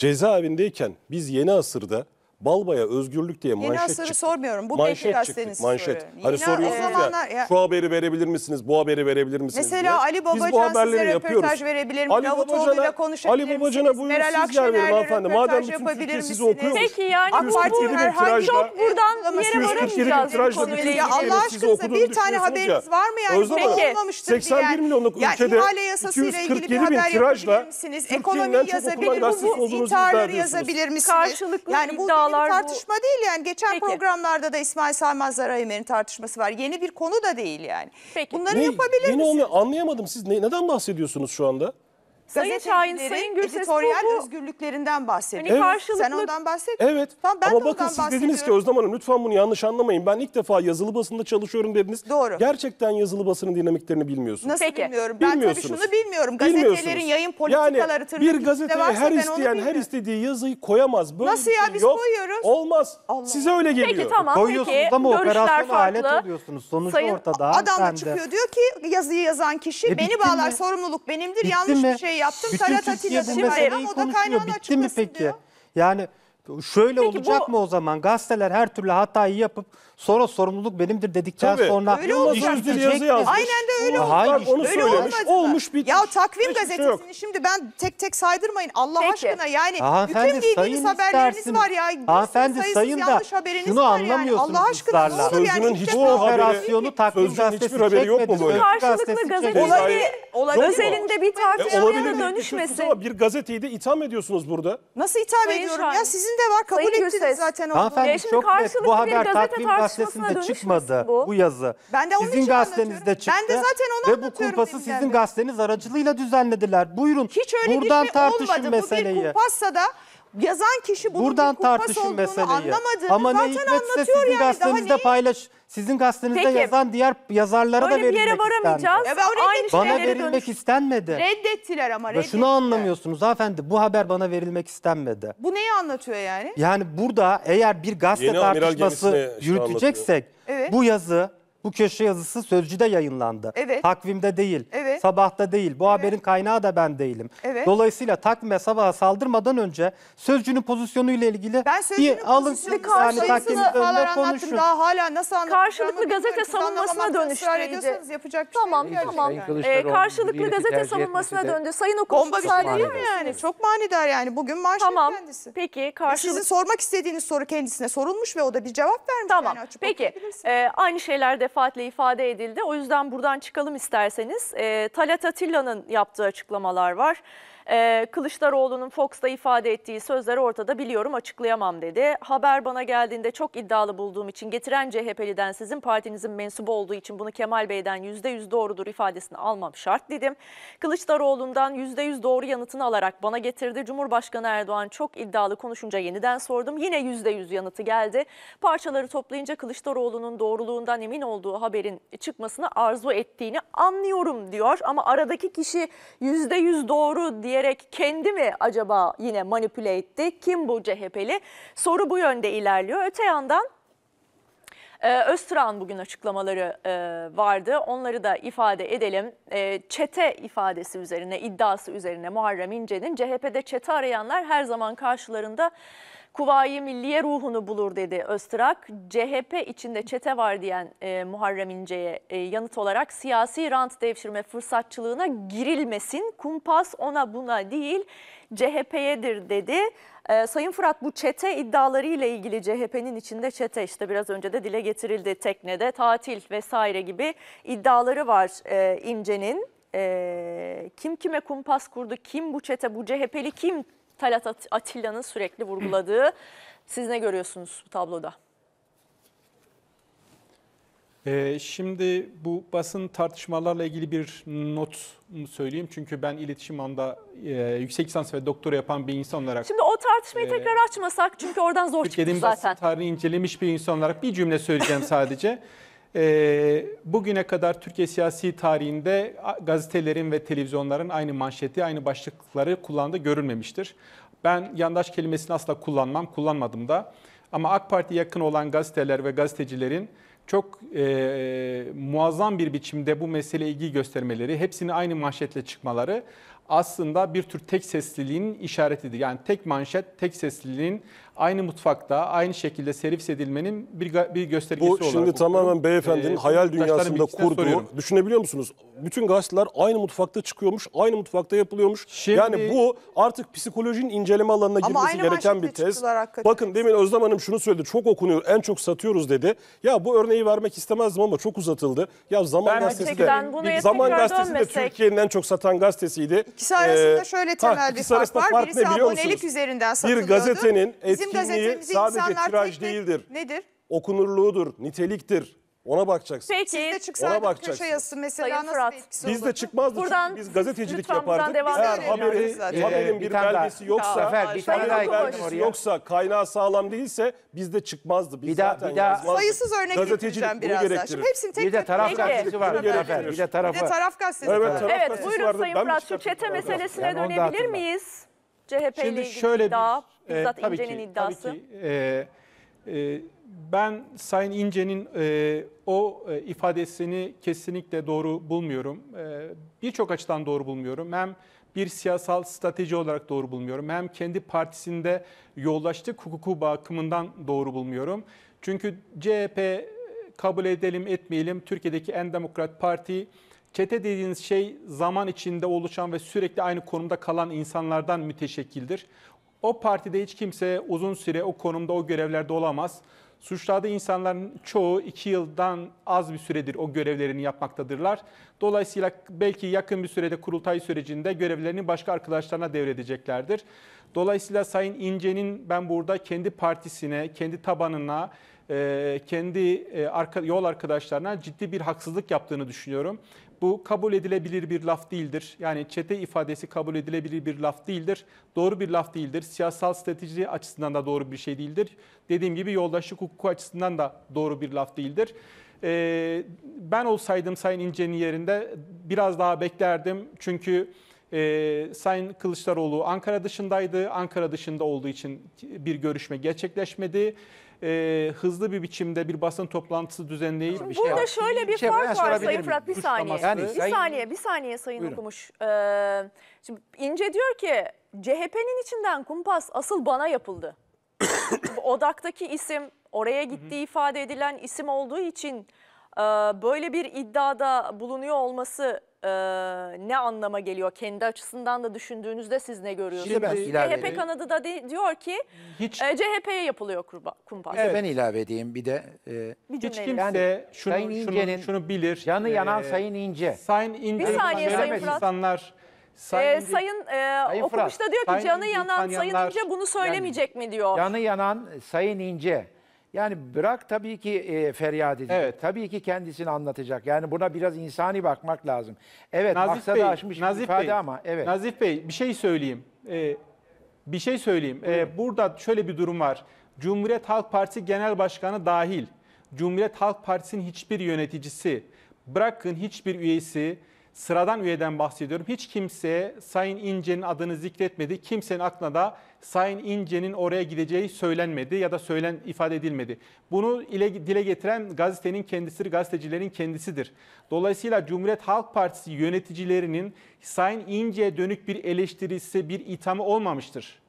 cezaevindeyken biz yeni asırda Balbay'a özgürlük diye manşet Yeni çıktı. sormuyorum. Bu manşet Beşiktaş çıktık, manşet. soruyor. Hani Yine soruyorsunuz ya, ya. E, şu haberi verebilir misiniz, bu haberi verebilir misiniz Mesela diye. Ali Biz bu Babacan haberleri size yapıyoruz. verebilir mi? Ali Babacan'a, konuşabilir Ali Babacan'a misiniz? buyurun Meral siz yer verin hanımefendi. Madem bütün yapabilir Türkiye sizi misiniz? okuyor. Peki yani bu, bu herhangi çok buradan bir yere 247 bin varamayacağız bu konuyla ilgili. Allah aşkına bir tane haberiniz ya. var mı yani? Özlem Hanım, Peki. 81 milyonluk Ya ülkede ihale yasasıyla ilgili 247 bin haber tirajla yapabilir misiniz? Türkiye'nin en Ekonomi çok yazabilir misiniz? Karşılıklı yani bu iddialar aralar bu... tartışma bu... değil yani. Geçen Peki. programlarda da İsmail Saymaz Zarayemer'in tartışması var. Yeni bir konu da değil yani. Peki. Bunları ne, yapabilir yeni misiniz? anlayamadım siz ne, neden bahsediyorsunuz şu anda? Sayın Şahin, Sayın Gürses bu, özgürlüklerinden bahsediyor. Hani karşılıklı- Sen ondan bahset. Evet. Tamam, ben de Ama bakın siz dediniz ki bahsediyorum. Özlem Hanım lütfen bunu yanlış anlamayın. Ben ilk defa yazılı basında çalışıyorum dediniz. Doğru. Gerçekten yazılı basının dinamiklerini bilmiyorsunuz. Nasıl Peki. bilmiyorum? Ben tabii Bilmiyorsunuz. şunu bilmiyorum. Gazetelerin yayın politikaları yani, tırnak bir içinde her ben isteyen her istediği yazıyı koyamaz. Böyle Nasıl ya? Şey Biz yok. koyuyoruz. Olmaz. Allah. Size öyle geliyor. Peki tamam peki Koyuyorsunuz ama görüşler alet oluyorsunuz. Sonuç ortada. Adam da çıkıyor diyor ki yazıyı yazan kişi e, beni bağlar sorumluluk benimdir yanlış bir şey yaptım. Bütün Serhat Atilla Türkiye bu meseleyi o da konuşuyor. Bitti mi peki? diyor. Yani şöyle Peki olacak bu- mı o zaman? Gazeteler her türlü hatayı yapıp Sonra sorumluluk benimdir dedikten Tabii. sonra Öyle olmaz. İş üstüne yazı yazmış. Aynen de öyle olmaz. Hayır, Onu öyle söylemiş. olmaz mı? Olmuş bitmiş. Ya takvim Hiçbir şey gazetesini şimdi ben tek tek saydırmayın Allah Peki. aşkına yani Hanımefendi, bütün sayın haberleriniz var ya. Bir sürü Hanımefendi, sayın da şunu anlamıyorsunuz Allah aşkına ne ısrarla. olur yani. Sözünün hiçbir Bu Bu haberi- operasyonu takvim gazetesi çekmedi. Karşılıklı çekmedi. özelinde bir E, tartışmaya da Ama bir gazeteyi de itham ediyorsunuz burada. Nasıl hitap ediyorum ya sizin de var kabul Sayın ettiniz zaten onu. Hanımefendi, çok net. Bu haber bir gazete gazetesinde çıkmadı bu. bu. yazı. Ben de onun sizin için gazetenizde çıktı. Ben de zaten onu Ve bu anlatıyorum kumpası sizin dinleyenlere. gazeteniz aracılığıyla düzenlediler. Buyurun Hiç öyle buradan bir şey tartışın olmadı. meseleyi. Bu bir da yazan kişi bunun Buradan bir kumpas tartışın olduğunu meseleyi. anlamadı. Ama ne hikmetse anlatıyor sizin yani. Daha gazetenizde neyi- paylaş sizin gazetenizde Peki, yazan diğer yazarlara da verilmek bir yere varamayacağız. Ya ben Aynı bana verilmek dönüş... istenmedi. Reddettiler ama reddettiler. Şunu anlamıyorsunuz hanımefendi bu haber bana verilmek istenmedi. Bu neyi anlatıyor yani? Yani burada eğer bir gazete Yeni tartışması yürüteceksek evet. bu yazı bu köşe yazısı Sözcü'de yayınlandı. Evet. Takvimde değil, evet. sabahta değil. Bu evet. haberin kaynağı da ben değilim. Evet. Dolayısıyla takvime sabaha saldırmadan önce Sözcü'nün pozisyonuyla ilgili ben bir alın yani takvimin önüne konuşun. Daha hala nasıl Karşılıklı gazete savunmasına dönüştü. yapacak bir tamam, şey Tamam Ee, karşılıklı gazete savunmasına döndü. Sayın okumuş. Bomba bir şey değil mi yani? Çok manidar yani. Bugün maaş tamam. kendisi. Peki karşılıklı. Sizin sormak istediğiniz soru kendisine sorulmuş ve o da bir cevap vermiş. Tamam. Yani Peki. Ee, aynı şeylerde defaatle ifade edildi. O yüzden buradan çıkalım isterseniz. E, Talat Atilla'nın yaptığı açıklamalar var. Ee, Kılıçdaroğlu'nun Fox'ta ifade ettiği sözleri ortada biliyorum açıklayamam dedi. Haber bana geldiğinde çok iddialı bulduğum için getiren CHP'liden sizin partinizin mensubu olduğu için bunu Kemal Bey'den %100 doğrudur ifadesini almam şart dedim. Kılıçdaroğlu'ndan %100 doğru yanıtını alarak bana getirdi. Cumhurbaşkanı Erdoğan çok iddialı konuşunca yeniden sordum. Yine %100 yanıtı geldi. Parçaları toplayınca Kılıçdaroğlu'nun doğruluğundan emin olduğu haberin çıkmasını arzu ettiğini anlıyorum diyor. Ama aradaki kişi %100 doğru diye bilerek kendi mi acaba yine manipüle etti? Kim bu CHP'li? Soru bu yönde ilerliyor. Öte yandan ee, Öztürk'ün bugün açıklamaları e, vardı. Onları da ifade edelim. E, çete ifadesi üzerine, iddiası üzerine Muharrem İnce'nin CHP'de çete arayanlar her zaman karşılarında Kuvayi Milliye ruhunu bulur dedi Öztrak. CHP içinde çete var diyen e, Muharrem İnce'ye e, yanıt olarak siyasi rant devşirme fırsatçılığına girilmesin. Kumpas ona buna değil CHP'yedir dedi. E, Sayın Fırat bu çete iddiaları ile ilgili CHP'nin içinde çete işte biraz önce de dile getirildi teknede tatil vesaire gibi iddiaları var e, İnce'nin. E, kim kime kumpas kurdu, kim bu çete, bu CHP'li kim Talat At Atilla'nın sürekli vurguladığı. Siz ne görüyorsunuz bu tabloda? Ee, şimdi bu basın tartışmalarla ilgili bir not söyleyeyim. Çünkü ben iletişim anda e, yüksek lisans ve doktora yapan bir insan olarak... Şimdi o tartışmayı e, tekrar açmasak çünkü oradan zor Türkiye'nin çıktı zaten. Türkiye'nin basın tarihini incelemiş bir insan olarak bir cümle söyleyeceğim sadece. <laughs> Ee, bugüne kadar Türkiye siyasi tarihinde gazetelerin ve televizyonların aynı manşeti, aynı başlıkları kullandığı görülmemiştir. Ben yandaş kelimesini asla kullanmam, kullanmadım da. Ama AK Parti yakın olan gazeteler ve gazetecilerin çok e, muazzam bir biçimde bu meseleye ilgi göstermeleri, hepsini aynı manşetle çıkmaları aslında bir tür tek sesliliğin işaretidir. Yani tek manşet, tek sesliliğin aynı mutfakta aynı şekilde servis edilmenin bir, bir göstergesi olarak. Bu ee, şimdi olarak tamamen okuyorum. beyefendinin e, hayal dünyasında kurduğu. Soruyorum. Düşünebiliyor musunuz? Bütün gazeteler aynı mutfakta çıkıyormuş, aynı mutfakta yapılıyormuş. Şimdi, yani bu artık psikolojinin inceleme alanına girmesi gereken bir tez. Bakın demin Özlem Hanım şunu söyledi. Çok okunuyor, en çok satıyoruz dedi. Ya bu örneği vermek istemezdim ama çok uzatıldı. Ya Zaman ben Gazetesi de Zaman Gazetesi de Türkiye'nin en çok satan gazetesiydi. İkisi arasında ee, şöyle temel ha, bir fark var. Fark Birisi abonelik üzerinden satılıyordu. Bir gazetenin etki gazetemiz sadece insanlar tiraj değildir. Nedir? Okunurluğudur, niteliktir. Ona bakacaksın. Peki. Siz de Ona çıksaydınız köşe yazısı mesela Sayın nasıl bir etkisi Biz de olurdu? çıkmazdık. çünkü biz gazetecilik lütfen yapardık. devam Eğer haberi, Zaten. haberin bir bir tane daha. belgesi yoksa, Zafer, bir tane daha belgesi yoksa, kaynağı sağlam değilse biz de çıkmazdı. Biz Bir daha- zaten bir daha- yazmazdık. Sayısız örnek getireceğim Gazetecilik bunu birazdan. gerektirir. Şimdi tek Bir de taraf gazetesi var Bir de Bir de taraf gazetesi. var. taraf Evet gazetesi buyurun Sayın Ben mi Fırat şu çete meselesine dönebilir miyiz? CHP ile ilgili şöyle iddia, bir, bizzat e, İnce'nin ki, iddiası. Tabii ki, e, e, ben Sayın İnce'nin e, o e, ifadesini kesinlikle doğru bulmuyorum. E, Birçok açıdan doğru bulmuyorum. Hem bir siyasal strateji olarak doğru bulmuyorum. Hem kendi partisinde yollaştık hukuku bakımından doğru bulmuyorum. Çünkü CHP e, kabul edelim etmeyelim Türkiye'deki en demokrat parti Çete dediğiniz şey zaman içinde oluşan ve sürekli aynı konumda kalan insanlardan müteşekkildir. O partide hiç kimse uzun süre o konumda, o görevlerde olamaz. Suçladığı insanların çoğu iki yıldan az bir süredir o görevlerini yapmaktadırlar. Dolayısıyla belki yakın bir sürede kurultay sürecinde görevlerini başka arkadaşlarına devredeceklerdir. Dolayısıyla Sayın İnce'nin ben burada kendi partisine, kendi tabanına, e, kendi e, yol arkadaşlarına ciddi bir haksızlık yaptığını düşünüyorum. Bu kabul edilebilir bir laf değildir. Yani çete ifadesi kabul edilebilir bir laf değildir. Doğru bir laf değildir. Siyasal strateji açısından da doğru bir şey değildir. Dediğim gibi yoldaşlık hukuku açısından da doğru bir laf değildir. Ee, ben olsaydım Sayın İnce'nin yerinde biraz daha beklerdim. Çünkü e, Sayın Kılıçdaroğlu Ankara dışındaydı. Ankara dışında olduğu için bir görüşme gerçekleşmedi e, hızlı bir biçimde bir basın toplantısı düzenleyip Şimdi bir şey Burada yaptı. şöyle bir, şey fark var Sayın Fırat bir saniye. Yani, bir saniye bir saniye Sayın Buyurun. Okumuş. Ee, şimdi İnce diyor ki CHP'nin içinden kumpas asıl bana yapıldı. <coughs> Odaktaki isim oraya gittiği ifade edilen isim olduğu için ee, böyle bir iddiada bulunuyor olması e, ne anlama geliyor? Kendi açısından da düşündüğünüzde siz ne görüyorsunuz? Şimdi ben ilave CHP edeyim. kanadı da de, diyor ki Hiç- e, CHP'ye yapılıyor kurba- kumpas. Evet. Ben ilave edeyim bir de. e, Bir Hiç kimse Yani şunu, Sayın şunu, şunu bilir. yanı e, yanan Ee, Sayın İnce. Sayın İnce Bir saniye Sayın veremez Fırat. insanlar. Sayın, Ee, İnce- sayın e, Sayın okumuşta diyor ki Sayın canı yanan, sayın İlhan ince bunu söylemeyecek mi diyor. Yanı yanan Sayın İnce. Yani bırak tabii ki e, feryat edecek. Evet. Tabii ki kendisini anlatacak. Yani buna biraz insani bakmak lazım. Evet Nazif maksadı Bey, aşmış Nazif ifade Bey, ama. Evet. Nazif Bey bir şey söyleyeyim. Ee, bir şey söyleyeyim. Ee, burada şöyle bir durum var. Cumhuriyet Halk Partisi Genel Başkanı dahil. Cumhuriyet Halk Partisi'nin hiçbir yöneticisi, bırakın hiçbir üyesi, sıradan üyeden bahsediyorum. Hiç kimse Sayın İnce'nin adını zikretmedi. Kimsenin aklına da Sayın İnce'nin oraya gideceği söylenmedi ya da söylen ifade edilmedi. Bunu ile, dile getiren gazetenin kendisidir, gazetecilerin kendisidir. Dolayısıyla Cumhuriyet Halk Partisi yöneticilerinin Sayın İnce'ye dönük bir eleştirisi, bir ithamı olmamıştır.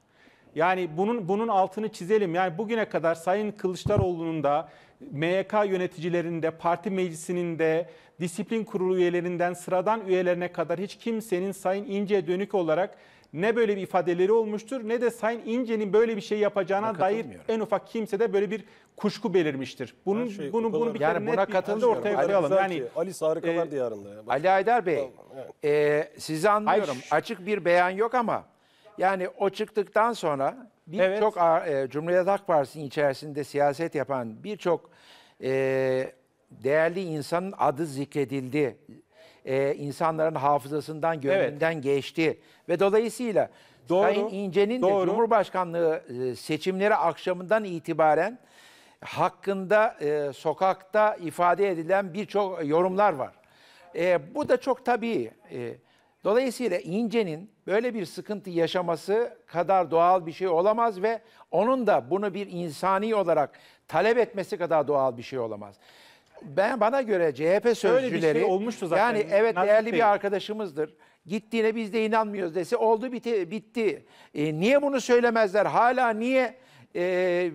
Yani bunun bunun altını çizelim. Yani bugüne kadar Sayın Kılıçdaroğlu'nun da MYK yöneticilerinde, parti meclisinin de, disiplin kurulu üyelerinden sıradan üyelerine kadar hiç kimsenin Sayın İnce'ye dönük olarak ne böyle bir ifadeleri olmuştur ne de Sayın İnce'nin böyle bir şey yapacağına dair en ufak kimsede böyle bir kuşku belirmiştir. Bunun şey, bunu bunu bir yani kere buna net bir ortaya Ali koyalım. Zaki, yani Ali Sarıkalar e, diyarında. Ya. Ali Aydar Bey, tamam, evet. e, sizi anlıyorum. Hayır. Açık bir beyan yok ama yani o çıktıktan sonra birçok evet. E, Cumhuriyet Halk Partisi'nin içerisinde siyaset yapan birçok e, değerli insanın adı zikredildi. E, insanların hafızasından, gönlünden evet. geçti. Ve dolayısıyla doğru, Sayın İnce'nin doğru. de Cumhurbaşkanlığı e, seçimleri akşamından itibaren hakkında e, sokakta ifade edilen birçok yorumlar var. E, bu da çok tabii. E, Dolayısıyla İnce'nin böyle bir sıkıntı yaşaması kadar doğal bir şey olamaz ve onun da bunu bir insani olarak talep etmesi kadar doğal bir şey olamaz. Ben bana göre CHP sözcüleri Öyle bir şey olmuştu zaten. yani evet Nazif değerli Bey. bir arkadaşımızdır. Gittiğine biz de inanmıyoruz dese oldu bitti. bitti. E, niye bunu söylemezler? Hala niye e,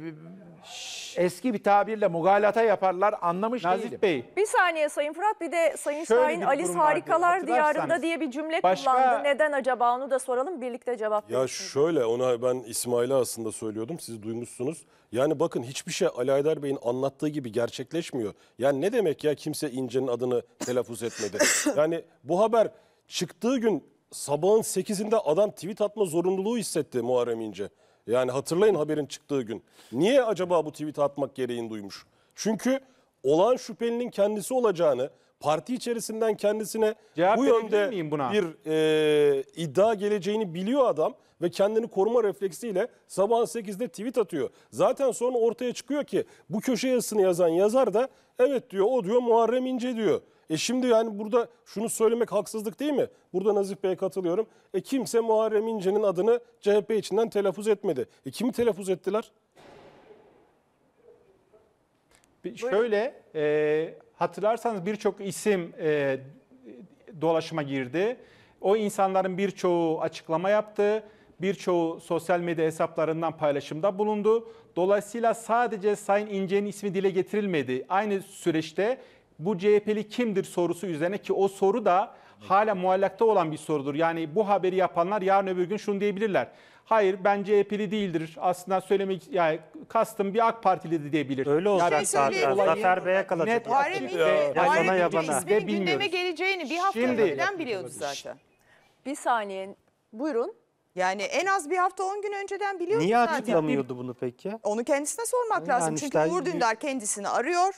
eski bir tabirle mugalata yaparlar anlamış Nazif değilim. Bey. Bir saniye Sayın Fırat bir de Sayın Şöyle Şahin bir Harikalar Diyarında diye bir cümle Başka- kullandı. Neden acaba onu da soralım birlikte cevap Ya verin. şöyle ona ben İsmail'e aslında söylüyordum siz duymuşsunuz. Yani bakın hiçbir şey Alaydar Bey'in anlattığı gibi gerçekleşmiyor. Yani ne demek ya kimse İnce'nin adını telaffuz etmedi. <coughs> Yani bu haber çıktığı gün sabahın 8'inde adam tweet atma zorunluluğu hissetti Muharrem İnce. Yani hatırlayın haberin çıktığı gün. Niye acaba bu tweet'i atmak gereğini duymuş? Çünkü olan şüphelinin kendisi olacağını, parti içerisinden kendisine Cevap bu yönde buna? bir e, iddia geleceğini biliyor adam ve kendini koruma refleksiyle sabah 8'de tweet atıyor. Zaten sonra ortaya çıkıyor ki bu köşe yazısını yazan yazar da evet diyor o diyor Muharrem İnce diyor. E şimdi yani burada şunu söylemek haksızlık değil mi? Burada Nazif Bey'e katılıyorum. E kimse Muharrem İnce'nin adını CHP içinden telaffuz etmedi. E kimi telaffuz ettiler? Bir, şöyle e, hatırlarsanız birçok isim e, dolaşıma girdi. O insanların birçoğu açıklama yaptı. Birçoğu sosyal medya hesaplarından paylaşımda bulundu. Dolayısıyla sadece Sayın İnce'nin ismi dile getirilmedi. Aynı süreçte bu CHP'li kimdir sorusu üzerine ki o soru da hala muallakta olan bir sorudur. Yani bu haberi yapanlar yarın öbür gün şunu diyebilirler. Hayır ben CHP'li değildir. Aslında söylemek yani kastım bir AK Partili diyebilir. Öyle olacak şey Zafer Bey'e kalacak. Net Muharrem İnce, yabana, yabana. isminin gündeme geleceğini bir hafta Şimdi, önceden biliyordu zaten. Bir saniye buyurun. Yani en az bir hafta on gün önceden biliyordu Niye zaten. Niye açıklamıyordu bunu peki? Onu kendisine sormak yani lazım. Çünkü Uğur Dündar kendisini arıyor.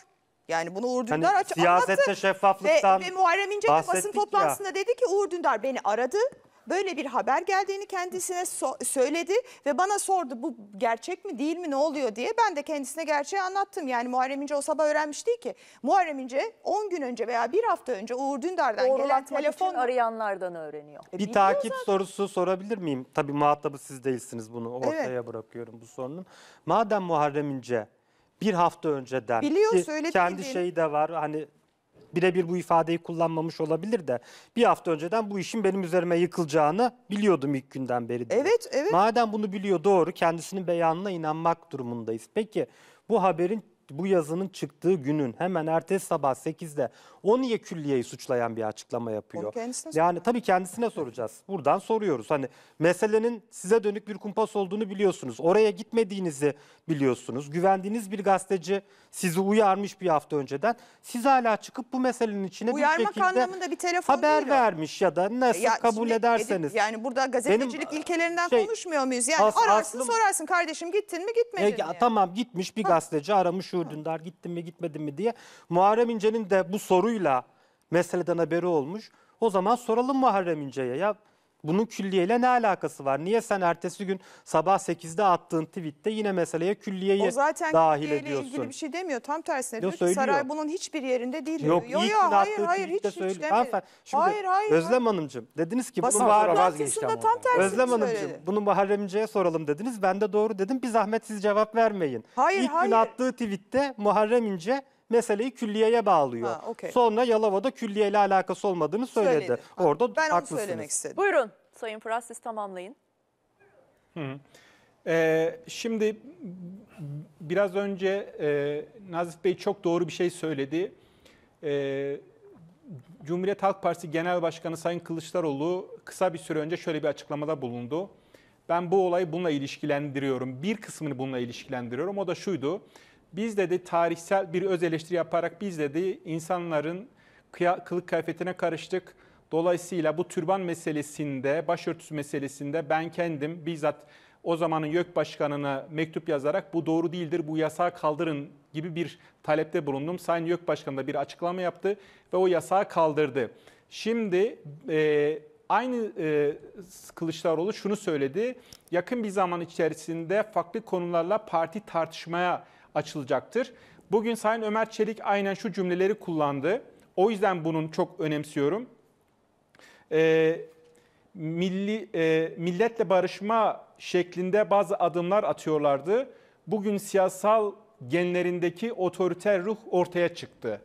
Yani bunu Uğur hani Dündar hani, siyasette şeffaflıktan ve, ve Muharrem İnce de basın toplantısında ya. dedi ki Uğur Dündar beni aradı. Böyle bir haber geldiğini kendisine so söyledi ve bana sordu bu gerçek mi değil mi ne oluyor diye. Ben de kendisine gerçeği anlattım. Yani Muharrem İnce o sabah öğrenmiş değil ki. Muharrem İnce 10 gün önce veya bir hafta önce Uğur Dündar'dan gelen telefon... arayanlardan öğreniyor. E, bir takip zaten. sorusu sorabilir miyim? Tabii muhatabı siz değilsiniz bunu ortaya evet. bırakıyorum bu sorunun. Madem Muharrem İnce bir hafta önceden. Biliyor söylediğini. Kendi şeyi de var hani birebir bu ifadeyi kullanmamış olabilir de bir hafta önceden bu işin benim üzerime yıkılacağını biliyordum ilk günden beri. Diye. Evet, evet. Madem bunu biliyor doğru kendisinin beyanına inanmak durumundayız. Peki bu haberin bu yazının çıktığı günün hemen ertesi sabah 8'de o niye külliyeyi suçlayan bir açıklama yapıyor? yani tabii kendisine soracağız. Buradan soruyoruz. Hani meselenin size dönük bir kumpas olduğunu biliyorsunuz. Oraya gitmediğinizi biliyorsunuz. Güvendiğiniz bir gazeteci sizi uyarmış bir hafta önceden. Siz hala çıkıp bu meselenin içine Uyarmak bir şekilde anlamında bir telefon haber değil vermiş ya da nasıl Ya kabul ederseniz. edip- yani burada gazetecilik Benim, ilkelerinden şey, konuşmuyor muyuz? Yani as- ararsın aslım- sorarsın kardeşim gittin mi gitmedin mi? E, ya, tamam gitmiş bir gazeteci aramış Hakkı Dündar gittim mi gitmedim mi diye. Muharrem İnce'nin de bu soruyla meseleden haberi olmuş. O zaman soralım Muharrem İnce'ye ya bunun külliyeyle ne alakası var? Niye sen ertesi gün sabah 8'de attığın tweette yine meseleye külliyeyi dahil ediyorsun? o zaten dahil ediyorsun? ilgili bir şey demiyor. Tam tersine diyor, diyor saray bunun hiçbir yerinde değil. Yok, diyor. Yok, hayır hayır hiç, hiç demiyor. şimdi hayır, hayır, Özlem Hanımcığım dediniz ki Basın var, Muharrem tam tersini Özlem Hanımcığım bunu Muharrem İnce'ye soralım dediniz. Ben de doğru dedim. Bir zahmet siz cevap vermeyin. Hayır, İlk hayır. gün attığı tweette Muharrem İnce meseleyi külliyeye bağlıyor. Ha, okey. Sonra Yalova'da külliyeyle alakası olmadığını söyledi. Söyledi. Ha, Orada Ben onu haklısınız. söylemek istedim. Buyurun Sayın Fırat siz tamamlayın. Ee, şimdi biraz önce e, Nazif Bey çok doğru bir şey söyledi. Ee, Cumhuriyet Halk Partisi Genel Başkanı Sayın Kılıçdaroğlu kısa bir süre önce şöyle bir açıklamada bulundu. Ben bu olayı bununla ilişkilendiriyorum. Bir kısmını bununla ilişkilendiriyorum. O da şuydu. Biz dedi tarihsel bir öz eleştiri yaparak biz dedi insanların kılık kıyafetine karıştık. Dolayısıyla bu türban meselesinde, başörtüsü meselesinde ben kendim bizzat o zamanın YÖK Başkanı'na mektup yazarak bu doğru değildir, bu yasağı kaldırın gibi bir talepte bulundum. Sayın YÖK Başkanı da bir açıklama yaptı ve o yasağı kaldırdı. Şimdi e, aynı e, Kılıçdaroğlu şunu söyledi. Yakın bir zaman içerisinde farklı konularla parti tartışmaya açılacaktır. Bugün Sayın Ömer Çelik aynen şu cümleleri kullandı. O yüzden bunun çok önemsiyorum. E, milli e, milletle barışma şeklinde bazı adımlar atıyorlardı. Bugün siyasal genlerindeki otoriter ruh ortaya çıktı.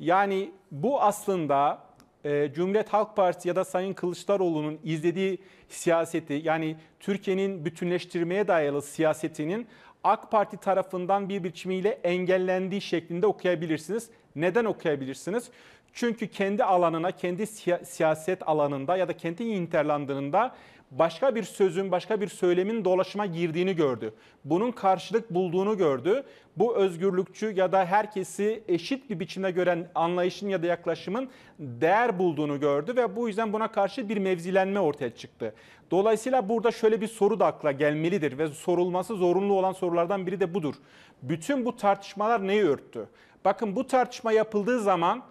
Yani bu aslında e, Cumhuriyet Halk Partisi ya da Sayın Kılıçdaroğlu'nun izlediği siyaseti yani Türkiye'nin bütünleştirmeye dayalı siyasetinin AK Parti tarafından bir biçimiyle engellendiği şeklinde okuyabilirsiniz. Neden okuyabilirsiniz? Çünkü kendi alanına, kendi siyaset alanında ya da kendi interlandığında başka bir sözün, başka bir söylemin dolaşıma girdiğini gördü. Bunun karşılık bulduğunu gördü. Bu özgürlükçü ya da herkesi eşit bir biçimde gören anlayışın ya da yaklaşımın değer bulduğunu gördü ve bu yüzden buna karşı bir mevzilenme ortaya çıktı. Dolayısıyla burada şöyle bir soru da akla gelmelidir ve sorulması zorunlu olan sorulardan biri de budur. Bütün bu tartışmalar neyi örttü? Bakın bu tartışma yapıldığı zaman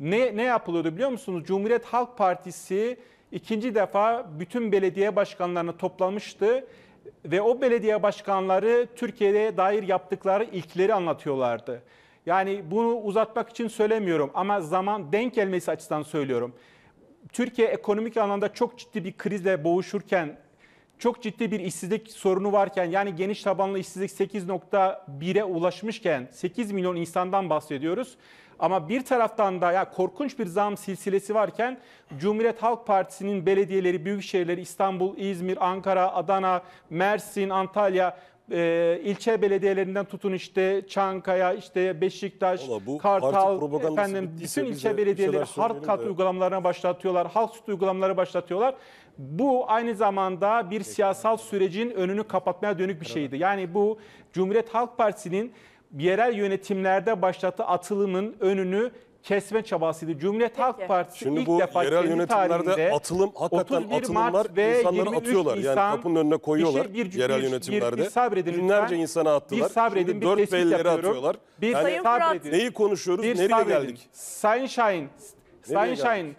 ne, ne yapılıyordu biliyor musunuz? Cumhuriyet Halk Partisi ikinci defa bütün belediye başkanlarını toplamıştı ve o belediye başkanları Türkiye'ye dair yaptıkları ilkleri anlatıyorlardı. Yani bunu uzatmak için söylemiyorum ama zaman denk gelmesi açısından söylüyorum. Türkiye ekonomik anlamda çok ciddi bir krizle boğuşurken, çok ciddi bir işsizlik sorunu varken yani geniş tabanlı işsizlik 8.1'e ulaşmışken 8 milyon insandan bahsediyoruz. Ama bir taraftan da ya korkunç bir zam silsilesi varken Cumhuriyet Halk Partisi'nin belediyeleri, büyükşehirleri İstanbul, İzmir, Ankara, Adana, Mersin, Antalya e, ilçe belediyelerinden tutun işte Çankaya, işte Beşiktaş, Ola, bu Kartal, efendim bütün ilçe belediyeleri halk kat uygulamalarına başlatıyorlar, halk süt uygulamaları başlatıyorlar. Bu aynı zamanda bir Peki. siyasal sürecin önünü kapatmaya dönük bir evet. şeydi. Yani bu Cumhuriyet Halk Partisi'nin yerel yönetimlerde başlattığı atılımın önünü kesme çabasıydı. Cumhuriyet Peki. Halk Partisi Şimdi ilk bu defa yerel yönetimlerde atılım hakikaten 31 atılımlar Mart ve insanları atıyorlar. Nisan, yani kapının önüne koyuyorlar bir, bir, yerel bir, yönetimlerde. Bir, bir sabredin Binlerce lütfen. insana attılar. Bir sabredin, Şimdi bir dört tespit bellere atıyorlar. Bir yani sabredin. Neyi konuşuyoruz, bir nereye sabredin. geldik? Sayın Şahin, Sayın Şahin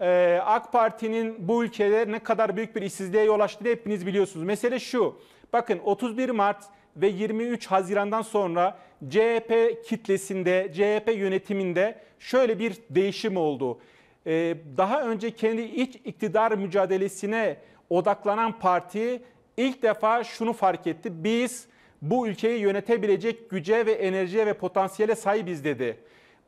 e, AK Parti'nin bu ülkede ne kadar büyük bir işsizliğe yol açtığını hepiniz biliyorsunuz. Mesele şu, bakın 31 Mart ve 23 Haziran'dan sonra CHP kitlesinde, CHP yönetiminde şöyle bir değişim oldu. Ee, daha önce kendi iç iktidar mücadelesine odaklanan parti ilk defa şunu fark etti. Biz bu ülkeyi yönetebilecek güce ve enerjiye ve potansiyele sahibiz dedi.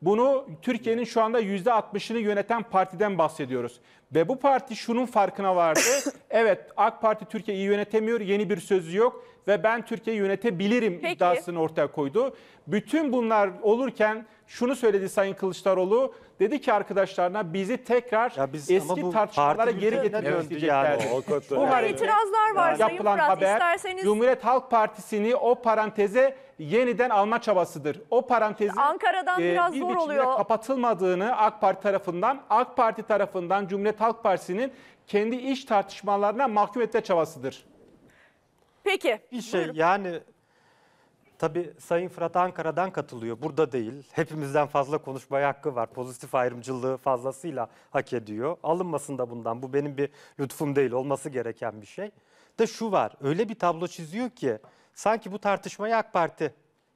Bunu Türkiye'nin şu anda %60'ını yöneten partiden bahsediyoruz. Ve bu parti şunun farkına vardı. <coughs> evet AK Parti Türkiye'yi yönetemiyor, yeni bir sözü yok ve ben Türkiye yönetebilirim Peki. iddiasını ortaya koydu. Bütün bunlar olurken şunu söyledi Sayın Kılıçdaroğlu. Dedi ki arkadaşlarına bizi tekrar ya biz, eski tartışmalara geri getirmek isteyecekler. Yani, bu yani. itirazlar var yani. Sayın Yapılan Haber, isterseniz... Cumhuriyet Halk Partisi'ni o paranteze yeniden alma çabasıdır. O parantezin Ankara'dan e, biraz bir zor oluyor. kapatılmadığını AK Parti tarafından, AK Parti tarafından Cumhuriyet Halk Partisi'nin kendi iş tartışmalarına mahkum etme çabasıdır. Peki. Bir şey buyurun. yani tabii Sayın Fırat Ankara'dan katılıyor. Burada değil. Hepimizden fazla konuşmaya hakkı var. Pozitif ayrımcılığı fazlasıyla hak ediyor. Alınmasın da bundan. Bu benim bir lütfum değil. Olması gereken bir şey. De şu var. Öyle bir tablo çiziyor ki sanki bu tartışmayı AK Parti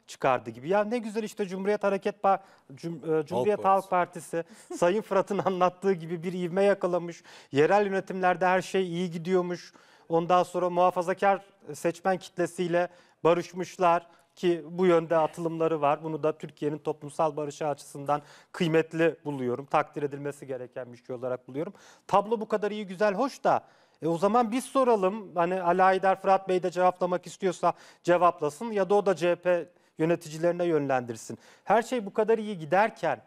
çıkardı gibi. Ya ne güzel işte Cumhuriyet Hareket pa Cum e, Cumhuriyet Halk, Halk Partisi Sayın Fırat'ın <laughs> anlattığı gibi bir ivme yakalamış. Yerel yönetimlerde her şey iyi gidiyormuş. Ondan sonra muhafazakar seçmen kitlesiyle barışmışlar ki bu yönde atılımları var. Bunu da Türkiye'nin toplumsal barışı açısından kıymetli buluyorum. Takdir edilmesi gereken bir şey olarak buluyorum. Tablo bu kadar iyi, güzel, hoş da e o zaman biz soralım. Hani Ali Aydar Fırat Bey de cevaplamak istiyorsa cevaplasın ya da o da CHP yöneticilerine yönlendirsin. Her şey bu kadar iyi giderken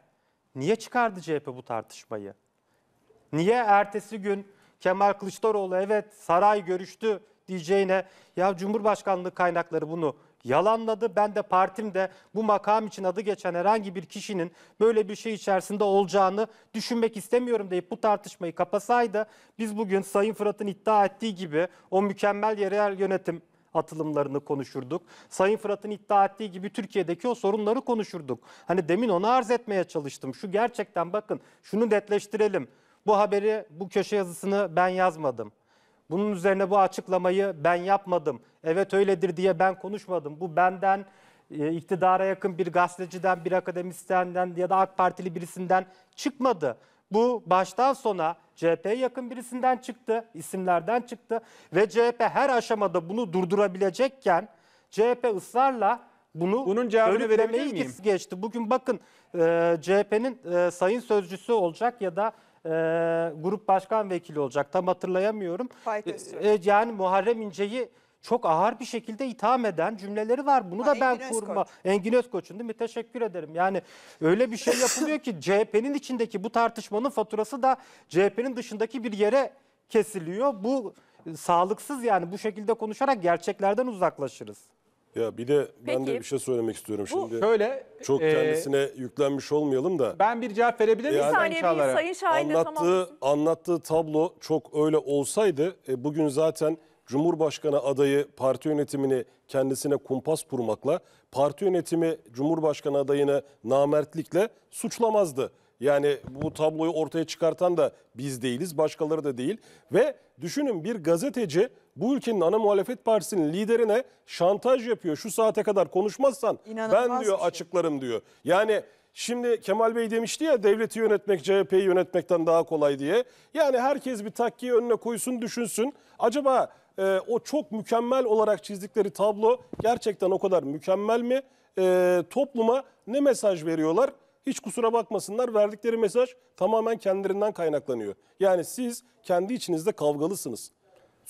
niye çıkardı CHP bu tartışmayı? Niye ertesi gün Kemal Kılıçdaroğlu evet saray görüştü diyeceğine ya Cumhurbaşkanlığı kaynakları bunu yalanladı. Ben de partim de bu makam için adı geçen herhangi bir kişinin böyle bir şey içerisinde olacağını düşünmek istemiyorum deyip bu tartışmayı kapasaydı biz bugün Sayın Fırat'ın iddia ettiği gibi o mükemmel yerel yönetim atılımlarını konuşurduk. Sayın Fırat'ın iddia ettiği gibi Türkiye'deki o sorunları konuşurduk. Hani demin onu arz etmeye çalıştım. Şu gerçekten bakın şunu netleştirelim. Bu haberi, bu köşe yazısını ben yazmadım. Bunun üzerine bu açıklamayı ben yapmadım. Evet öyledir diye ben konuşmadım. Bu benden e, iktidara yakın bir gazeteciden, bir akademisyenden ya da AK Partili birisinden çıkmadı. Bu baştan sona CHP yakın birisinden çıktı, isimlerden çıktı ve CHP her aşamada bunu durdurabilecekken CHP ısrarla bunu bunun cevabını verebilir miyim? geçti. Bugün bakın e, CHP'nin e, sayın sözcüsü olacak ya da e, grup başkan vekili olacak. Tam hatırlayamıyorum. Ee, e, yani Muharrem İnce'yi çok ağır bir şekilde itham eden cümleleri var. Bunu ha, da ben Engin kurma. Özkoç. Engin Özkoç'un değil mi? Teşekkür ederim. Yani öyle bir şey yapılıyor ki <laughs> CHP'nin içindeki bu tartışmanın faturası da CHP'nin dışındaki bir yere kesiliyor. Bu e, sağlıksız yani bu şekilde konuşarak gerçeklerden uzaklaşırız. Ya bir de ben de bir şey söylemek istiyorum şimdi. Şöyle Çok e, kendisine yüklenmiş olmayalım da. ben bir cevap verebilir miyim? Bir saniye Sayın Şahin anlattığı tamamlasın. anlattığı tablo çok öyle olsaydı e, bugün zaten Cumhurbaşkanı adayı parti yönetimini kendisine kumpas kurmakla parti yönetimi Cumhurbaşkanı adayını namertlikle suçlamazdı. Yani bu tabloyu ortaya çıkartan da biz değiliz, başkaları da değil ve düşünün bir gazeteci bu ülkenin ana muhalefet partisinin liderine şantaj yapıyor. Şu saate kadar konuşmazsan İnanılmaz ben diyor şey. açıklarım diyor. Yani Şimdi Kemal Bey demişti ya devleti yönetmek CHP'yi yönetmekten daha kolay diye. Yani herkes bir takkiyi önüne koysun düşünsün. Acaba e, o çok mükemmel olarak çizdikleri tablo gerçekten o kadar mükemmel mi? E, topluma ne mesaj veriyorlar? Hiç kusura bakmasınlar verdikleri mesaj tamamen kendilerinden kaynaklanıyor. Yani siz kendi içinizde kavgalısınız.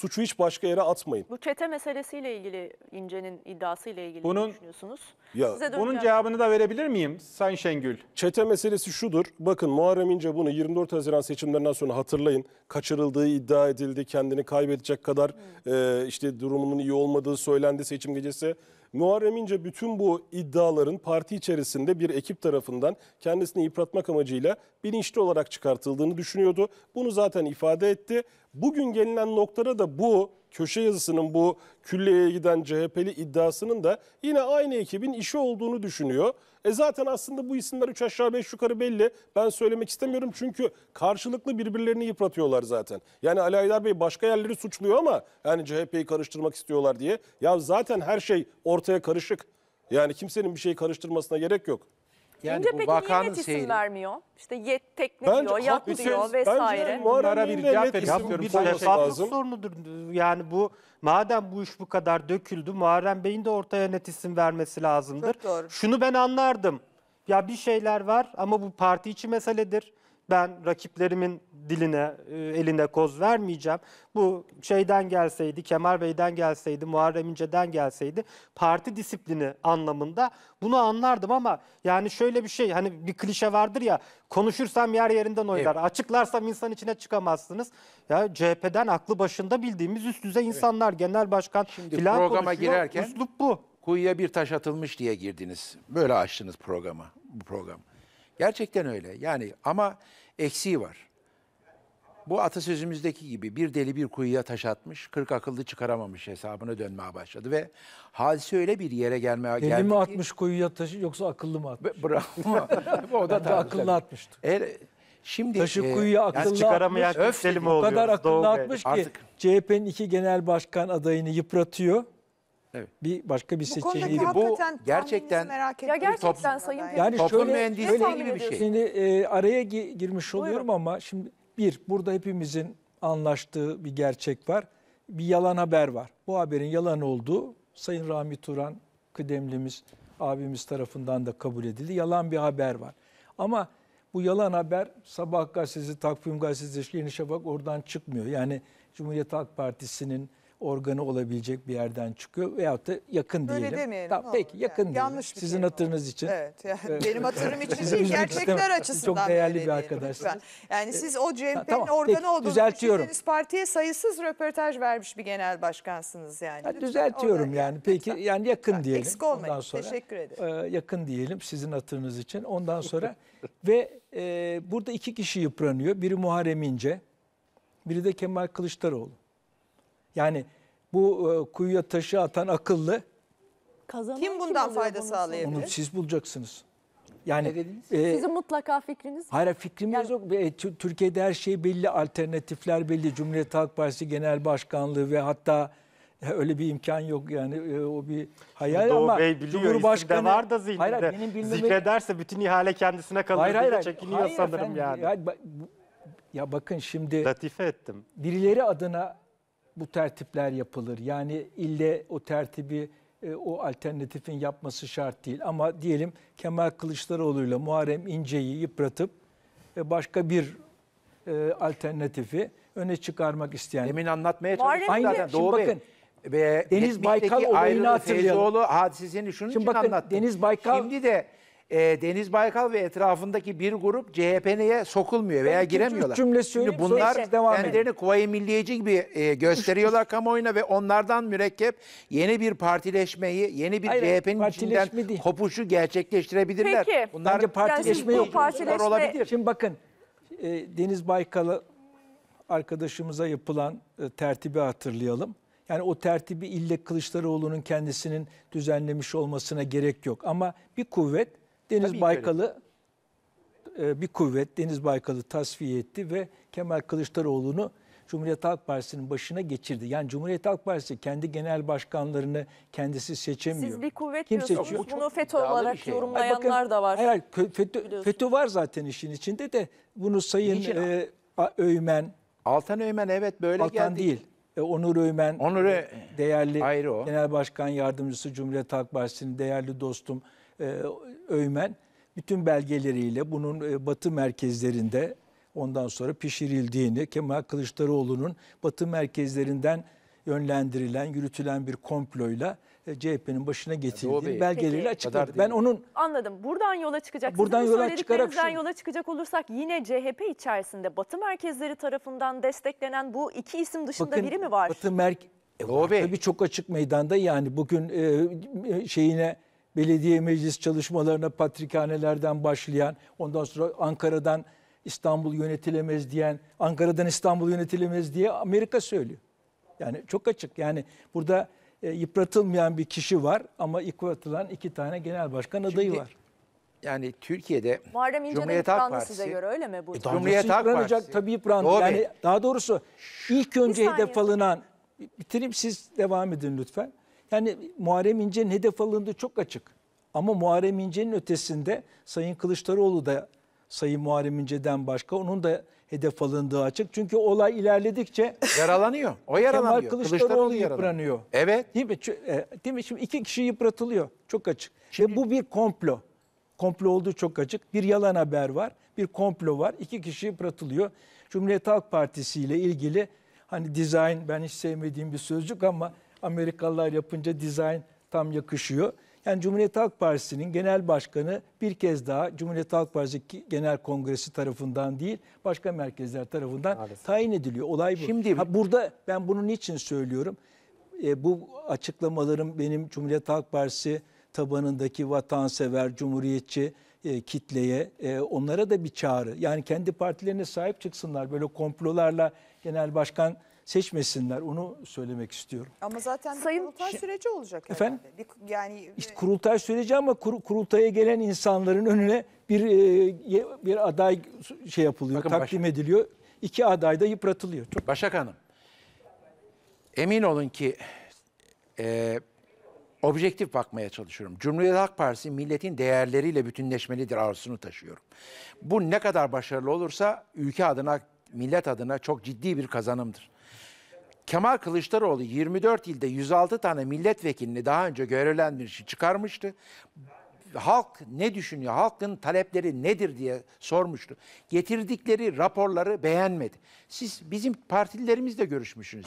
Suçu hiç başka yere atmayın. Bu çete meselesiyle ilgili İnce'nin iddiasıyla ilgili bunun, ne düşünüyorsunuz? Ya, Size bunun cevabını da verebilir miyim Sayın Şengül? Çete meselesi şudur. Bakın Muharrem İnce bunu 24 Haziran seçimlerinden sonra hatırlayın. Kaçırıldığı iddia edildi. Kendini kaybedecek kadar hmm. e, işte durumunun iyi olmadığı söylendi seçim gecesi. Muharrem İnce bütün bu iddiaların parti içerisinde bir ekip tarafından kendisini yıpratmak amacıyla bilinçli olarak çıkartıldığını düşünüyordu. Bunu zaten ifade etti. Bugün gelinen noktada da bu köşe yazısının bu külliyeye giden CHP'li iddiasının da yine aynı ekibin işi olduğunu düşünüyor. E zaten aslında bu isimler üç aşağı beş yukarı belli. Ben söylemek istemiyorum çünkü karşılıklı birbirlerini yıpratıyorlar zaten. Yani Ali Aydar Bey başka yerleri suçluyor ama yani CHP'yi karıştırmak istiyorlar diye. Ya zaten her şey ortaya karışık. Yani kimsenin bir şey karıştırmasına gerek yok. Yani Önce bu vakanın niye vermiyor? İşte yet tekne diyor, yat halk- diyor vesaire. Bence Bunlara bir İnce cevap net isim istiyorum. bir Sayın şey olması lazım. sorunudur. Yani bu madem bu iş bu kadar döküldü Muharrem Bey'in de ortaya net isim vermesi lazımdır. Çok doğru. Şunu ben anlardım. Ya bir şeyler var ama bu parti içi meseledir ben rakiplerimin diline, e, eline koz vermeyeceğim. Bu şeyden gelseydi, Kemal Bey'den gelseydi, Muharrem İnce'den gelseydi parti disiplini anlamında bunu anlardım ama yani şöyle bir şey hani bir klişe vardır ya konuşursam yer yerinden oylar, evet. açıklarsam insan içine çıkamazsınız. Ya CHP'den aklı başında bildiğimiz üst düzey insanlar, evet. genel başkan Şimdi filan programa girerken üslup bu. Kuyuya bir taş atılmış diye girdiniz. Böyle açtınız programı, bu programı. Gerçekten öyle. Yani ama eksiği var. Bu atasözümüzdeki gibi bir deli bir kuyuya taş atmış, kırk akıllı çıkaramamış hesabına dönmeye başladı ve hadise öyle bir yere gelmeye geldi. Deli mi atmış ki, kuyuya taşı yoksa akıllı mı atmış? Bravo. <laughs> o da tarz, akıllı atmıştı. E, şimdi taşı e, kuyuya akıllı atmış. Öf, o kadar akıllı Doğru atmış ki CHP'nin iki genel başkan adayını yıpratıyor. Evet. Bir başka bir seçeneği bu, şey bu gerçekten merak ya gerçekten toplum, sayın yani toplum şöyle, mühendisliği gibi bir şey. Şimdi e, araya gi girmiş oluyorum Buyurun. ama şimdi bir burada hepimizin anlaştığı bir gerçek var. Bir yalan haber var. Bu haberin yalan olduğu Sayın Rami Turan kıdemlimiz abimiz tarafından da kabul edildi. Yalan bir haber var. Ama bu yalan haber Sabah gazetesi, Takvim gazetesi, Yeni Şafak oradan çıkmıyor. Yani Cumhuriyet Halk Partisi'nin organı olabilecek bir yerden çıkıyor veyahut da yakın Böyle diyelim. Demeyelim, tamam, peki yakın yani. diyelim. Yanlış bir Sizin şey hatırınız o. için. Evet. Yani benim hatırım için değil gerçekler açısından. Çok değerli bir arkadaşsınız. Yani siz o ee, CHP'nin tamam, organı peki, olduğunu düzeltiyorum. partiye sayısız röportaj vermiş bir genel başkansınız yani. Ha, düzeltiyorum yani. Lütfen. Peki yani yakın ha, diyelim. Eksik olmayın. Ondan sonra, Teşekkür ederim. E, yakın diyelim sizin hatırınız için. Ondan sonra <laughs> ve e, burada iki kişi yıpranıyor. Biri Muharrem İnce, biri de Kemal Kılıçdaroğlu. Yani bu e, kuyuya taşı atan akıllı Kazanan Kim bundan oluyor fayda sağlayabilir? onu siz bulacaksınız. Yani dediniz? e, Sizin mutlaka fikriniz Hayır fikrimiz Yani- yok. E, Türkiye'de her şey belli, alternatifler belli. Cumhuriyet Halk Partisi Genel Başkanlığı ve hatta e, öyle bir imkan yok yani e, o bir hayal Doğu ama Bey biliyor Cumhurbaşkanı var da zihninde. Hayır, benim bilmeme- Zikrederse bütün ihale kendisine kalır hayır, hayır, diye hayır. çekiniyor Hayır sanırım efendim, yani. Ya, ba- bu- ya bakın şimdi Latife ettim. birileri adına bu tertipler yapılır. Yani ille o tertibi e, o alternatifin yapması şart değil. Ama diyelim Kemal Kılıçdaroğlu ile Muharrem İnce'yi yıpratıp e, başka bir e, alternatifi öne çıkarmak isteyen. Demin anlatmaya çalıştım Muharrem zaten. Doğru bakın, Ve Deniz Baykal olayını hatırlayalım. Feyzoğlu hadisesini şunun Şimdi için bakın, anlattım. Deniz Baykal... Şimdi de e, Deniz Baykal ve etrafındaki bir grup CHP'ye sokulmuyor veya giremiyorlar. cümle Şimdi bunlar sonra devam kendilerini Kuvayi Milliyeci gibi e, gösteriyorlar <laughs> kamuoyuna ve onlardan mürekkep yeni bir partileşmeyi, yeni bir CHP'nin içinden değil. kopuşu gerçekleştirebilirler. Peki. Bunlar Bence partileşme yok. Partileşme... olabilir. Şimdi bakın e, Deniz Baykal'ı arkadaşımıza yapılan e, tertibi hatırlayalım. Yani o tertibi ille Kılıçdaroğlu'nun kendisinin düzenlemiş olmasına gerek yok. Ama bir kuvvet Deniz Tabii Baykal'ı e, bir kuvvet Deniz Baykal'ı tasfiye etti ve Kemal Kılıçdaroğlu'nu Cumhuriyet Halk Partisi'nin başına geçirdi. Yani Cumhuriyet Halk Partisi kendi genel başkanlarını kendisi seçemiyor. Siz bir kuvvet Kim diyorsunuz. Seçiyor? Bunu FETÖ olarak şey. yorumlayanlar bakın, da var. Hayır, FETÖ, FETÖ var zaten işin içinde de bunu Sayın Niçin? e, Öymen. Altan Öymen evet böyle Altan geldi. Altan değil. E, Onur Öymen, Onur e, değerli ayrı o. Genel Başkan Yardımcısı Cumhuriyet Halk Partisi'nin değerli dostum. E, Öymen bütün belgeleriyle bunun e, batı merkezlerinde ondan sonra pişirildiğini, Kemal Kılıçdaroğlu'nun batı merkezlerinden yönlendirilen, yürütülen bir komployla e, CHP'nin başına getirdiği belgeleriyle açıkladı. Ben onun Anladım. Buradan yola çıkacak. Buradan yola çıkarak şu... yola çıkacak olursak yine CHP içerisinde Batı merkezleri tarafından desteklenen bu iki isim dışında Bakın, biri mi var? Batı merk e, Tabii çok açık meydanda yani bugün e, şeyine belediye meclis çalışmalarına patrikhanelerden başlayan, ondan sonra Ankara'dan İstanbul yönetilemez diyen, Ankara'dan İstanbul yönetilemez diye Amerika söylüyor. Yani çok açık. Yani burada e, yıpratılmayan bir kişi var ama yıpratılan iki tane genel başkan adayı Şimdi, var. Yani Türkiye'de Muharrem Cumhuriyet de Halk Partisi size göre öyle mi bu? E, Cumhuriyet Halk Partisi tabii yıprandı. Doğru. Yani daha doğrusu ilk önce hedef alınan bitireyim siz devam edin lütfen. Yani Muharrem İnce'nin hedef alındığı çok açık. Ama Muharrem İnce'nin ötesinde Sayın Kılıçdaroğlu da Sayın Muharrem İnce'den başka onun da hedef alındığı açık. Çünkü olay ilerledikçe <laughs> yaralanıyor. O yaralanıyor. Kemal Kılıçdaroğlu, Kılıçdaroğlu yıpranıyor. Evet. Değil mi? E, değil mi? Şimdi iki kişi yıpratılıyor. Çok açık. Şimdi... Ve bu bir komplo. Komplo olduğu çok açık. Bir yalan haber var. Bir komplo var. İki kişi yıpratılıyor. Cumhuriyet Halk Partisi ile ilgili hani design ben hiç sevmediğim bir sözcük ama Amerikalılar yapınca dizayn tam yakışıyor. Yani Cumhuriyet Halk Partisi'nin genel başkanı bir kez daha Cumhuriyet Halk Partisi Genel Kongresi tarafından değil, başka merkezler tarafından Maalesef. tayin ediliyor. Olay bu. Şimdi ha, burada ben bunun için söylüyorum. E, bu açıklamalarım benim Cumhuriyet Halk Partisi tabanındaki vatansever, cumhuriyetçi e, kitleye e, onlara da bir çağrı. Yani kendi partilerine sahip çıksınlar. Böyle komplolarla genel başkan seçmesinler onu söylemek istiyorum. Ama zaten bir Sayın- kurultay süreci olacak Efendim? Bir- yani İşte e, kurultay süreci ama kur- kurultaya gelen insanların önüne bir e, bir aday şey yapılıyor, Bakın takdim ediliyor. İki aday da yıpratılıyor. Çok Başak Hanım, emin olun ki e, objektif bakmaya çalışıyorum. Cumhuriyet Halk Partisi milletin değerleriyle bütünleşmelidir arzusunu taşıyorum. Bu ne kadar başarılı olursa ülke adına, millet adına çok ciddi bir kazanımdır. Kemal Kılıçdaroğlu 24 ilde 106 tane milletvekilini daha önce görevlendirişi çıkarmıştı. Halk ne düşünüyor, halkın talepleri nedir diye sormuştu. Getirdikleri raporları beğenmedi. Siz bizim partililerimizle dedi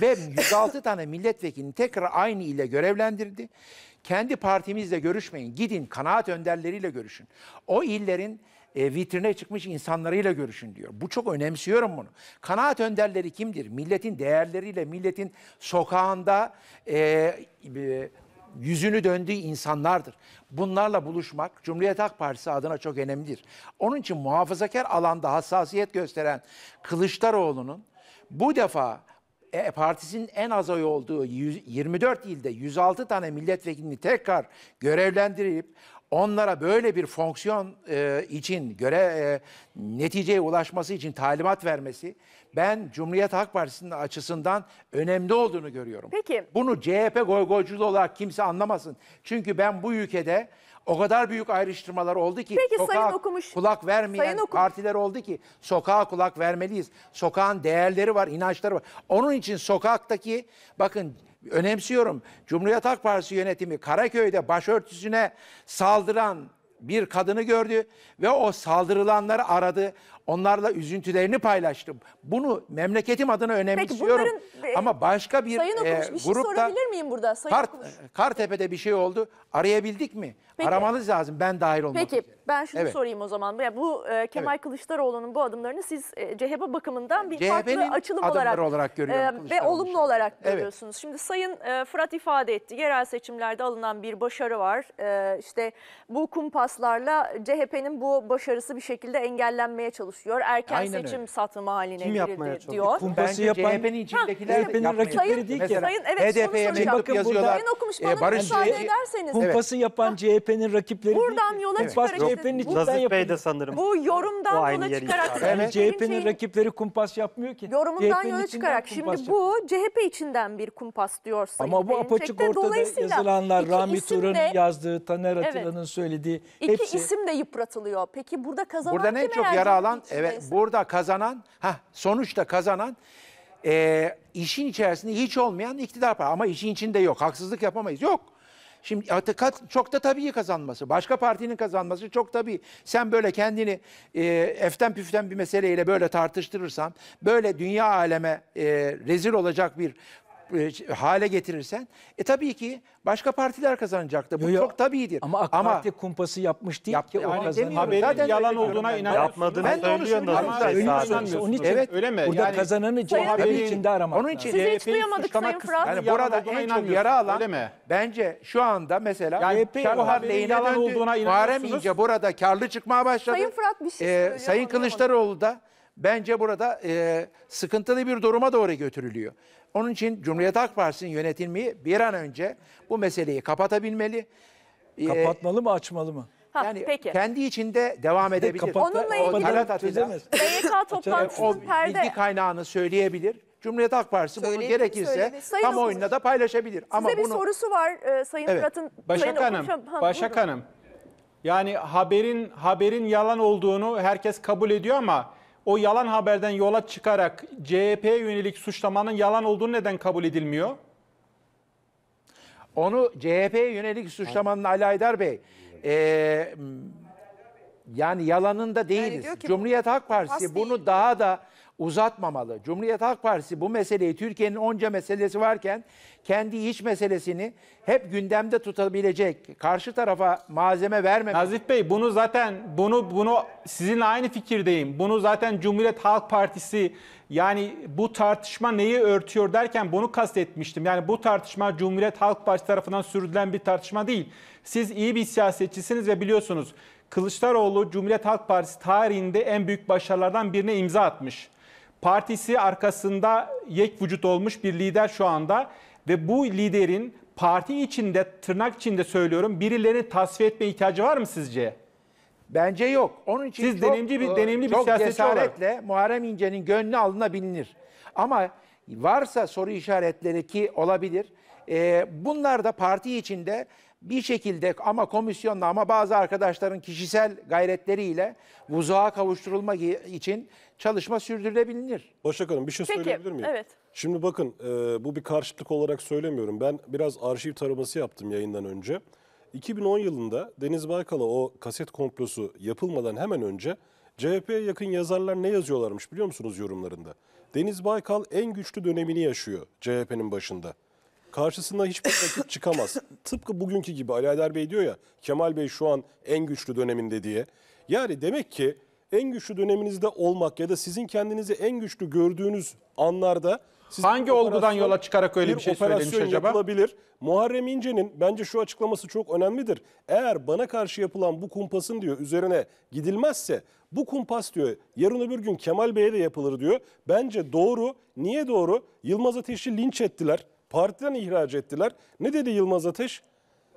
Ve 106 tane milletvekilini tekrar aynı ile görevlendirdi. Kendi partimizle görüşmeyin, gidin kanaat önderleriyle görüşün. O illerin e, vitrine çıkmış insanlarıyla görüşün diyor. Bu çok önemsiyorum bunu. Kanaat önderleri kimdir? Milletin değerleriyle, milletin sokağında e, e, yüzünü döndüğü insanlardır. Bunlarla buluşmak Cumhuriyet Halk Partisi adına çok önemlidir. Onun için muhafazakar alanda hassasiyet gösteren Kılıçdaroğlu'nun bu defa e, partisinin en az oy olduğu 100, 24 ilde 106 tane milletvekilini tekrar görevlendirip onlara böyle bir fonksiyon e, için göre e, neticeye ulaşması için talimat vermesi ben Cumhuriyet Halk Partisi'nin açısından önemli olduğunu görüyorum. Peki. Bunu CHP goygoyculuğu olarak kimse anlamasın. Çünkü ben bu ülkede o kadar büyük ayrıştırmalar oldu ki Peki, sokağa sayın okumuş, kulak vermeyen sayın okumuş. partiler oldu ki sokağa kulak vermeliyiz. Sokağın değerleri var, inançları var. Onun için sokaktaki bakın önemsiyorum. Cumhuriyet Halk Partisi yönetimi Karaköy'de başörtüsüne saldıran bir kadını gördü ve o saldırılanları aradı. Onlarla üzüntülerini paylaştım. Bunu memleketim adına önemsiyorum. Bunların, e, Ama başka bir Sayın e, Okumuş e, bir şey grupta, sorabilir miyim burada? Sayın Kart, Okumuş. E, Kartepe'de bir şey oldu. Arayabildik mi? Peki. Aramanız lazım ben dahil olmak Peki üzere. ben şunu evet. sorayım o zaman. Yani bu e, Kemal evet. Kılıçdaroğlu'nun bu adımlarını siz e, CHP bakımından bir farklı açılım olarak, olarak görüyorum. E, ve olumlu olarak evet. görüyorsunuz. Şimdi Sayın e, Fırat ifade etti. Yerel seçimlerde alınan bir başarı var. E, işte bu kumpaslarla CHP'nin bu başarısı bir şekilde engellenmeye çalışıyor çalışıyor. Erken Aynen seçim öyle. satım haline Kim yapmaya girdi çalışıyor? diyor. Kumpası yapan CHP'nin içindekiler rakipleri değil ki. Sayın, evet, HDP'ye mektup bakın yazıyorlar. Sayın okumuş e, bana e, Barış müsaade C- ederseniz. Kumpası evet. yapan CHP'nin rakipleri Buradan değil. yola evet. çıkarak. CHP'nin içinden yapıyor. de sanırım. Bu yorumdan yola çıkarak. Yani CHP'nin rakipleri kumpas yapmıyor ki. Yorumundan yola çıkarak. Şimdi bu CHP içinden bir kumpas diyor Sayın Ama bu apaçık ortada yazılanlar Rami Tur'un yazdığı, Taner Atilla'nın söylediği. İki isim de yıpratılıyor. Peki burada kazanan Buradan en çok yara alan kazanan, evet ee, burada kazanan, ha sonuçta kazanan e, işin içerisinde hiç olmayan iktidar partisi. Ama işin içinde yok. Haksızlık yapamayız. Yok. Şimdi atakat çok da tabii kazanması. Başka partinin kazanması çok tabii. Sen böyle kendini e, eften püften bir meseleyle böyle tartıştırırsan, böyle dünya aleme e, rezil olacak bir e, hale getirirsen e tabii ki başka partiler kazanacak da bu yo, yo. çok tabiidir. Ama AK Parti ama, kumpası yapmış değil yap, ki o kazanır. Haberin Zaten yalan olduğuna inanıyorsunuz. Yapmadığını ben de onu söylüyorum. Onun için evet. öyle mi? Burada yani, kazananı CHP'nin içinde aramak. Onun için Sizi hiç duyamadık Sayın Fırat. Yani burada en çok yara alan bence şu anda mesela yani bu haberin yalan olduğuna inanıyorsunuz. Muharrem İnce burada karlı çıkmaya başladı. Sayın Fırat bir şey ee, söylüyor. Sayın Kılıçdaroğlu da bence burada e, sıkıntılı bir duruma doğru götürülüyor. Onun için Cumhuriyet Halk Partisi'nin yönetilmeyi bir an önce bu meseleyi kapatabilmeli. E, Kapatmalı mı açmalı mı? Ha, yani peki. kendi içinde devam edebilir. Kapatma, Onunla ilgili Talat Atilla, BYK toplantısının perde... bilgi kaynağını söyleyebilir. Cumhuriyet Halk Partisi bunu gerekirse kamuoyunda da paylaşabilir. Size Ama bir bunu... sorusu var e, Sayın evet. Fırat'ın. Başak Hanım, Okuşa... Başak Hanım. Yani haberin haberin yalan olduğunu herkes kabul ediyor ama o yalan haberden yola çıkarak CHP'ye yönelik suçlamanın yalan olduğunu neden kabul edilmiyor? Onu CHP'ye yönelik suçlamanın Ali Aydar Bey e, yani yalanında değiliz. diyor ki Cumhuriyet Halk Partisi bunu daha da uzatmamalı. Cumhuriyet Halk Partisi bu meseleyi Türkiye'nin onca meselesi varken kendi iç meselesini hep gündemde tutabilecek, karşı tarafa malzeme vermemek. Nazif Bey bunu zaten bunu bunu sizin aynı fikirdeyim. Bunu zaten Cumhuriyet Halk Partisi yani bu tartışma neyi örtüyor derken bunu kastetmiştim. Yani bu tartışma Cumhuriyet Halk Partisi tarafından sürdürülen bir tartışma değil. Siz iyi bir siyasetçisiniz ve biliyorsunuz Kılıçdaroğlu Cumhuriyet Halk Partisi tarihinde en büyük başarılardan birine imza atmış partisi arkasında yek vücut olmuş bir lider şu anda ve bu liderin parti içinde tırnak içinde söylüyorum birilerini tasfiye etme ihtiyacı var mı sizce? Bence yok. Onun için Siz çok, deneyimli bir e, deneyimli bir çok cesaretle olarak. Muharrem İnce'nin gönlü alınabilir. Ama varsa soru işaretleri ki olabilir. E, bunlar da parti içinde bir şekilde ama komisyonla ama bazı arkadaşların kişisel gayretleriyle vuzuğa kavuşturulmak için çalışma sürdürülebilir. Başak Hanım bir şey Peki, söyleyebilir miyim? Evet. Şimdi bakın e, bu bir karşıtlık olarak söylemiyorum. Ben biraz arşiv taraması yaptım yayından önce. 2010 yılında Deniz Baykal'a o kaset komplosu yapılmadan hemen önce CHP'ye yakın yazarlar ne yazıyorlarmış biliyor musunuz yorumlarında? Deniz Baykal en güçlü dönemini yaşıyor CHP'nin başında. Karşısında hiçbir rakip çıkamaz. <laughs> Tıpkı bugünkü gibi Ali Aydar Bey diyor ya Kemal Bey şu an en güçlü döneminde diye. Yani demek ki en güçlü döneminizde olmak ya da sizin kendinizi en güçlü gördüğünüz anlarda sizin Hangi olgudan yola çıkarak öyle bir, bir şey söylemiş acaba? yapılabilir. Muharrem İnce'nin bence şu açıklaması çok önemlidir. Eğer bana karşı yapılan bu kumpasın diyor üzerine gidilmezse bu kumpas diyor yarın öbür gün Kemal Bey'e de yapılır diyor. Bence doğru. Niye doğru? Yılmaz Ateş'i linç ettiler partiden ihraç ettiler. Ne dedi Yılmaz Ateş?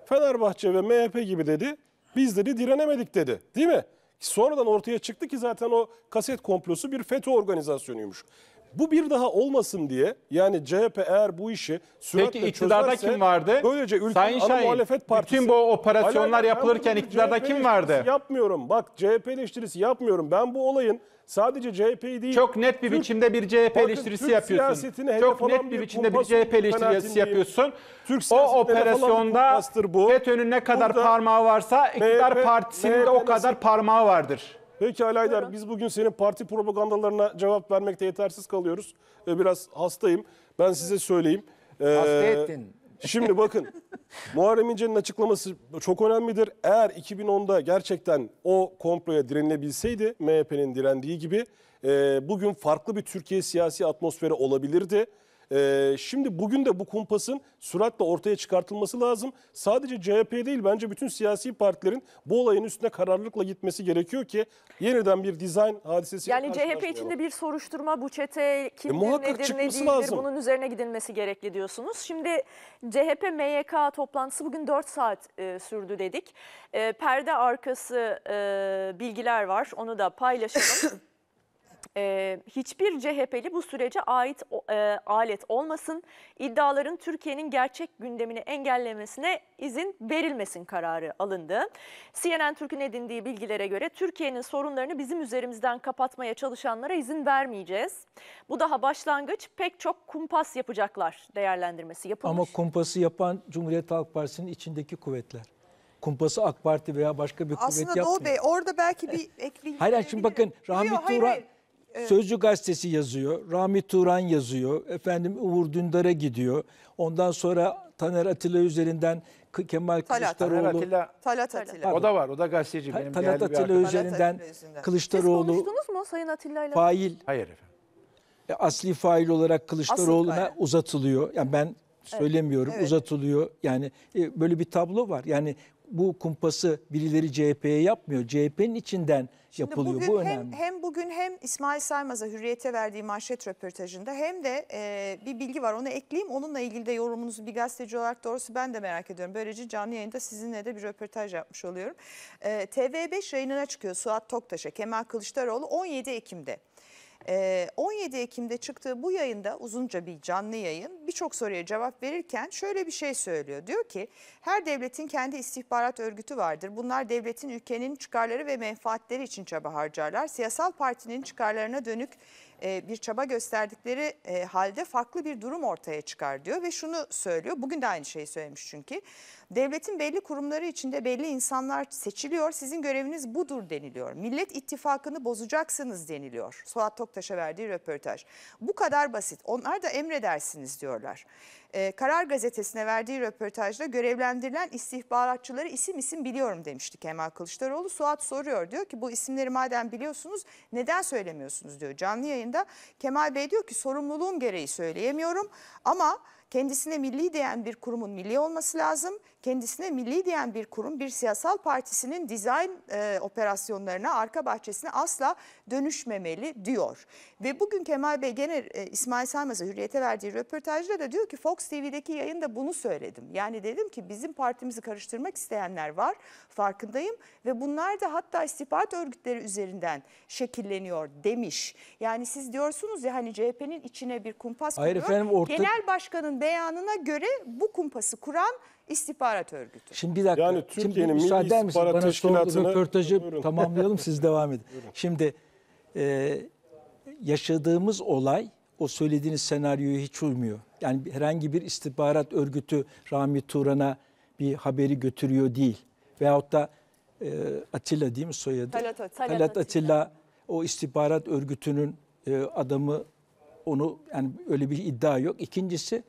Fenerbahçe ve MHP gibi dedi. Biz dedi direnemedik dedi. Değil mi? Sonradan ortaya çıktı ki zaten o kaset komplosu bir FETÖ organizasyonuymuş. Bu bir daha olmasın diye yani CHP eğer bu işi süratle Peki iktidarda kim vardı? Böylece ülkenin Sayın ana muhalefet partisi. Bütün bu operasyonlar Alaka, yapılırken iktidarda kim vardı? Yapmıyorum. Bak CHP eleştirisi yapmıyorum. Ben bu olayın Sadece CHP'yi değil. Çok net bir Türk, biçimde bir CHP bakın, eleştirisi Türk yapıyorsun. Çok net bir, biçimde bir CHP eleştirisi yapıyorsun. Türk o operasyonda bu. FETÖ'nün ne kadar Burada, parmağı varsa iktidar MHP, partisinin de o kadar parmağı vardır. Peki Alaydar biz bugün senin parti propagandalarına cevap vermekte yetersiz kalıyoruz. Ee, biraz hastayım. Ben size söyleyeyim. Ee, Hasta ee, ettin. Şimdi bakın Muharrem İnce'nin açıklaması çok önemlidir. Eğer 2010'da gerçekten o komploya direnilebilseydi MHP'nin direndiği gibi e, bugün farklı bir Türkiye siyasi atmosferi olabilirdi. Ee, şimdi bugün de bu kumpasın süratle ortaya çıkartılması lazım. Sadece CHP değil bence bütün siyasi partilerin bu olayın üstüne kararlılıkla gitmesi gerekiyor ki yeniden bir dizayn hadisesi Yani CHP içinde bir soruşturma bu çete kimdir, e, muhakkak nedir, ne değildir lazım. bunun üzerine gidilmesi gerekli diyorsunuz. Şimdi CHP MYK toplantısı bugün 4 saat e, sürdü dedik. E, perde arkası e, bilgiler var onu da paylaşalım. <laughs> e, hiçbir CHP'li bu sürece ait e, alet olmasın, iddiaların Türkiye'nin gerçek gündemini engellemesine izin verilmesin kararı alındı. CNN Türk'ün edindiği bilgilere göre Türkiye'nin sorunlarını bizim üzerimizden kapatmaya çalışanlara izin vermeyeceğiz. Bu daha başlangıç pek çok kumpas yapacaklar değerlendirmesi yapılmış. Ama kumpası yapan Cumhuriyet Halk Partisi'nin içindeki kuvvetler kumpası AK Parti veya başka bir Aslında kuvvet yapmıyor. Aslında Doğu Bey orada belki bir ek bilgi Hayır şimdi bakın Rahmi Turan, hayır. Evet. Sözcü gazetesi yazıyor. Rami Turan yazıyor. Efendim Uğur Dündar'a gidiyor. Ondan sonra Taner Atilla üzerinden Kemal Talat, Kılıçdaroğlu. Taner Atilla. Talat Atilla. O da var. O da gazeteci. Ta benim Talat Atilla üzerinden Kılıçdaroğlu. Siz konuştunuz mu Sayın Atilla ile? Fail. Hayır efendim. E, asli fail olarak Kılıçdaroğlu'na Asli, uzatılıyor. Yani ben söylemiyorum evet. uzatılıyor. Yani e, böyle bir tablo var. Yani bu kumpası birileri CHP'ye yapmıyor. CHP'nin içinden Şimdi yapılıyor. Bugün bu hem, önemli. Hem bugün hem İsmail Saymaz'a Hürriyet'e verdiği manşet röportajında hem de e, bir bilgi var onu ekleyeyim. Onunla ilgili de yorumunuzu bir gazeteci olarak doğrusu ben de merak ediyorum. Böylece canlı yayında sizinle de bir röportaj yapmış oluyorum. E, TV5 yayınına çıkıyor Suat Toktaş'a, Kemal Kılıçdaroğlu 17 Ekim'de. 17 ee, Ekim'de çıktığı bu yayında uzunca bir canlı yayın birçok soruya cevap verirken şöyle bir şey söylüyor. Diyor ki her devletin kendi istihbarat örgütü vardır. Bunlar devletin ülkenin çıkarları ve menfaatleri için çaba harcarlar. Siyasal partinin çıkarlarına dönük e, bir çaba gösterdikleri e, halde farklı bir durum ortaya çıkar diyor ve şunu söylüyor. Bugün de aynı şeyi söylemiş çünkü. Devletin belli kurumları içinde belli insanlar seçiliyor. Sizin göreviniz budur deniliyor. Millet ittifakını bozacaksınız deniliyor. Suat Toktaş'a verdiği röportaj. Bu kadar basit. Onlar da emredersiniz diyorlar. E, Karar Gazetesi'ne verdiği röportajda görevlendirilen istihbaratçıları isim isim biliyorum demişti Kemal Kılıçdaroğlu. Suat soruyor diyor ki bu isimleri madem biliyorsunuz neden söylemiyorsunuz diyor canlı yayında. Kemal Bey diyor ki sorumluluğum gereği söyleyemiyorum ama kendisine milli diyen bir kurumun milli olması lazım kendisine milli diyen bir kurum bir siyasal partisinin dizayn e, operasyonlarına arka bahçesine asla dönüşmemeli diyor. Ve bugün Kemal Bey gene e, İsmail Saymaz'a Hürriyet'e verdiği röportajda da diyor ki Fox TV'deki yayında bunu söyledim. Yani dedim ki bizim partimizi karıştırmak isteyenler var farkındayım ve bunlar da hatta istihbarat örgütleri üzerinden şekilleniyor demiş. Yani siz diyorsunuz ya hani CHP'nin içine bir kumpas Hayır kuruyor. Efendim, orta... Genel başkanın beyanına göre bu kumpası kuran istihbarat örgütü. Şimdi bir dakika. Yani Türkiye'nin Şimdi müsaade Milli misin? Bana sorduğu röportajı buyurun. tamamlayalım siz devam edin. Buyurun. Şimdi e, yaşadığımız olay o söylediğiniz senaryoyu hiç uymuyor. Yani herhangi bir istihbarat örgütü Rami Turan'a bir haberi götürüyor değil. Veyahut da e, Atilla değil mi soyadı? Talat, Talat, Talat Atilla. Atilla o istihbarat örgütünün e, adamı onu yani öyle bir iddia yok. İkincisi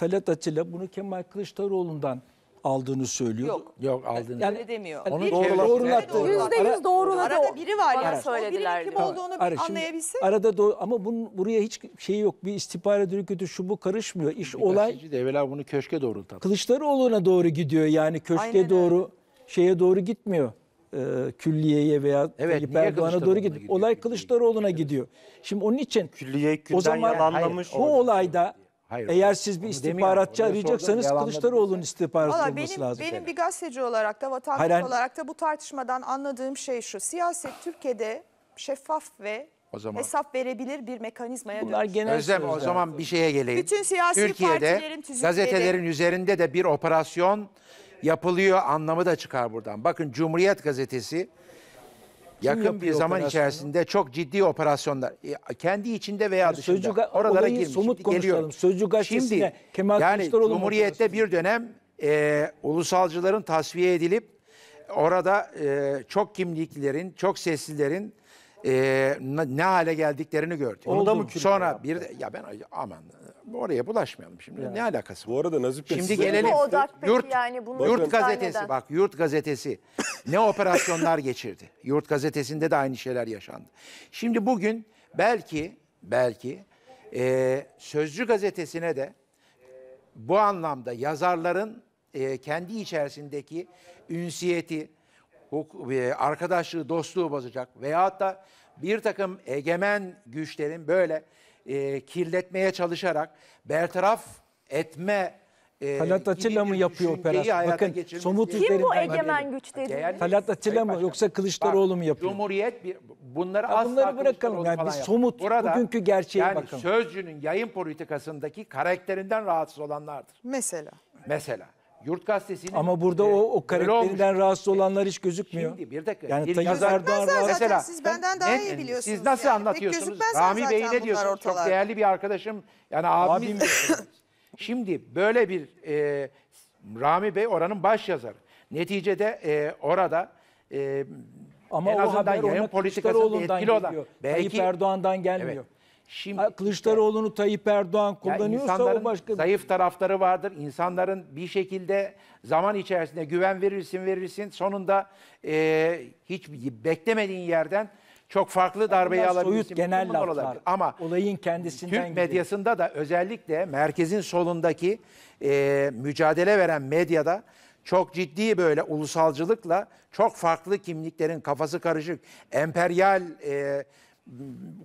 Talat Atilla bunu Kemal Kılıçdaroğlu'ndan aldığını söylüyor. Yok. Yok aldığını. Yani, demiyor. Yani Onu doğrulattı. doğrulattı. Yüzde yüz doğruladı. Arada biri var ya yani söylediler. Birinin kim olduğunu Ara, anlayabilsin. Arada doğru ama bunun buraya hiç şey yok. Bir istihbarat kötü şu bu karışmıyor. İş Birkaç olay. De evvela bunu köşke doğru tabii. Kılıçdaroğlu'na doğru gidiyor yani köşke Aynen doğru öyle. şeye doğru gitmiyor. E, külliyeye veya evet, Erdoğan'a doğru gidiyor. gidiyor. Olay Kılıçdaroğlu'na gidiyor. Şimdi onun için Külliye o zaman anlamış. bu şey olayda diye Hayır. Eğer siz bir istihbaratçı arayacaksanız Kılıçdaroğlu'nun istihbarat Valla olması benim, lazım. Benim bir gazeteci olarak da vatandaş Hayır, olarak da bu tartışmadan anladığım şey şu. Siyaset Türkiye'de şeffaf ve O zaman- hesap verebilir bir mekanizmaya Bunlar dönüştü. genel Özlem o zaman bir şeye geleyim. Bütün siyasi Türkiye'de partilerin tüzükleri- gazetelerin üzerinde de bir operasyon yapılıyor anlamı da çıkar buradan. Bakın Cumhuriyet Gazetesi yakın bir zaman içerisinde çok ciddi operasyonlar e, kendi içinde veya yani dışında sözcü, oralara girmiş. Somut Şimdi konuşalım. Sözcü Şimdi, Kemal yani Cumhuriyet'te bir dönem e, ulusalcıların tasfiye edilip e, orada e, çok kimliklerin, çok seslilerin e, ne hale geldiklerini gördük. Oldu mu Sonra bir de, ya ben aman oraya bulaşmayalım şimdi. Yani. Ne alakası var? Bu arada Nazif Bey Şimdi gelelim yurt, yani bunu yurt gazetesi bak yurt gazetesi ne operasyonlar geçirdi. Yurt gazetesinde de aynı şeyler yaşandı. Şimdi bugün belki belki e, Sözcü gazetesine de bu anlamda yazarların e, kendi içerisindeki ünsiyeti, e, arkadaşlığı, dostluğu bozacak veya da bir takım egemen güçlerin böyle e, kirletmeye çalışarak bertaraf etme e, Talat Atilla mı yapıyor operasyon? Bakın somut üzerinden. Kim bu egemen güç dedi? Talat Atilla mı yoksa Kılıçdaroğlu bak, mu yapıyor? Cumhuriyet bir, bunları ya asla bunları bırakalım. Yani bir somut Burada, bugünkü gerçeğe yani bakalım. Sözcünün yayın politikasındaki karakterinden rahatsız olanlardır. Mesela. Mesela. Yurt Gazetesi'nin... Ama burada e, o, o karakterinden rahatsız olanlar hiç gözükmüyor. Şimdi bir dakika. Yani Tayyip Erdoğan rahatsız. Mesela, siz benden daha iyi biliyorsunuz. Siz nasıl yani. anlatıyorsunuz? Rami Bey ne diyorsunuz? Ortalarda. Çok değerli bir arkadaşım. Yani abim. <laughs> Şimdi böyle bir e, Rami Bey oranın baş yazarı. Neticede e, orada e, Ama en azından yayın politikasında etkili olan. Belki, Tayyip Erdoğan'dan gelmiyor. Evet. Şimdi Kılıçdaroğlu'nu Tayyip Erdoğan kullanıyorsa o başka zayıf şey. tarafları vardır. İnsanların bir şekilde zaman içerisinde güven verirsin verirsin sonunda e, hiç beklemediğin yerden çok farklı darbeyi yani alabilirsin. genel laflar. Olabilir. Ama olayın kendisinden Türk gidelim. medyasında da özellikle merkezin solundaki e, mücadele veren medyada çok ciddi böyle ulusalcılıkla çok farklı kimliklerin kafası karışık emperyal e,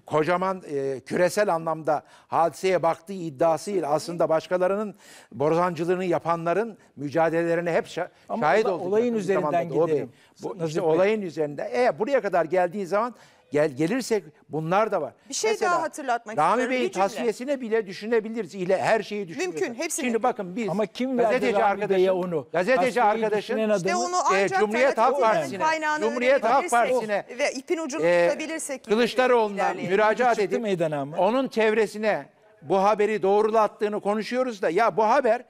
kocaman e, küresel anlamda hadiseye baktığı iddiası değil. Aslında başkalarının bozancılığını yapanların mücadelelerine hep şa Ama şahit olduk. olayın üzerinden gidelim. Bu, işte olayın üzerinde. E buraya kadar geldiği zaman Gel gelirsek bunlar da var. Bir şey Mesela, daha hatırlatmak istiyorum. Rami istiyorum. Bey'in tasfiyesine bile düşünebiliriz. ile her şeyi düşünebiliriz. Mümkün, hepsini. Şimdi bakın biz Ama kim gazeteci Rami onu? gazeteci arkadaşın işte onu e, ancak e, Cumhuriyet Halk Partisi'ne, Cumhuriyet Halk Partisi'ne ve ipin ucunu e, tutabilirsek Kılıçdaroğlu'na müracaat Çıktı edip meydana mı? onun çevresine bu haberi doğrulattığını konuşuyoruz da ya bu haber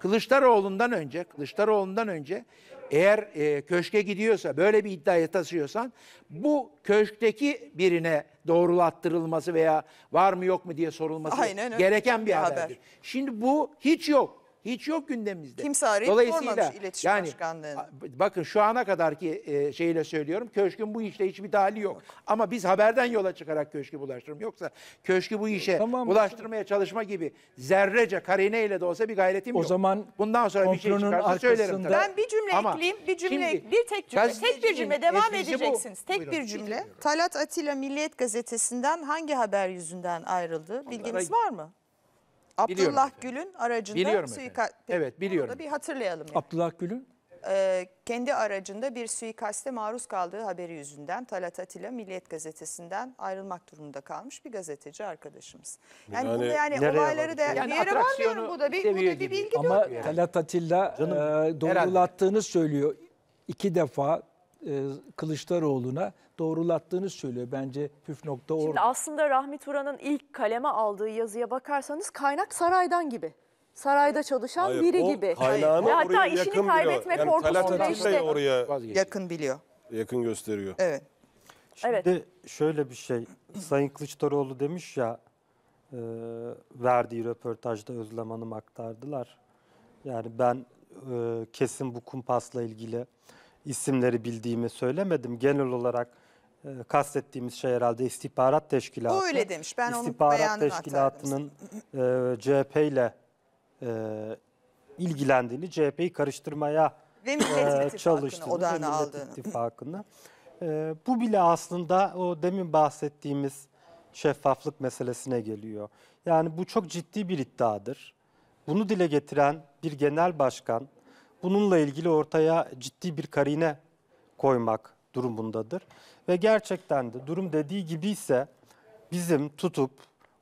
Kılıçdaroğlu'ndan önce Kılıçdaroğlu'ndan önce eğer e, köşke gidiyorsa, böyle bir iddiaya taşıyorsan bu köşkteki birine doğrulattırılması veya var mı yok mu diye sorulması Aynen öyle. gereken bir haberdir. Haber. Şimdi bu hiç yok. Hiç yok gündemimizde. Kimse arayıp Dolayısıyla, iletişim yani, başkanlığını. Bakın şu ana kadarki e, şeyle söylüyorum. Köşkün bu işle hiçbir dahili yok. Ama biz haberden yola çıkarak köşkü bulaştırım. Yoksa köşkü bu işe e, tamam, bulaştırmaya çalışma gibi zerrece karineyle de olsa bir gayretim o yok. O zaman bundan sonra bir şey çıkarsa söylerim. Tabii. Ben bir cümle ama ekleyeyim. Bir cümle şimdi, bir tek cümle. Tek bir cümle devam edeceksiniz. Bu. Tek Buyurun, bir cümle. Talat Atilla Milliyet Gazetesi'nden hangi haber yüzünden ayrıldı? Bilginiz Onlara... var mı? Abdullah efendim. Gül'ün aracında Biliyorum efendim. Evet, biliyorum. Bunu da bir hatırlayalım. yani. Abdullah Gül'ün Ee, kendi aracında bir suikaste maruz kaldığı haberi yüzünden Talat Atilla Milliyet Gazetesi'nden ayrılmak durumunda kalmış bir gazeteci arkadaşımız. Yani, yani, Yani yani olayları da varmış? Yani yere varmıyorum bu da bir, bu da bir gibi. bilgi ama Talat Atilla e, doğrulattığını söylüyor. İki defa e, Kılıçdaroğlu'na doğrulattığını söylüyor. Bence püf nokta orada. Şimdi aslında Rahmi Turan'ın ilk kaleme aldığı yazıya bakarsanız kaynak saraydan gibi. Sarayda çalışan Hayır, biri o gibi. Kaynağını Ve hatta oraya işini yakın kaybetme biliyor. Yani korkusu da Ateş de işte. oraya Yakın biliyor. yakın gösteriyor. Evet. Şimdi Evet. şöyle bir şey, Sayın Kılıçdaroğlu demiş ya e, verdiği röportajda Özlem Hanım aktardılar. Yani ben e, kesin bu kumpasla ilgili isimleri bildiğimi söylemedim. Genel olarak e, kastettiğimiz şey herhalde istihbarat teşkilatı. O öyle demiş. Ben istihbarat onun teşkilatının e, CHP ile e, ilgilendiğini, CHP'yi karıştırmaya Ve e, çalıştığını, odağına aldığını. ittifakını. E, bu bile aslında o demin bahsettiğimiz şeffaflık meselesine geliyor. Yani bu çok ciddi bir iddiadır. Bunu dile getiren bir genel başkan bununla ilgili ortaya ciddi bir karine koymak durumundadır. Ve gerçekten de durum dediği gibi ise bizim tutup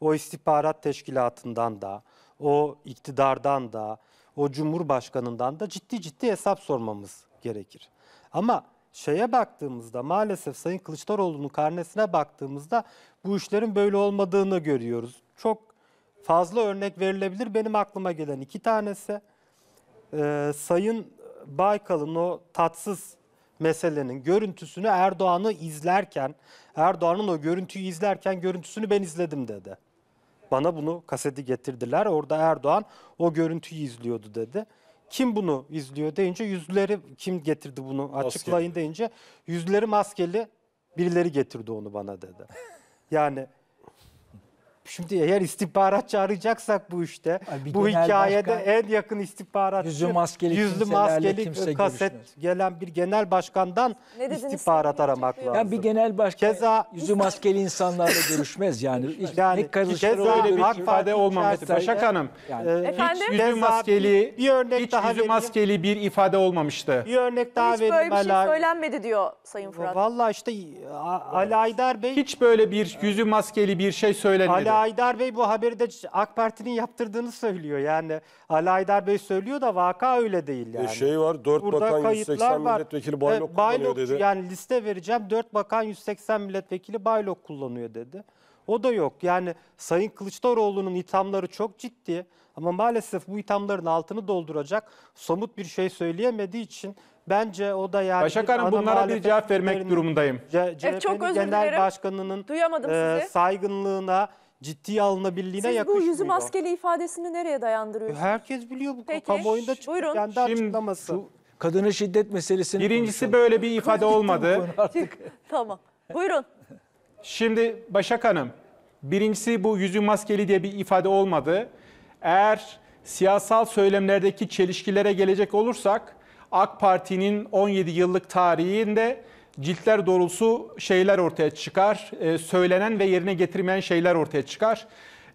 o istihbarat teşkilatından da, o iktidardan da, o cumhurbaşkanından da ciddi ciddi hesap sormamız gerekir. Ama şeye baktığımızda maalesef Sayın Kılıçdaroğlu'nun karnesine baktığımızda bu işlerin böyle olmadığını görüyoruz. Çok fazla örnek verilebilir. Benim aklıma gelen iki tanesi e, Sayın Baykal'ın o tatsız meselenin görüntüsünü Erdoğan'ı izlerken, Erdoğan'ın o görüntüyü izlerken görüntüsünü ben izledim dedi. Bana bunu kaseti getirdiler. Orada Erdoğan o görüntüyü izliyordu dedi. Kim bunu izliyor deyince yüzleri kim getirdi bunu açıklayın maskeli. deyince yüzleri maskeli birileri getirdi onu bana dedi. Yani Şimdi eğer istihbaratçı arayacaksak bu işte, Abi bu hikayede başkan, en yakın istihbaratçı, yüzlü maskeli, yüzlü maskeli kimse e, kaset görüşmez. gelen bir genel başkandan ne istihbarat aramak lazım. Yani bir genel başkan keza, yüzlü maskeli insanlarla görüşmez yani. Hiç, yani ne karışır öyle bir AK ifade olmamıştı. Başak Hanım, yani. E, hiç yüzlü maskeli, bir, örnek hiç daha yüzlü maskeli bir ifade olmamıştı. Bir örnek daha hiç vereyim. Hiç böyle bir şey söylenmedi diyor Sayın Fırat. Valla işte Ali Aydar Bey. Hiç böyle bir yüzü maskeli bir şey söylenmedi. Ali Aydar Bey bu haberi de AK Parti'nin yaptırdığını söylüyor. Yani Ali Aydar Bey söylüyor da vaka öyle değil e, yani. E şey var 4 Burada bakan 180 var. milletvekili baylok e, kullanıyor dedi. Yani liste vereceğim 4 bakan 180 milletvekili baylok kullanıyor dedi. O da yok. Yani Sayın Kılıçdaroğlu'nun ithamları çok ciddi ama maalesef bu ithamların altını dolduracak somut bir şey söyleyemediği için bence o da yani... Başak Hanım bunlara bir cevap vermek durumundayım. C- evet, çok özür dilerim. Duyamadım Başkanı'nın e, saygınlığına ciddiye alınabildiğine Siz yakışmıyor. bu yüzü maskeli ifadesini nereye dayandırıyorsunuz? Herkes biliyor bu Peki, kamuoyunda çıktı buyurun. kendi açıklaması. Şu kadına şiddet meselesini Birincisi konuşalım. böyle bir ifade olmadı. Artık. tamam. Buyurun. Şimdi Başak Hanım, birincisi bu yüzü maskeli diye bir ifade olmadı. Eğer siyasal söylemlerdeki çelişkilere gelecek olursak AK Parti'nin 17 yıllık tarihinde ciltler dolusu şeyler ortaya çıkar. E, söylenen ve yerine getirmeyen şeyler ortaya çıkar.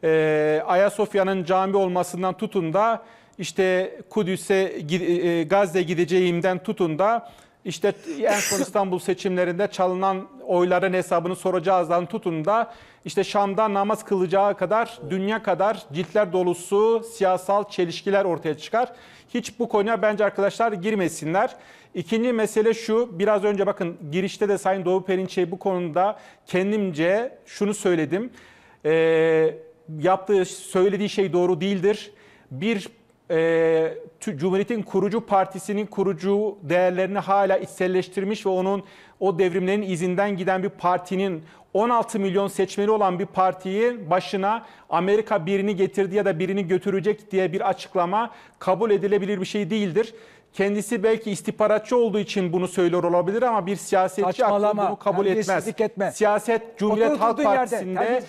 E, Ayasofya'nın cami olmasından tutun da işte Kudüs'e e, Gazze gideceğimden tutun da işte en son İstanbul seçimlerinde çalınan oyların hesabını soracağızdan tutun da işte Şam'da namaz kılacağı kadar dünya kadar ciltler dolusu siyasal çelişkiler ortaya çıkar. Hiç bu konuya bence arkadaşlar girmesinler. İkinci mesele şu biraz önce bakın girişte de Sayın Doğu Perinçey bu konuda kendimce şunu söyledim. E, yaptığı söylediği şey doğru değildir. Bir e, Cumhuriyet'in kurucu partisinin kurucu değerlerini hala içselleştirmiş ve onun o devrimlerin izinden giden bir partinin 16 milyon seçmeni olan bir partiyi başına Amerika birini getirdi ya da birini götürecek diye bir açıklama kabul edilebilir bir şey değildir. Kendisi belki istihbaratçı olduğu için bunu söylüyor olabilir ama bir siyasetçi aklı bunu kabul etmez. etme. Siyaset Cumhuriyet Halk Partisi'nde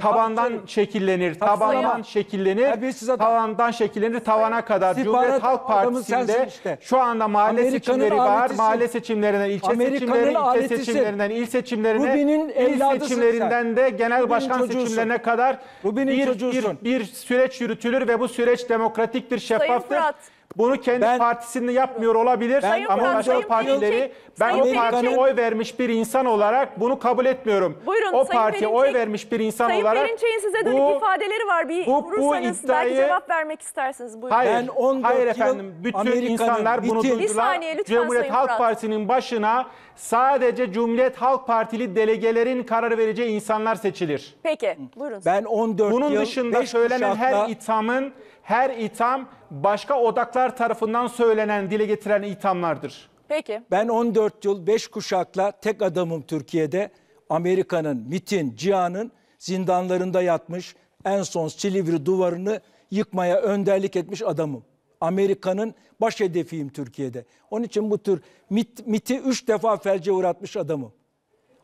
tabandan Tartışmayın. şekillenir, tabandan şekillenir, tabandan şekillenir, tavana kadar. İstihbarat Cumhuriyet Halk Partisi'nde işte. şu anda mahalle seçimleri var. aletisi. Mahalle seçimlerinden ilçe seçimlerinden seçimlerine, ilçe aletisi. seçimlerinden il seçimlerine, Rubin'in il seçimlerinden sen. de genel Rubin'in başkan çocuğusun. seçimlerine kadar Rubin'in bir, bir, bir süreç yürütülür ve bu süreç demokratiktir, şeffaftır. Fırat, bunu kendi ben, partisinde yapmıyor olabilir ben, ama Burak, başka partileri Perinçek, ben Sayın o Perinçek. partiye oy vermiş bir insan olarak bunu kabul etmiyorum. Buyurun, o Sayın partiye oy vermiş bir insan Sayın olarak. Sayın Perinçek'in size bu, ifadeleri var. Bir bu, bu iddiayı, belki cevap vermek istersiniz. Buyurun. Hayır, ben 14 hayır efendim. Bütün insanlar bunu duydular. Bir saniye lütfen Cumhuriyet Sayın Halk Murat. Partisi'nin başına sadece Cumhuriyet Halk Partili delegelerin karar vereceği insanlar seçilir. Peki. Buyurun. Ben 14 Bunun yıl, dışında söylenen her ithamın her itham başka odaklar tarafından söylenen, dile getiren ithamlardır. Peki. Ben 14 yıl 5 kuşakla tek adamım Türkiye'de. Amerika'nın, MIT'in, CİHA'nın zindanlarında yatmış, en son Silivri duvarını yıkmaya önderlik etmiş adamım. Amerika'nın baş hedefiyim Türkiye'de. Onun için bu tür MIT, MIT'i üç defa felce uğratmış adamım.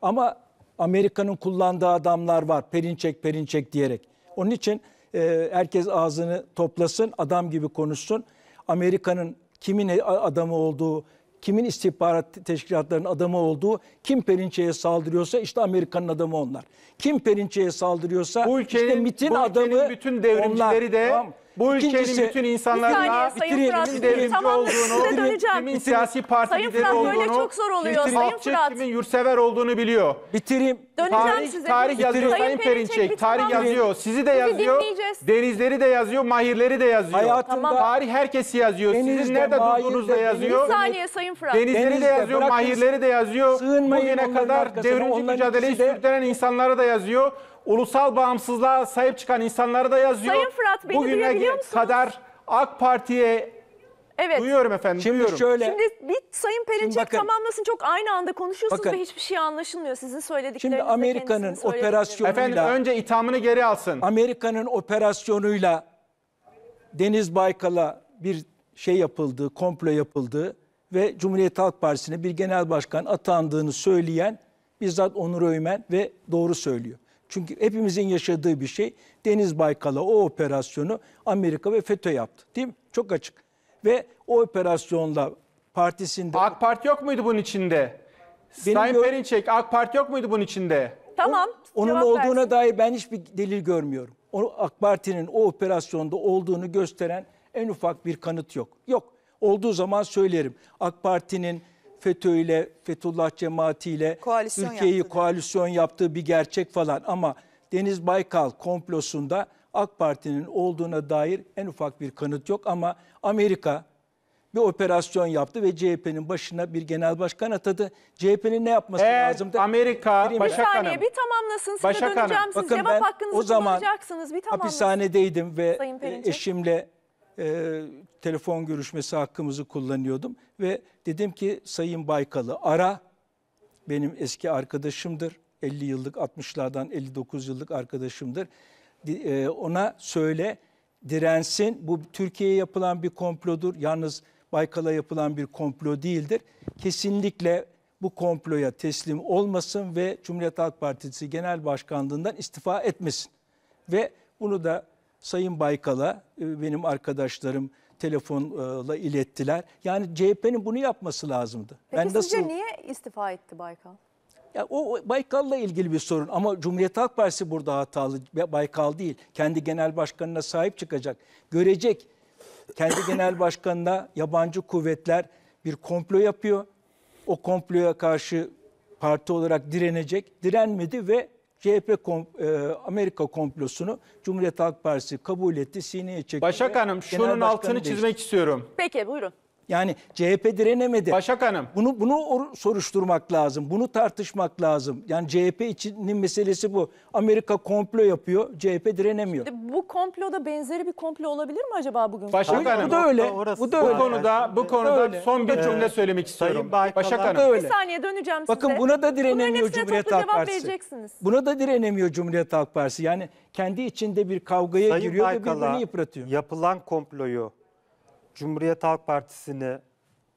Ama Amerika'nın kullandığı adamlar var. Perinçek, perinçek diyerek. Onun için e, herkes ağzını toplasın, adam gibi konuşsun. Amerika'nın kimin adamı olduğu, kimin istihbarat teşkilatlarının adamı olduğu, kim Perinçe'ye saldırıyorsa işte Amerika'nın adamı onlar. Kim Perinçe'ye saldırıyorsa bu ülkenin, işte MIT'in bu ülkenin adamı bütün devrimcileri onlar. de tamam. Bu ülkenin İkincisi, bütün insanlarına kimin devrimci tamam, olduğunu, kimin siyasi parti lideri olduğunu, Sayın Fırat kimin yurtsever olduğunu biliyor. Bitireyim. Döneceğim tarih, size. Tarih şey. yazıyor Sayın Perinçek. tarih yazıyor. Sizi de yazıyor. Denizleri de yazıyor. Mahirleri de yazıyor. Hayatında tamam. Tarih herkesi yazıyor. Denizde, Sizin nerede durduğunuz da yazıyor. Bir saniye Sayın Fırat. Denizleri de yazıyor. mahirleri de yazıyor. Sığınmayın Bugüne kadar devrimci mücadeleyi de... sürdüren insanları da yazıyor. Ulusal bağımsızlığa sahip çıkan insanları da yazıyor. Sayın Fırat beni Bugüne duyabiliyor musunuz? kadar AK Parti'ye Evet. Duyuyorum efendim, Şimdi duyuyorum. şöyle. Şimdi bir Sayın Perinçek bakın- tamamlasın çok aynı anda konuşuyorsunuz Bakın. ve hiçbir şey anlaşılmıyor sizin söylediklerinizle. Şimdi Amerika'nın operasyonuyla, Efendim önce ithamını geri alsın. Amerika'nın operasyonuyla Deniz Baykal'a bir şey yapıldı, komplo yapıldı ve Cumhuriyet Halk Partisi'ne bir genel başkan atandığını söyleyen bizzat Onur Öymen ve doğru söylüyor. Çünkü hepimizin yaşadığı bir şey Deniz Baykal'a o operasyonu Amerika ve FETÖ yaptı değil mi? Çok açık ve o operasyonla partisinde... AK Parti yok muydu bunun içinde? Benim Sayın gör- Perinçek AK Parti yok muydu bunun içinde? Tamam. Onun cevap versin. olduğuna dair ben hiçbir delil görmüyorum. O, AK Parti'nin o operasyonda olduğunu gösteren en ufak bir kanıt yok. Yok. Olduğu zaman söylerim. AK Parti'nin FETÖ ile, Fethullah cemaatiyle Koalisyon Türkiye'yi koalisyon yaptığı bir gerçek falan. Ama Deniz Baykal komplosunda AK Parti'nin olduğuna dair en ufak bir kanıt yok ama Amerika bir operasyon yaptı ve CHP'nin başına bir genel başkan atadı. CHP'nin ne yapması Eğer lazımdı? Amerika Birim, Başak bir saniye Hanım. bir tamamlasın. Size Başak döneceğim. Hanım. Siz Bakın cevap hakkınızı o zaman bir hapishanedeydim ve e, eşimle e, telefon görüşmesi hakkımızı kullanıyordum. Ve dedim ki Sayın Baykal'ı ara. Benim eski arkadaşımdır. 50 yıllık 60'lardan 59 yıllık arkadaşımdır. E, ona söyle dirensin. Bu Türkiye'ye yapılan bir komplodur. Yalnız Baykal'a yapılan bir komplo değildir. Kesinlikle bu komploya teslim olmasın ve Cumhuriyet Halk Partisi Genel Başkanlığından istifa etmesin. Ve bunu da Sayın Baykal'a e, benim arkadaşlarım telefonla ilettiler. Yani CHP'nin bunu yapması lazımdı. Peki ben sizce nasıl... niye istifa etti Baykal? Ya o Baykal'la ilgili bir sorun ama Cumhuriyet Halk Partisi burada hatalı. Baykal değil. Kendi genel başkanına sahip çıkacak. Görecek. Kendi genel başkanına yabancı kuvvetler bir komplo yapıyor. O komploya karşı parti olarak direnecek. Direnmedi ve CHP kom, e, Amerika komplosunu Cumhuriyet Halk Partisi kabul etti, sineye çekti. Başak Hanım şunun altını değişti. çizmek istiyorum. Peki buyurun. Yani CHP direnemedi. Başak Hanım. Bunu bunu soruşturmak lazım. Bunu tartışmak lazım. Yani CHP içinin meselesi bu. Amerika komplo yapıyor. CHP direnemiyor. Bu komploda benzeri bir komplo olabilir mi acaba bugün? Başak Hanım. Bu da öyle. Orası, bu da öyle. Bu konuda bu konuda öyle. son bir ee, cümle ee, söylemek istiyorum. Başak Hanım. Öyle. Bir saniye döneceğim Bakın, size. Bakın buna da direnemiyor Cumhuriyet Halk Partisi. Buna da direnemiyor Cumhuriyet Halk Partisi. Yani kendi içinde bir kavgaya Sayın giriyor Baykala, ve birbirini yıpratıyor. Yapılan komployu Cumhuriyet Halk Partisi'ni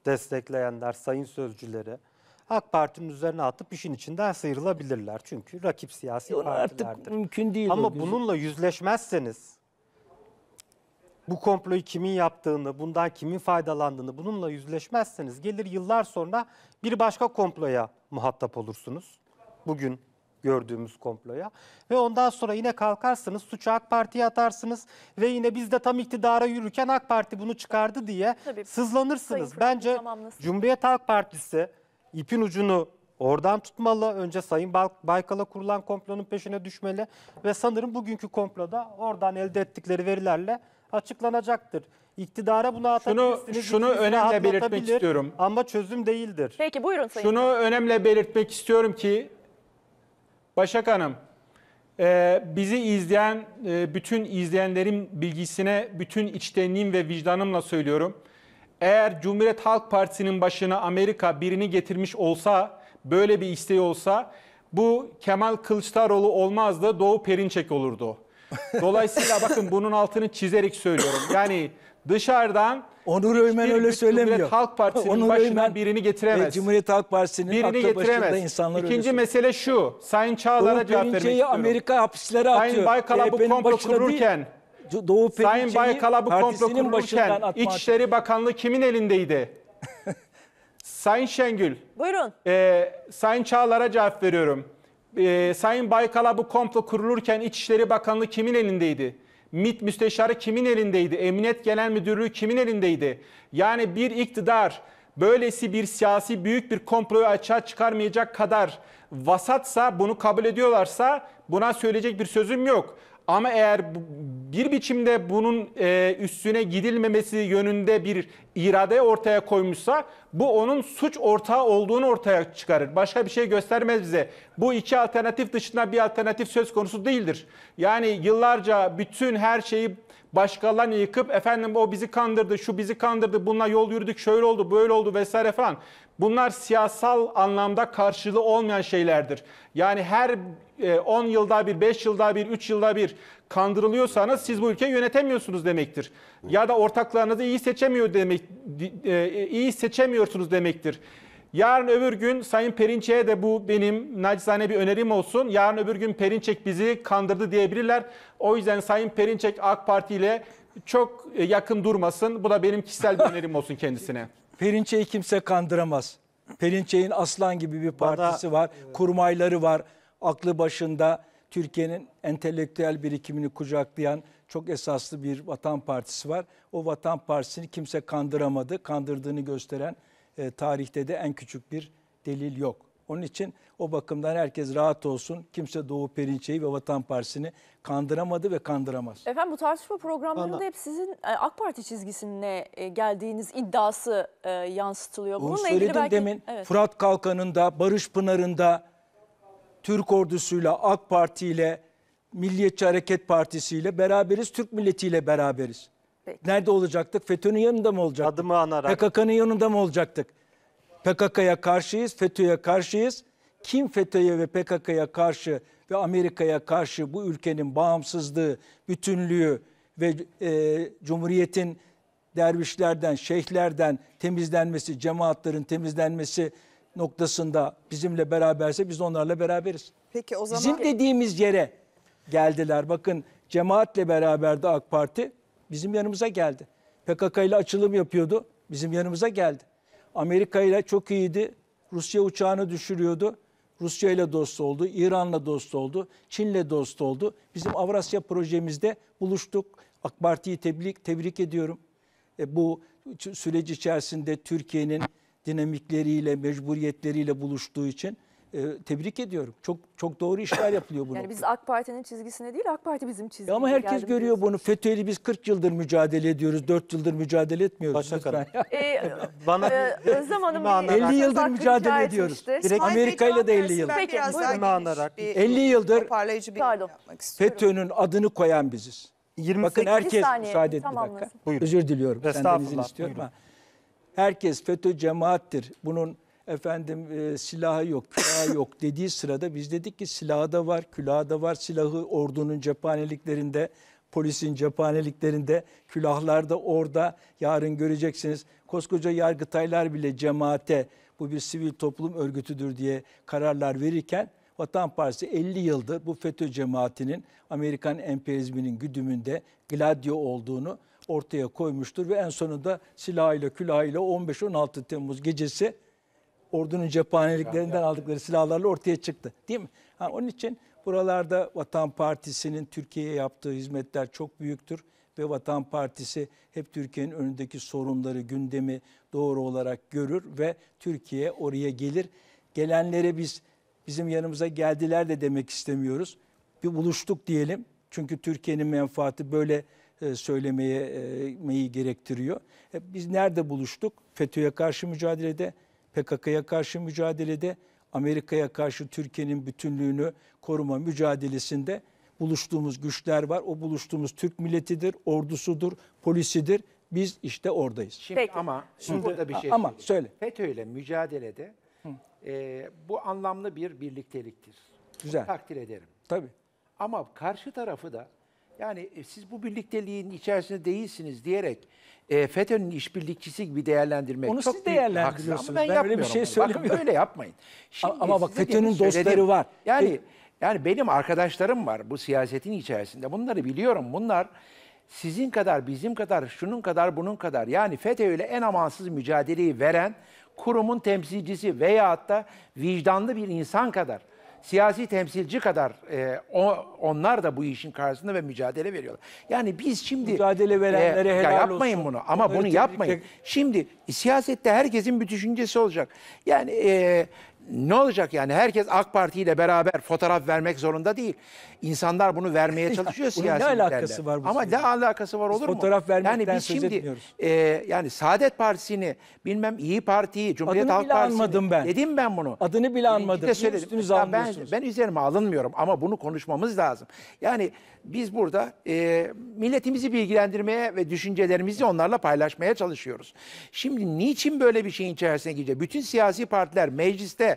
destekleyenler, sayın sözcüleri AK Parti'nin üzerine atıp işin içinden sıyrılabilirler. Çünkü rakip siyasi Onu partilerdir. Artık mümkün değil. Ama bununla yüzleşmezseniz bu komployu kimin yaptığını, bundan kimin faydalandığını bununla yüzleşmezseniz gelir yıllar sonra bir başka komploya muhatap olursunuz. Bugün gördüğümüz komploya. Ve ondan sonra yine kalkarsınız suçu AK Parti'ye atarsınız ve yine biz de tam iktidara yürürken AK Parti bunu çıkardı diye Tabii. sızlanırsınız. Sayın Bence tamamlasın. Cumhuriyet Halk Partisi ipin ucunu oradan tutmalı. Önce Sayın Baykal'a kurulan komplonun peşine düşmeli ve sanırım bugünkü komploda oradan elde ettikleri verilerle açıklanacaktır. İktidara bunu atabilirsiniz. Şunu, şunu önemli belirtmek istiyorum. Ama çözüm değildir. Peki buyurun Sayın Şunu önemli belirtmek istiyorum ki Başak Hanım, e, bizi izleyen e, bütün izleyenlerin bilgisine bütün içtenliğim ve vicdanımla söylüyorum. Eğer Cumhuriyet Halk Partisi'nin başına Amerika birini getirmiş olsa, böyle bir isteği olsa bu Kemal Kılıçdaroğlu olmazdı, Doğu Perinçek olurdu. Dolayısıyla bakın bunun altını çizerek söylüyorum. Yani dışarıdan Onur Öymen öyle söylemiyor. Cumhuriyet Halk Partisi'nin Onur başına Öymen birini getiremez. Ve Cumhuriyet Halk Partisi'nin birini getiremez. insanlar İkinci mesele şu. Sayın Çağlar'a cevap vermek istiyorum. Amerika hapislere atıyor. Sayın Baykal'a bu komplo kururken Doğu Sayın Baykal'a bu komplo kururken İçişleri Bakanlığı kimin elindeydi? <laughs> Sayın Şengül. Buyurun. E, Sayın Çağlar'a cevap veriyorum. E, Sayın Baykal'a bu komplo kurulurken İçişleri Bakanlığı kimin elindeydi? MİT müsteşarı kimin elindeydi? Emniyet Genel Müdürlüğü kimin elindeydi? Yani bir iktidar böylesi bir siyasi büyük bir komployu açığa çıkarmayacak kadar vasatsa bunu kabul ediyorlarsa buna söyleyecek bir sözüm yok. Ama eğer bir biçimde bunun e, üstüne gidilmemesi yönünde bir irade ortaya koymuşsa bu onun suç ortağı olduğunu ortaya çıkarır. Başka bir şey göstermez bize. Bu iki alternatif dışında bir alternatif söz konusu değildir. Yani yıllarca bütün her şeyi başkalarına yıkıp efendim o bizi kandırdı, şu bizi kandırdı, bununla yol yürüdük, şöyle oldu, böyle oldu vesaire falan. Bunlar siyasal anlamda karşılığı olmayan şeylerdir. Yani her 10 e, yılda bir, 5 yılda bir, 3 yılda bir kandırılıyorsanız siz bu ülkeyi yönetemiyorsunuz demektir. Ya da ortaklarınızı iyi seçemiyor demek e, iyi seçemiyorsunuz demektir. Yarın öbür gün Sayın Perinçek'e de bu benim nacizane bir önerim olsun. Yarın öbür gün Perinçek bizi kandırdı diyebilirler. O yüzden Sayın Perinçek AK Parti ile çok e, yakın durmasın. Bu da benim kişisel bir <laughs> önerim olsun kendisine. Perinçe'yi kimse kandıramaz. Perinçe'nin aslan gibi bir partisi var, kurmayları var. Aklı başında Türkiye'nin entelektüel birikimini kucaklayan çok esaslı bir vatan partisi var. O vatan partisini kimse kandıramadı. Kandırdığını gösteren e, tarihte de en küçük bir delil yok. Onun için o bakımdan herkes rahat olsun. Kimse Doğu Perinçe'yi ve Vatan Partisi'ni kandıramadı ve kandıramaz. Efendim bu tartışma programlarında Bana, hep sizin e, AK Parti çizgisine e, geldiğiniz iddiası e, yansıtılıyor. Bununla onu söyledim belki, demin. Evet. Fırat Kalkanı'nda, Barış Pınarı'nda Türk ordusuyla, AK Parti ile, Milliyetçi Hareket Partisi ile beraberiz. Türk Milleti ile beraberiz. Peki. Nerede olacaktık? FETÖ'nün yanında mı olacaktık? Adımı anarak. PKK'nın yanında mı olacaktık? PKK'ya karşıyız, FETÖ'ye karşıyız. Kim FETÖ'ye ve PKK'ya karşı ve Amerika'ya karşı bu ülkenin bağımsızlığı, bütünlüğü ve e, Cumhuriyet'in dervişlerden, şeyhlerden temizlenmesi, cemaatlerin temizlenmesi noktasında bizimle beraberse biz onlarla beraberiz. Peki o zaman... Bizim dediğimiz yere geldiler. Bakın cemaatle beraber beraberdi AK Parti bizim yanımıza geldi. PKK ile açılım yapıyordu bizim yanımıza geldi. Amerika ile çok iyiydi. Rusya uçağını düşürüyordu. Rusya ile dost oldu, İran'la dost oldu, Çin'le dost oldu. Bizim Avrasya projemizde buluştuk. AK Parti'yi tebrik, tebrik ediyorum. E, bu süreç içerisinde Türkiye'nin dinamikleriyle, mecburiyetleriyle buluştuğu için e, tebrik ediyorum. Çok çok doğru işler yapılıyor bunu. Yani noktada. biz AK Parti'nin çizgisine değil AK Parti bizim çizgimize Ama herkes görüyor diyorsun. bunu. FETÖ'yle biz 40 yıldır mücadele ediyoruz. 4 yıldır mücadele etmiyoruz. Başak Hanım. e, <laughs> Bana e, Özlem Hanım 50 yıldır mücadele ediyoruz. Direkt Amerika ile de 50 yıl. Peki, olarak 50 yıldır Parlayıcı bir FETÖ'nün adını koyan biziz. 28 Bakın herkes saniye, müsaade edin bir dakika. Buyurun. Özür diliyorum. Senden izin istiyorum. Buyurun. Herkes FETÖ cemaattir. Bunun efendim e, silahı yok, külahı yok dediği sırada biz dedik ki silahı da var, külahı da var. Silahı ordunun cephaneliklerinde, polisin cephaneliklerinde, külahlar da orada. Yarın göreceksiniz koskoca yargıtaylar bile cemaate bu bir sivil toplum örgütüdür diye kararlar verirken Vatan Partisi 50 yıldır bu FETÖ cemaatinin Amerikan emperyalizminin güdümünde gladio olduğunu ortaya koymuştur ve en sonunda silahıyla külahıyla 15-16 Temmuz gecesi ordunun cephaneliklerinden aldıkları silahlarla ortaya çıktı. Değil mi? Ha, onun için buralarda Vatan Partisi'nin Türkiye'ye yaptığı hizmetler çok büyüktür ve Vatan Partisi hep Türkiye'nin önündeki sorunları, gündemi doğru olarak görür ve Türkiye oraya gelir. Gelenlere biz bizim yanımıza geldiler de demek istemiyoruz. Bir buluştuk diyelim. Çünkü Türkiye'nin menfaati böyle e, söylemeyi e, gerektiriyor. E, biz nerede buluştuk? FETÖ'ye karşı mücadelede, PKK'ya karşı mücadelede, Amerika'ya karşı Türkiye'nin bütünlüğünü koruma mücadelesinde buluştuğumuz güçler var. O buluştuğumuz Türk milletidir, ordusudur, polisidir. Biz işte oradayız. Şimdi Peki. ama şimdi burada bir şey ama söyle. FETÖ ile mücadelede e, bu anlamlı bir birlikteliktir. Güzel. Bunu takdir ederim. Tabii. Ama karşı tarafı da yani e, siz bu birlikteliğin içerisinde değilsiniz diyerek e, FETÖ'nün işbirlikçisi gibi değerlendirmek Onu çok siz değerlendiriyorsunuz. Ama ben, ben öyle bir şey söylemiyorum. Bakın böyle yapmayın. Şimdi ama bak FETÖ'nün dostları var. Yani yani benim arkadaşlarım var bu siyasetin içerisinde. Bunları biliyorum. Bunlar sizin kadar, bizim kadar, şunun kadar, bunun kadar. Yani FETÖ ile en amansız mücadeleyi veren kurumun temsilcisi veya da vicdanlı bir insan kadar siyasi temsilci kadar e, o, onlar da bu işin karşısında ve mücadele veriyorlar. Yani biz şimdi mücadele verenlere e, helal ya yapmayın olsun. bunu ama Onları bunu yapmayın. Tek... Şimdi siyasette herkesin bir düşüncesi olacak. Yani e, ne olacak yani? Herkes AK Parti ile beraber fotoğraf vermek zorunda değil. İnsanlar bunu vermeye <laughs> çalışıyor siyasetlerle. Ne alakası var bu? Ama ne alakası var olur biz mu? Fotoğraf vermekten yani biz söz şimdi, etmiyoruz. E, yani Saadet Partisi'ni, bilmem İyi Parti'yi, Cumhuriyet Adını Halk bile Partisi'ni anmadım ben. dedim ben bunu. Adını bile anmadım. De söyledim. Üstünüzü yani ben, ben üzerime alınmıyorum ama bunu konuşmamız lazım. Yani biz burada e, milletimizi bilgilendirmeye ve düşüncelerimizi onlarla paylaşmaya çalışıyoruz. Şimdi niçin böyle bir şeyin içerisine gireceğiz? Bütün siyasi partiler mecliste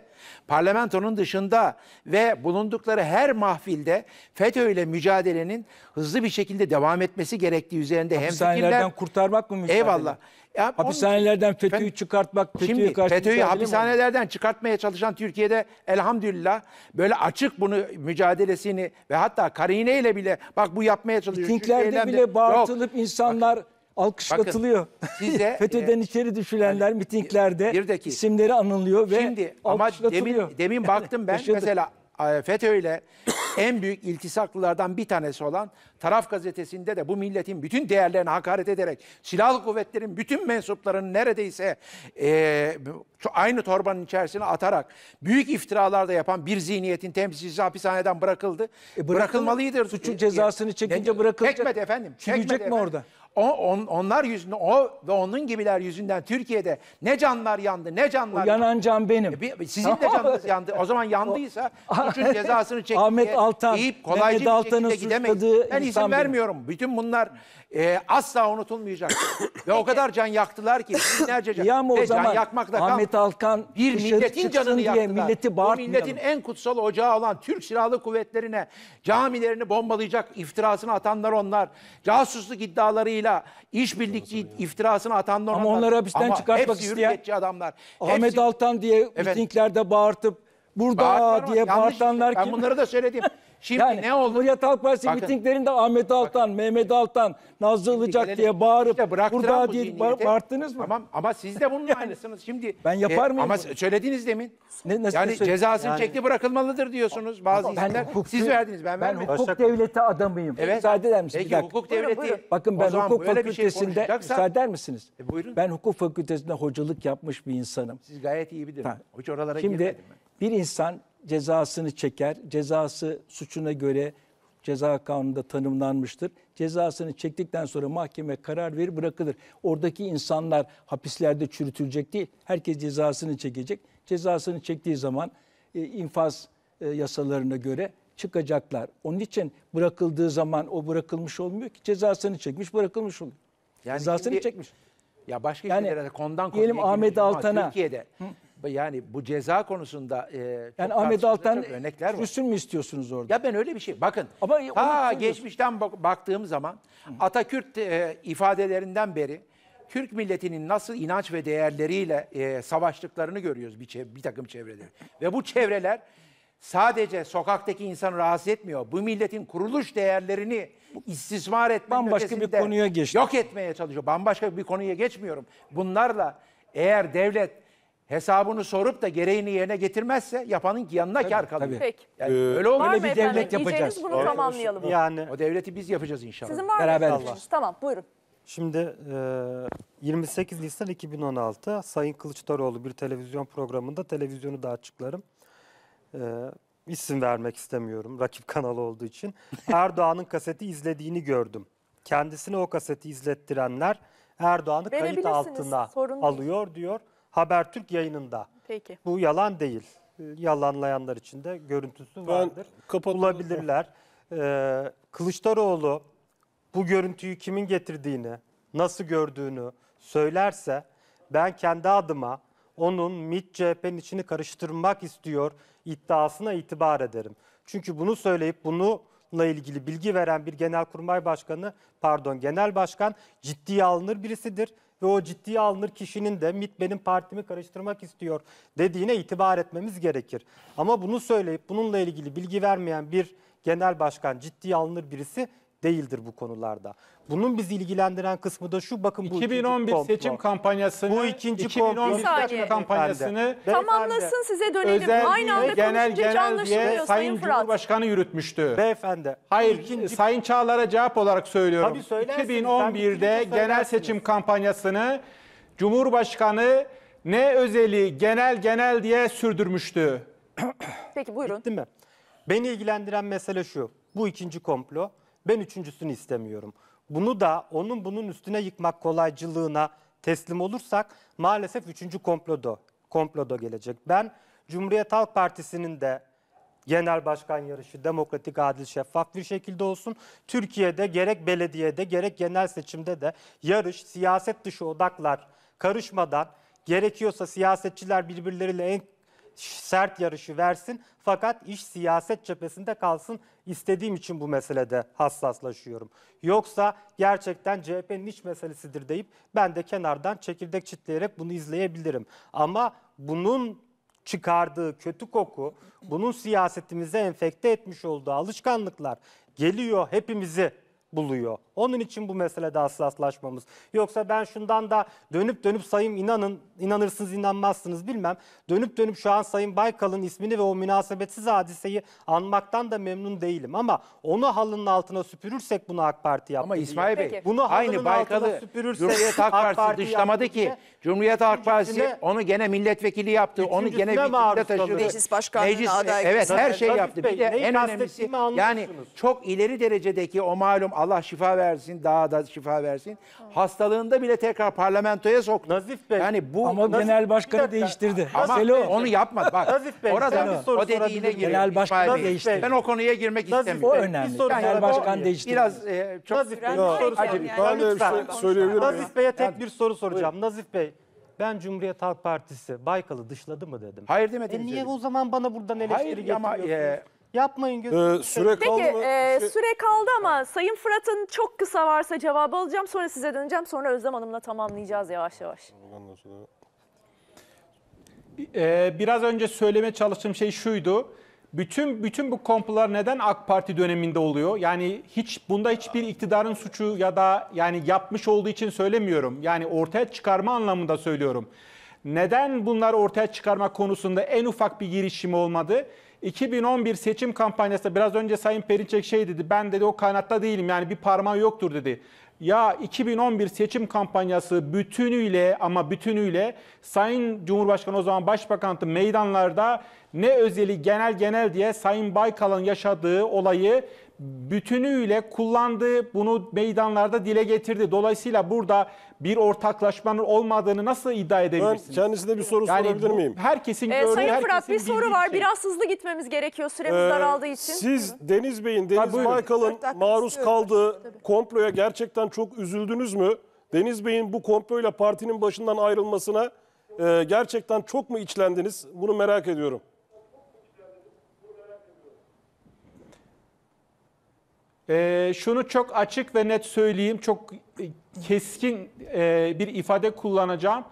parlamentonun dışında ve bulundukları her mahfilde FETÖ ile mücadelenin hızlı bir şekilde devam etmesi gerektiği üzerinde hem fikirler... kurtarmak mı mücadele? Eyvallah. Ya, hapishanelerden FETÖ'yü çıkartmak, FETÖ'yü karşı FETÖ'yü hapishanelerden mi? çıkartmaya çalışan Türkiye'de elhamdülillah böyle açık bunu mücadelesini ve hatta karineyle bile bak bu yapmaya çalışıyor. Mitinglerde bile bağırtılıp yok. insanlar... Bak, alkışlatılıyor. Bakın, size, <laughs> FETÖ'den e, içeri düşülenler yani, mitinglerde bir isimleri anılıyor ve Şimdi, ama demin, demin baktım ben yaşadık. mesela e, FETÖ ile <coughs> en büyük iltisaklılardan bir tanesi olan Taraf gazetesinde de bu milletin bütün değerlerine hakaret ederek silahlı kuvvetlerin bütün mensuplarının neredeyse e, aynı torbanın içerisine atarak büyük iftiralar da yapan bir zihniyetin temsilcisi hapishaneden bırakıldı. E bırakılmalıdır. Suçun cezasını e, e, çekince e, bırakılacak. Çekmedi efendim. Çekmedi Çekecek mi orada? o, on, onlar yüzünden o ve onun gibiler yüzünden Türkiye'de ne canlar yandı ne canlar. O yanan can benim. E, bir, sizin de canınız <laughs> yandı. O zaman yandıysa suçun <laughs> cezasını çekmeye Ahmet Altan, deyip kolaycı Mehmet Altan'ın bir şekilde gidemeyiz. Ben izin vermiyorum. Bütün bunlar e, asla unutulmayacak. Ve o kadar can yaktılar ki binlerce can. Ya mı o Ve zaman can yakmakla Ahmet Alkan bir dışarı milletin canını diye yaktılar. milleti Bu bağırtmayalım. milletin en kutsal ocağı olan Türk Silahlı Kuvvetleri'ne camilerini bombalayacak iftirasını atanlar onlar. Casusluk iddialarıyla işbirlikçi iftirasını atanlar Ama onlar. onları hapisten Ama çıkartmak isteyen adamlar. Ahmet Hepsi- Altan diye Evet. mitinglerde bağırtıp burada Bağırtlar diye yanlış şey. bağırtanlar işte. Ben bunları da söyledim. <laughs> Şimdi yani ne oldu? Cumhuriyet Halk Partisi bakın, mitinglerinde Ahmet Altan, bakın, Mehmet Altan, Nazlı Ilıcak diye bağırıp işte burada diye bağırttınız mı? Tamam ama siz de bunun <laughs> yani, aynısınız. Şimdi ben yapar e, mıyım? Ama bunu? söylediniz demin. Ne, yani söyleyeyim? cezasını yani, çekti bırakılmalıdır diyorsunuz bazı isimler. Hukuk, siz verdiniz ben vermedim. Ben hukuk devleti adamıyım. Evet. Müsaade eder misiniz? Peki hukuk devleti. Buyurun, buyurun. Bakın ben hukuk şey fakültesinde şey müsaade eder misiniz? E, buyurun. Ben hukuk fakültesinde hocalık yapmış bir insanım. Siz gayet iyi bilirsiniz. Hoca oralara Şimdi bir insan cezasını çeker. Cezası suçuna göre ceza kanununda tanımlanmıştır. Cezasını çektikten sonra mahkeme karar verir bırakılır. Oradaki insanlar hapislerde çürütülecek değil. Herkes cezasını çekecek. Cezasını çektiği zaman e, infaz e, yasalarına göre çıkacaklar. Onun için bırakıldığı zaman o bırakılmış olmuyor ki cezasını çekmiş bırakılmış oluyor. Yani cezasını şimdi, çekmiş. Ya başka yani, şeylere kondan konuya Ahmet Altan'a Türkiye'de Hı? yani bu ceza konusunda e, çok Yani Ahmet Altan örnekler var. süsün mü istiyorsunuz orada? Ya ben öyle bir şey. Bakın. Ama ta geçmişten bak- baktığım zaman Atakürt e, ifadelerinden beri Türk milletinin nasıl inanç ve değerleriyle e, savaştıklarını görüyoruz bir, bir takım çevreler. Ve bu çevreler sadece sokaktaki insanı rahatsız etmiyor. Bu milletin kuruluş değerlerini istismar etmenin Bambaşka bir konuya geçtik. yok etmeye çalışıyor. Bambaşka bir konuya geçmiyorum. Bunlarla eğer devlet hesabını sorup da gereğini yerine getirmezse yapanın yanına tabii, kar kalıyor. Tabii. Peki. Yani ee, öyle olur. Böyle bir efendim? devlet yapacağız. bunu evet. tamamlayalım. Yani. O devleti biz yapacağız inşallah. Sizin var Beraber mı? Tamam buyurun. Şimdi 28 e, Nisan 2016 Sayın Kılıçdaroğlu bir televizyon programında televizyonu da açıklarım. E, isim vermek istemiyorum rakip <laughs> kanalı olduğu için. Erdoğan'ın kaseti izlediğini gördüm. Kendisine o kaseti izlettirenler Erdoğan'ı kayıt altına alıyor diyor. Habertürk yayınında. Peki. Bu yalan değil. Ee, yalanlayanlar için de görüntüsü ben vardır. Bulabilirler. <laughs> Ee, Kılıçdaroğlu bu görüntüyü kimin getirdiğini, nasıl gördüğünü söylerse ben kendi adıma onun MİT CHP'nin içini karıştırmak istiyor iddiasına itibar ederim. Çünkü bunu söyleyip bununla ilgili bilgi veren bir genelkurmay başkanı, pardon genel başkan ciddiye alınır birisidir ve o ciddiye alınır kişinin de MIT benim partimi karıştırmak istiyor dediğine itibar etmemiz gerekir. Ama bunu söyleyip bununla ilgili bilgi vermeyen bir genel başkan ciddiye alınır birisi değildir bu konularda. Bunun bizi ilgilendiren kısmı da şu bakın bu 2011 ikinci seçim kampanyasını bu ikinci 2011 komplo. seçim kampanyasını tamamlasın size dönelim. Özel Aynı anda genel genel diye Sayın Fırat. Cumhurbaşkanı yürütmüştü. Beyefendi. Hayır ikinci... Sayın Çağlar'a cevap olarak söylüyorum. Tabii 2011'de genel seçim kampanyasını Cumhurbaşkanı ne özeli genel genel diye sürdürmüştü. Peki buyurun. Bitti mi? Beni ilgilendiren mesele şu. Bu ikinci komplo ben üçüncüsünü istemiyorum. Bunu da onun bunun üstüne yıkmak kolaycılığına teslim olursak maalesef üçüncü komplodo, komplodo gelecek. Ben Cumhuriyet Halk Partisi'nin de genel başkan yarışı demokratik, adil, şeffaf bir şekilde olsun. Türkiye'de gerek belediyede gerek genel seçimde de yarış siyaset dışı odaklar karışmadan gerekiyorsa siyasetçiler birbirleriyle en sert yarışı versin fakat iş siyaset cephesinde kalsın istediğim için bu meselede hassaslaşıyorum. Yoksa gerçekten CHP'nin iç meselesidir deyip ben de kenardan çekirdek çitleyerek bunu izleyebilirim. Ama bunun çıkardığı kötü koku, bunun siyasetimize enfekte etmiş olduğu alışkanlıklar geliyor hepimizi buluyor. Onun için bu meselede hassaslaşmamız. Yoksa ben şundan da dönüp dönüp sayım inanın, inanırsınız inanmazsınız bilmem. Dönüp dönüp şu an Sayın Baykal'ın ismini ve o münasebetsiz hadiseyi anmaktan da memnun değilim. Ama onu halının altına süpürürsek bunu AK Parti yaptı. Ama İsmail diye. Bey bunu aynı Baykal'ı Cumhuriyet AK Partisi Parti dışlamadı ki. Cumhuriyet AK Partisi onu gene milletvekili yaptı. Onu gene bir taşıdı. Meclis Başkanlığı'na aday. Evet her şey yaptı. Bir de en önemlisi yani çok ileri derecedeki o malum Allah şifa ver versin, daha da şifa versin. Hastalığında bile tekrar parlamentoya soktu. Nazif Bey. Yani bu Ama Nazif, genel başkanı değiştirdi. Ama Selo. onu yapmadı. Bak Nazif Bey, sen bir soru o dediğine sorabilir Genel başkan değişti. Ben o konuya girmek Nazif O istemiyorum. önemli. soru genel sorabilir başkan değişti. Biraz e, çok Nazif Bey, bir Yani bir şey Nazif Bey'e tek bir soru soracağım. Nazif Bey, ben Cumhuriyet Halk Partisi Baykal'ı dışladı mı dedim. Hayır demediniz E niye öyle. o zaman bana buradan eleştiri Hayır ama e, Yapmayın ee, gözünüzü. Ee, süre Peki kaldı mı? e, şey- süre kaldı ama Sayın Fırat'ın çok kısa varsa cevabı alacağım. Sonra size döneceğim. Sonra Özlem Hanım'la tamamlayacağız yavaş yavaş. Ee, biraz önce söylemeye çalıştığım şey şuydu. Bütün bütün bu komplolar neden AK Parti döneminde oluyor? Yani hiç bunda hiçbir iktidarın suçu ya da yani yapmış olduğu için söylemiyorum. Yani ortaya çıkarma anlamında söylüyorum. Neden bunlar ortaya çıkarma konusunda en ufak bir girişimi olmadı? 2011 seçim kampanyasında biraz önce Sayın Perinçek şey dedi. Ben dedi o kaynatta değilim yani bir parmağı yoktur dedi. Ya 2011 seçim kampanyası bütünüyle ama bütünüyle Sayın Cumhurbaşkanı o zaman Başbakan'ı meydanlarda ne özeli genel genel diye Sayın Baykal'ın yaşadığı olayı bütünüyle kullandı. Bunu meydanlarda dile getirdi. Dolayısıyla burada bir ortaklaşmanın olmadığını nasıl iddia edebilirsiniz? Ben kendisine bir soru yani sorabilir bu, miyim? Herkesin ee, gördüğü, Sayın Fırat bir soru var. Şey. Biraz hızlı gitmemiz gerekiyor. Süremiz ee, daraldığı için. Siz Hı. Deniz Bey'in, Deniz Baykal'ın maruz istiyorum. kaldığı Tabii. komploya gerçekten çok üzüldünüz mü? Deniz Bey'in bu komployla partinin başından ayrılmasına e, gerçekten çok mu içlendiniz? Bunu merak ediyorum. Ee, şunu çok açık ve net söyleyeyim, çok e, keskin e, bir ifade kullanacağım.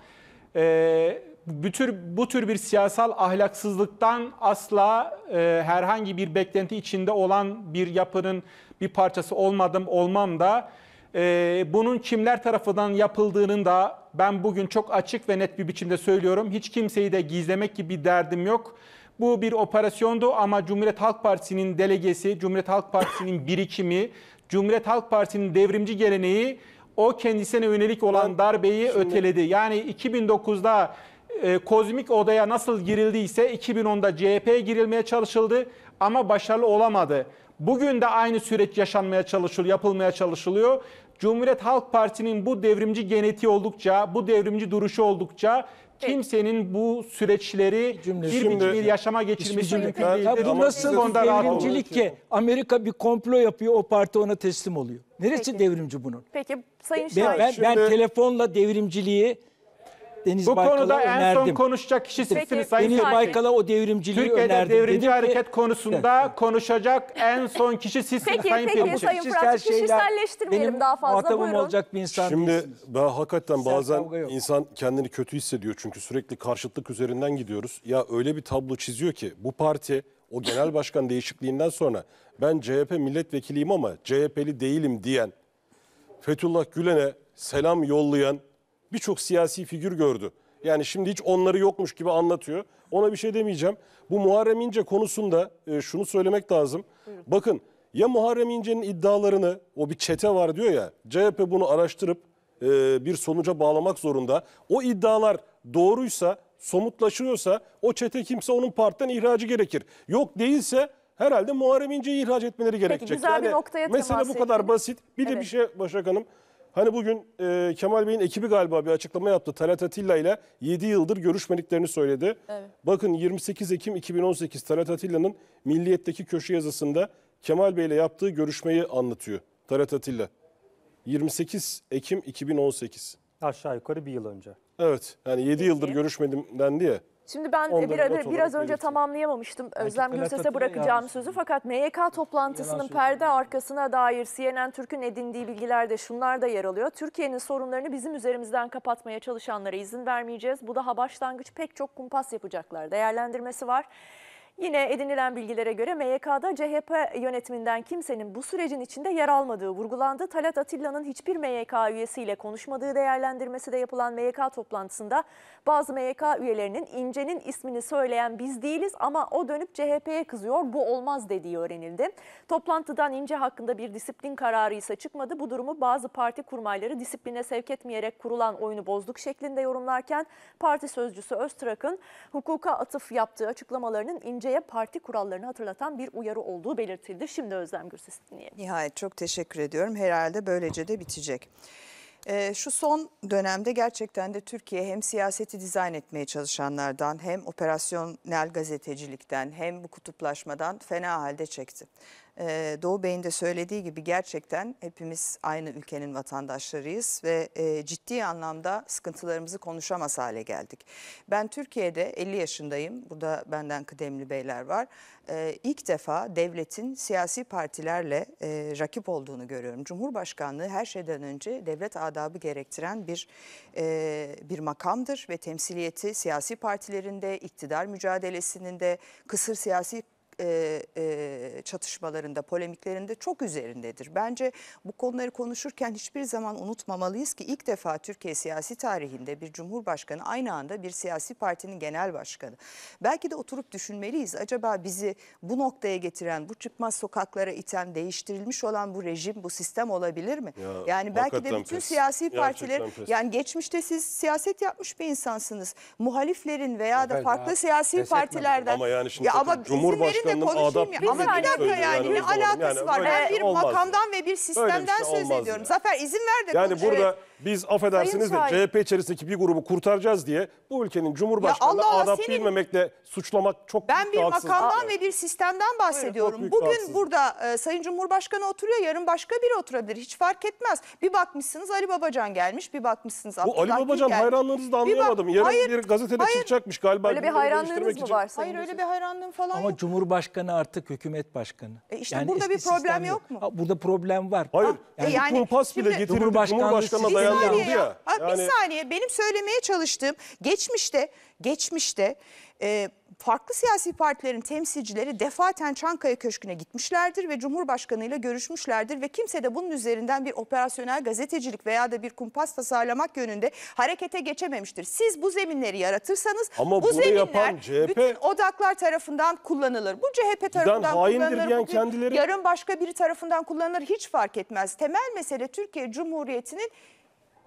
E, bu tür, bu tür bir siyasal ahlaksızlıktan asla e, herhangi bir beklenti içinde olan bir yapının bir parçası olmadım, olmam da e, bunun kimler tarafından yapıldığının da ben bugün çok açık ve net bir biçimde söylüyorum. Hiç kimseyi de gizlemek gibi bir derdim yok. Bu bir operasyondu ama Cumhuriyet Halk Partisi'nin delegesi, Cumhuriyet Halk Partisi'nin <laughs> birikimi, Cumhuriyet Halk Partisi'nin devrimci geleneği o kendisine yönelik olan darbeyi Şimdi... öteledi. Yani 2009'da e, kozmik odaya nasıl girildiyse 2010'da CHP'ye girilmeye çalışıldı ama başarılı olamadı. Bugün de aynı süreç yaşanmaya çalışılıyor, yapılmaya çalışılıyor. Cumhuriyet Halk Partisi'nin bu devrimci genetiği oldukça, bu devrimci duruşu oldukça kimsenin bu süreçleri cümle, bir bir yaşama geçirmesi mümkün şey değil. değildir. Bu nasıl devrimcilik ki Amerika bir komplo yapıyor o parti ona teslim oluyor. Neresi Peki. devrimci bunun? Peki Sayın Şahin. Ben, ben, ben telefonla devrimciliği Deniz Bu konuda en önerdim. son konuşacak kişisiniz Peki, Sayın Deniz Baykal'a o devrimciliği Türkiye'de önerdim. devrimci Dedim ki- hareket konusunda konuşacak en son kişi sizsiniz Peki, Sayın peki, Peki, Peki, Sayın Fırat, kişiselleştirmeyelim daha fazla. muhatabım Buyurun. olacak bir insan Şimdi değilsiniz. ben hakikaten bazen insan kendini kötü hissediyor çünkü sürekli karşıtlık üzerinden gidiyoruz. Ya öyle bir tablo çiziyor ki bu parti o genel başkan <laughs> değişikliğinden sonra ben CHP milletvekiliyim ama CHP'li değilim diyen Fethullah Gülen'e selam yollayan birçok siyasi figür gördü. Yani şimdi hiç onları yokmuş gibi anlatıyor. Ona bir şey demeyeceğim. Bu Muharrem İnce konusunda e, şunu söylemek lazım. Buyurun. Bakın ya Muharrem İnce'nin iddialarını o bir çete var diyor ya CHP bunu araştırıp e, bir sonuca bağlamak zorunda. O iddialar doğruysa somutlaşıyorsa o çete kimse onun partiden ihracı gerekir. Yok değilse herhalde Muharrem İnce'yi ihraç etmeleri gerekecek. Peki güzel yani bir noktaya Mesele bu kadar basit. Bir evet. de bir şey Başak Hanım. Hani bugün e, Kemal Bey'in ekibi galiba bir açıklama yaptı. Talat Atilla ile 7 yıldır görüşmediklerini söyledi. Evet. Bakın 28 Ekim 2018 Talat Atilla'nın Milliyet'teki köşe yazısında Kemal Bey ile yaptığı görüşmeyi anlatıyor Talat Atilla. 28 Ekim 2018. Aşağı yukarı bir yıl önce. Evet yani 7 yıldır görüşmedim dendi ya. Şimdi ben bir, bir, biraz önce belirtti. tamamlayamamıştım Özlem Gürses'e bırakacağım yalnız. sözü. Fakat MYK toplantısının perde arkasına dair CNN Türk'ün edindiği bilgilerde şunlar da yer alıyor. Türkiye'nin sorunlarını bizim üzerimizden kapatmaya çalışanlara izin vermeyeceğiz. Bu daha başlangıç pek çok kumpas yapacaklar. Değerlendirmesi var. Yine edinilen bilgilere göre MYK'da CHP yönetiminden kimsenin bu sürecin içinde yer almadığı vurgulandı. Talat Atilla'nın hiçbir MYK üyesiyle konuşmadığı değerlendirmesi de yapılan MYK toplantısında bazı MYK üyelerinin İnce'nin ismini söyleyen biz değiliz ama o dönüp CHP'ye kızıyor bu olmaz dediği öğrenildi. Toplantıdan İnce hakkında bir disiplin kararı ise çıkmadı. Bu durumu bazı parti kurmayları disipline sevk etmeyerek kurulan oyunu bozduk şeklinde yorumlarken parti sözcüsü Öztrak'ın hukuka atıf yaptığı açıklamalarının İnce Ece'ye parti kurallarını hatırlatan bir uyarı olduğu belirtildi. Şimdi Özlem Gürses dinleyelim. Nihayet çok teşekkür ediyorum. Herhalde böylece de bitecek. E, şu son dönemde gerçekten de Türkiye hem siyaseti dizayn etmeye çalışanlardan hem operasyonel gazetecilikten hem bu kutuplaşmadan fena halde çekti. Ee, Doğu Bey'in de söylediği gibi gerçekten hepimiz aynı ülkenin vatandaşlarıyız ve e, ciddi anlamda sıkıntılarımızı konuşamaz hale geldik. Ben Türkiye'de 50 yaşındayım. Burada benden kıdemli beyler var. Ee, ilk defa devletin siyasi partilerle e, rakip olduğunu görüyorum. Cumhurbaşkanlığı her şeyden önce devlet adabı gerektiren bir e, bir makamdır ve temsiliyeti siyasi partilerinde, iktidar mücadelesinin de kısır siyasi e, e, çatışmalarında, polemiklerinde çok üzerindedir. Bence bu konuları konuşurken hiçbir zaman unutmamalıyız ki ilk defa Türkiye siyasi tarihinde bir cumhurbaşkanı aynı anda bir siyasi partinin genel başkanı. Belki de oturup düşünmeliyiz. Acaba bizi bu noktaya getiren, bu çıkmaz sokaklara iten, değiştirilmiş olan bu rejim, bu sistem olabilir mi? Ya, yani belki de bütün pes. siyasi partiler, yani geçmişte siz siyaset yapmış bir insansınız. Muhaliflerin veya da farklı ya, siyasi partilerden. Ama yani şimdi ya ama Cumhurbaşkanı de konuşayım ya. Ama bir dakika yani, ne şey alakası yani var? Ben e, bir olmaz. makamdan ve bir sistemden bir şey söz ediyorum. Yani. Zafer izin ver de Yani konuş. burada evet. Biz affedersiniz Sayın de Şahin. CHP içerisindeki bir grubu kurtaracağız diye bu ülkenin Cumhurbaşkanı'nı Allah adap senin- bilmemekle suçlamak çok Ben büyük bir makamdan ve bir sistemden bahsediyorum. büyük Bugün haksızlık. burada e, Sayın Cumhurbaşkanı oturuyor, yarın başka biri oturabilir. Hiç fark etmez. Bir bakmışsınız Ali Babacan gelmiş, bir bakmışsınız Abdullah Bu Ali Babacan gelmiş. hayranlığınızı da Bir bak- anlayamadım. Yarın Hayır, bir gazetede hayır. çıkacakmış galiba. Öyle bir gündemi hayranlığınız mı için. var? Sayın Hayır öyle bir hayranlığım falan Ama yok. Cumhurbaşkanı artık hükümet başkanı. E işte burada bir problem yok mu? Burada problem var. Hayır. yani e yani kumpas bile şimdi- getirdi Cumhurbaşkanı'na söyleyenler oldu ya. Abi yani... saniye benim söylemeye çalıştığım geçmişte geçmişte e, farklı siyasi partilerin temsilcileri defaten Çankaya Köşkü'ne gitmişlerdir ve Cumhurbaşkanıyla görüşmüşlerdir ve kimse de bunun üzerinden bir operasyonel gazetecilik veya da bir kumpas tasarlamak yönünde harekete geçememiştir. Siz bu zeminleri yaratırsanız Ama bu zeminler yapan CHP, bütün odaklar tarafından kullanılır. Bu CHP tarafından kullanılır. bugün, kendileri... Yarın başka biri tarafından kullanılır hiç fark etmez. Temel mesele Türkiye Cumhuriyeti'nin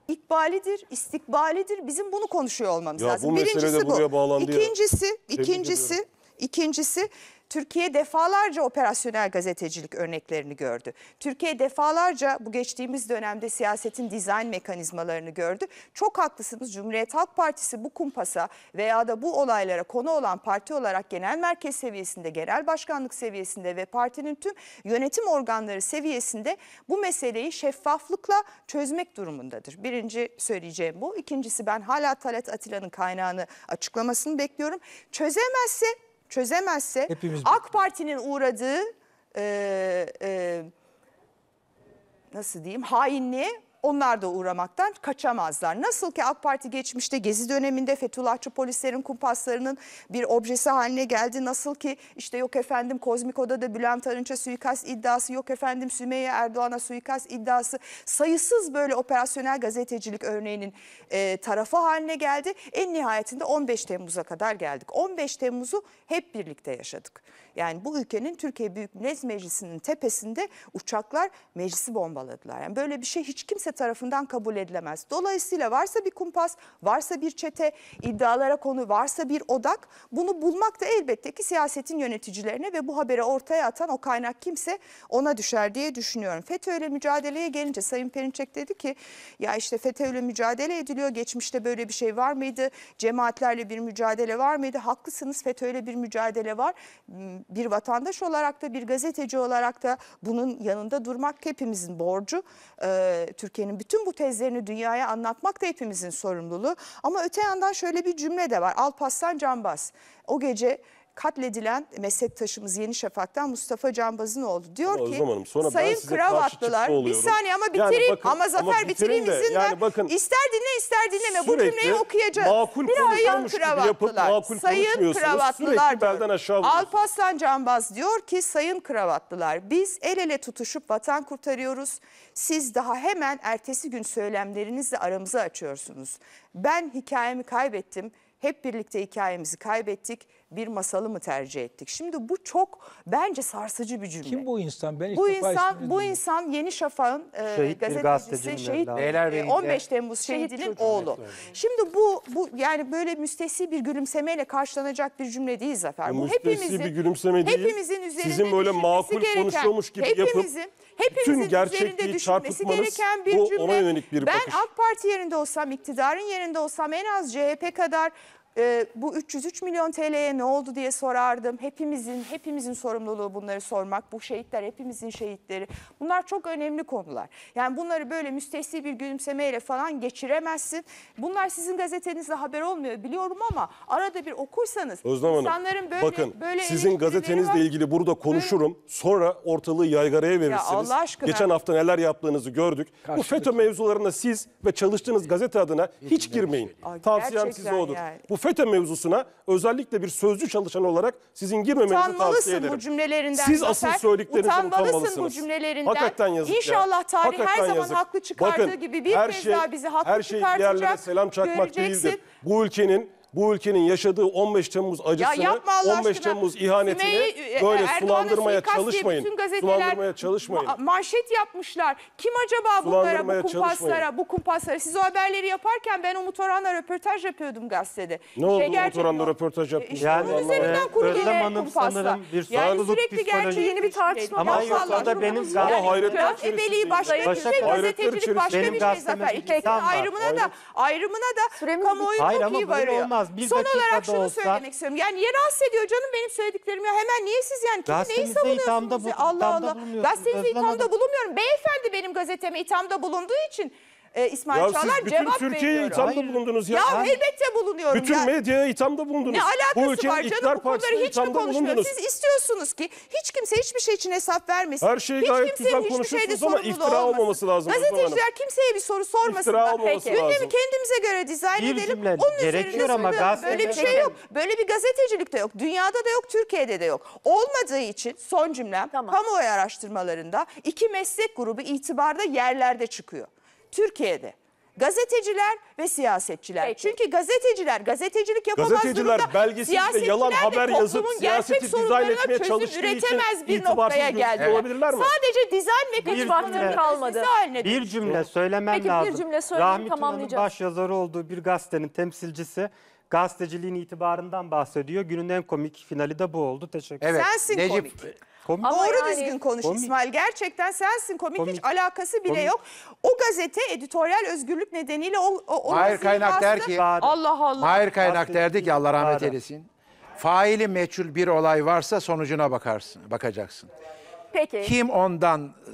ikbalidir, istikbalidir. Bizim bunu konuşuyor olmamız ya lazım. Bu Birincisi bu. Bağlandı İkincisi, ikincisi, ikincisi, ikincisi Türkiye defalarca operasyonel gazetecilik örneklerini gördü. Türkiye defalarca bu geçtiğimiz dönemde siyasetin dizayn mekanizmalarını gördü. Çok haklısınız Cumhuriyet Halk Partisi bu kumpasa veya da bu olaylara konu olan parti olarak genel merkez seviyesinde, genel başkanlık seviyesinde ve partinin tüm yönetim organları seviyesinde bu meseleyi şeffaflıkla çözmek durumundadır. Birinci söyleyeceğim bu. İkincisi ben hala Talat Atilla'nın kaynağını açıklamasını bekliyorum. Çözemezse çözemezse Hepimiz AK Parti'nin uğradığı e, e, nasıl diyeyim hainliğe onlar da uğramaktan kaçamazlar. Nasıl ki AK Parti geçmişte Gezi döneminde Fethullahçı polislerin kumpaslarının bir objesi haline geldi. Nasıl ki işte yok efendim Kozmiko'da da Bülent Arınç'a suikast iddiası, yok efendim Sümeyye Erdoğan'a suikast iddiası. Sayısız böyle operasyonel gazetecilik örneğinin e, tarafı haline geldi. En nihayetinde 15 Temmuz'a kadar geldik. 15 Temmuz'u hep birlikte yaşadık. Yani bu ülkenin Türkiye Büyük Millet Meclisi'nin tepesinde uçaklar meclisi bombaladılar. Yani böyle bir şey hiç kimse tarafından kabul edilemez. Dolayısıyla varsa bir kumpas, varsa bir çete, iddialara konu varsa bir odak bunu bulmak da elbette ki siyasetin yöneticilerine ve bu haberi ortaya atan o kaynak kimse ona düşer diye düşünüyorum. FETÖ'yle mücadeleye gelince Sayın Perinçek dedi ki ya işte FETÖ'yle mücadele ediliyor. Geçmişte böyle bir şey var mıydı? Cemaatlerle bir mücadele var mıydı? Haklısınız FETÖ'yle bir mücadele var hmm, bir vatandaş olarak da bir gazeteci olarak da bunun yanında durmak hepimizin borcu. E, Türkiye'nin bütün bu tezlerini dünyaya anlatmak da hepimizin sorumluluğu. Ama öte yandan şöyle bir cümle de var. Alpaslan Canbaz o gece katledilen meslektaşımız Yeni Şafak'tan Mustafa Canbaz'ın Canbazınoğlu diyor ki Hanım, sonra Sayın ben Kravatlılar bir saniye ama bitireyim yani bakın, ama Zafer ama bitireyim de, izin yani ver. Bakın, ister dinle ister dinleme bu cümleyi okuyacağız. Makul bir Sayın Kravatlılar, yapıp, Sayın Kravatlılar belden aşağı Canbaz diyor ki Sayın Kravatlılar biz el ele tutuşup vatan kurtarıyoruz. Siz daha hemen ertesi gün söylemlerinizle aramızı açıyorsunuz. Ben hikayemi kaybettim. Hep birlikte hikayemizi kaybettik bir masalı mı tercih ettik? Şimdi bu çok bence sarsıcı bir cümle. Kim bu insan? Ben ilk bu insan bu duydum. insan Yeni Şafak'ın e, gazetecisi şehit evladı. e, 15 Temmuz şehidinin çocuğu. oğlu. Şimdi bu bu yani böyle müstesi bir gülümsemeyle karşılanacak bir cümle değil Zafer. E, bu Müstesni hepimizin bir gülümseme değil, Hepimizin üzerinde sizin böyle düşünmesi makul gereken, konuşuyormuş gibi yapıp hepimizin, hepimizin bütün üzerinde gerçekliği düşünmesi çarpıtmanız gereken bir bu ona yönelik bir ben AK Parti yerinde olsam, iktidarın yerinde olsam en az CHP kadar e, bu 303 milyon TL'ye ne oldu diye sorardım. Hepimizin hepimizin sorumluluğu bunları sormak. Bu şehitler hepimizin şehitleri. Bunlar çok önemli konular. Yani bunları böyle müstesni bir gülümsemeyle falan geçiremezsin. Bunlar sizin gazetenizde haber olmuyor biliyorum ama arada bir okursanız Özlem Hanım, insanların böyle bakın, böyle sizin gazetenizle var. ilgili burada konuşurum. Böyle... Sonra ortalığı yaygaraya verirsiniz. Ya Allah aşkına. Geçen hafta neler yaptığınızı gördük. Karşılık. Bu FETÖ mevzularına siz ve çalıştığınız gazete adına hiç girmeyin. Ay, Tavsiyem size odur. Yani. Bu FETÖ mevzusuna özellikle bir sözcü çalışan olarak sizin girmemenizi tavsiye ederim. bu cümlelerinden. Siz Zafer, asıl söylediklerinizden utanmalısınız. bu cümlelerinden. Hakikaten yazık İnşallah tarih her zaman yazık. haklı çıkardığı Bakın, gibi bir kez şey, daha bizi haklı her şey çıkartacak. Her şey yerlere selam çakmak göreceksin. değildir. Bu ülkenin bu ülkenin yaşadığı 15 Temmuz acısını, ya 15 Temmuz ihanetini Sümeyye, e, böyle sulandırmaya çalışmayın. Sulandırmaya çalışmayın. Ma manşet yapmışlar. Kim acaba bunlara bu kumpaslara, bu kumpaslara? Siz o haberleri yaparken ben Umut Orhan'la röportaj yapıyordum gazetede. Ne şey oldu Umut Orhan'la röportaj e, yaptın? yani, onun üzerinden e, kurulu kumpasla. Bir yani sürekli gerçi yeni bir tartışma. Ama yok o da benim yani, hayretler ebeliği başka bir şey, gazetecilik şey, başka bir şey Zafer. İkisinin ayrımına da ayrımına da kamuoyu çok iyi varıyor az bir Son olarak şunu olsa. söylemek istiyorum. Yani niye rahatsız ediyor canım benim söylediklerimi? Hemen niye siz yani kimi neyi savunuyorsunuz? bu- Allah Allah. bulunmuyorsunuz Gazetenizi Özlem ithamda bulunmuyorum. Beyefendi benim gazeteme ithamda bulunduğu için e, İsmail ya Çağlar siz bütün cevap Türkiye'ye ithamda bulundunuz ya. Ya elbette bulunuyorum. Bütün ya. medyaya ithamda bulundunuz. Ne alakası bu var canım bu konuları hiç mi konuşmuyoruz? Siz istiyorsunuz ki hiç kimse hiçbir şey için hesap vermesin. Her şey gayet güzel konuşuyorsunuz ama iftira olmasın. lazım. Gazeteciler kimseye bir soru sormasın. İftira olması Gündemi kendimize göre dizayn bir edelim. Cümle. Onun Gerekiyor ama gazete. Böyle bir şey yok. Böyle bir gazetecilik de yok. Dünyada da yok, Türkiye'de de yok. Olmadığı için son cümlem tamam. kamuoyu araştırmalarında iki meslek grubu itibarda yerlerde çıkıyor. Türkiye'de. Gazeteciler ve siyasetçiler. Peki. Çünkü gazeteciler gazetecilik yapamaz Gazeteciler durumda. belgesiz ve yalan haber yazıp siyaseti dizayn etmeye çalıştığı için bir noktaya geldi. Şey olabilirler mi? Sadece dizayn mekanizmaları kalmadı. Bir cümle söylemem Peki, lazım. Bir cümle Rahmi Tuna'nın başyazarı olduğu bir gazetenin temsilcisi gazeteciliğin itibarından bahsediyor. Günün en komik finali de bu oldu. Teşekkür ederim. Evet, Sensin Necip, komik. Komik. Ama Doğru yani- düzgün konuş Komik. İsmail. Gerçekten sensin komik, hiç alakası bile Komik. yok. O gazete editoryal özgürlük nedeniyle o, o, o Mahir gazeteyi Kaynak der ki, Bağırdı. Allah Allah. Mahir Kaynak derdi ki Allah rahmet Bağırın. eylesin. Faili meçhul bir olay varsa sonucuna bakarsın, bakacaksın. Peki. Kim ondan e,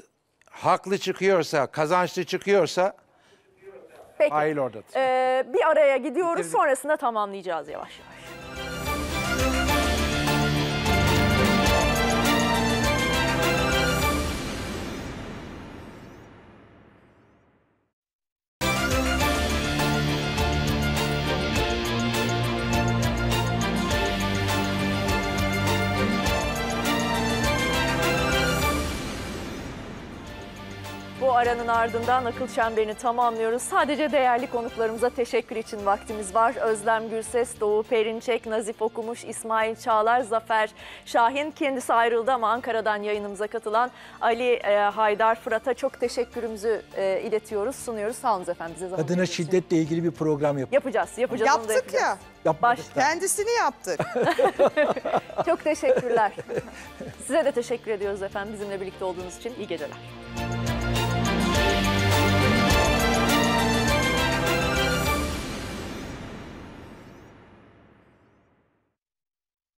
haklı çıkıyorsa, kazançlı çıkıyorsa Peki. fail oradadır. Ee, bir araya gidiyoruz. Sonrasında tamamlayacağız yavaş yavaş. aranın ardından akıl çemberini tamamlıyoruz. Sadece değerli konuklarımıza teşekkür için vaktimiz var. Özlem Gürses, Doğu Perinçek, Nazif Okumuş, İsmail Çağlar, Zafer Şahin. Kendisi ayrıldı ama Ankara'dan yayınımıza katılan Ali e, Haydar Fırat'a çok teşekkürümüzü e, iletiyoruz, sunuyoruz. Sağ olun efendim. Bize Kadına için. şiddetle ilgili bir program yap yapacağız. Yapacağız. Yaptık ya. Yapmadık Baş... Kendisini yaptık. <laughs> çok teşekkürler. <laughs> Size de teşekkür ediyoruz efendim bizimle birlikte olduğunuz için. İyi geceler.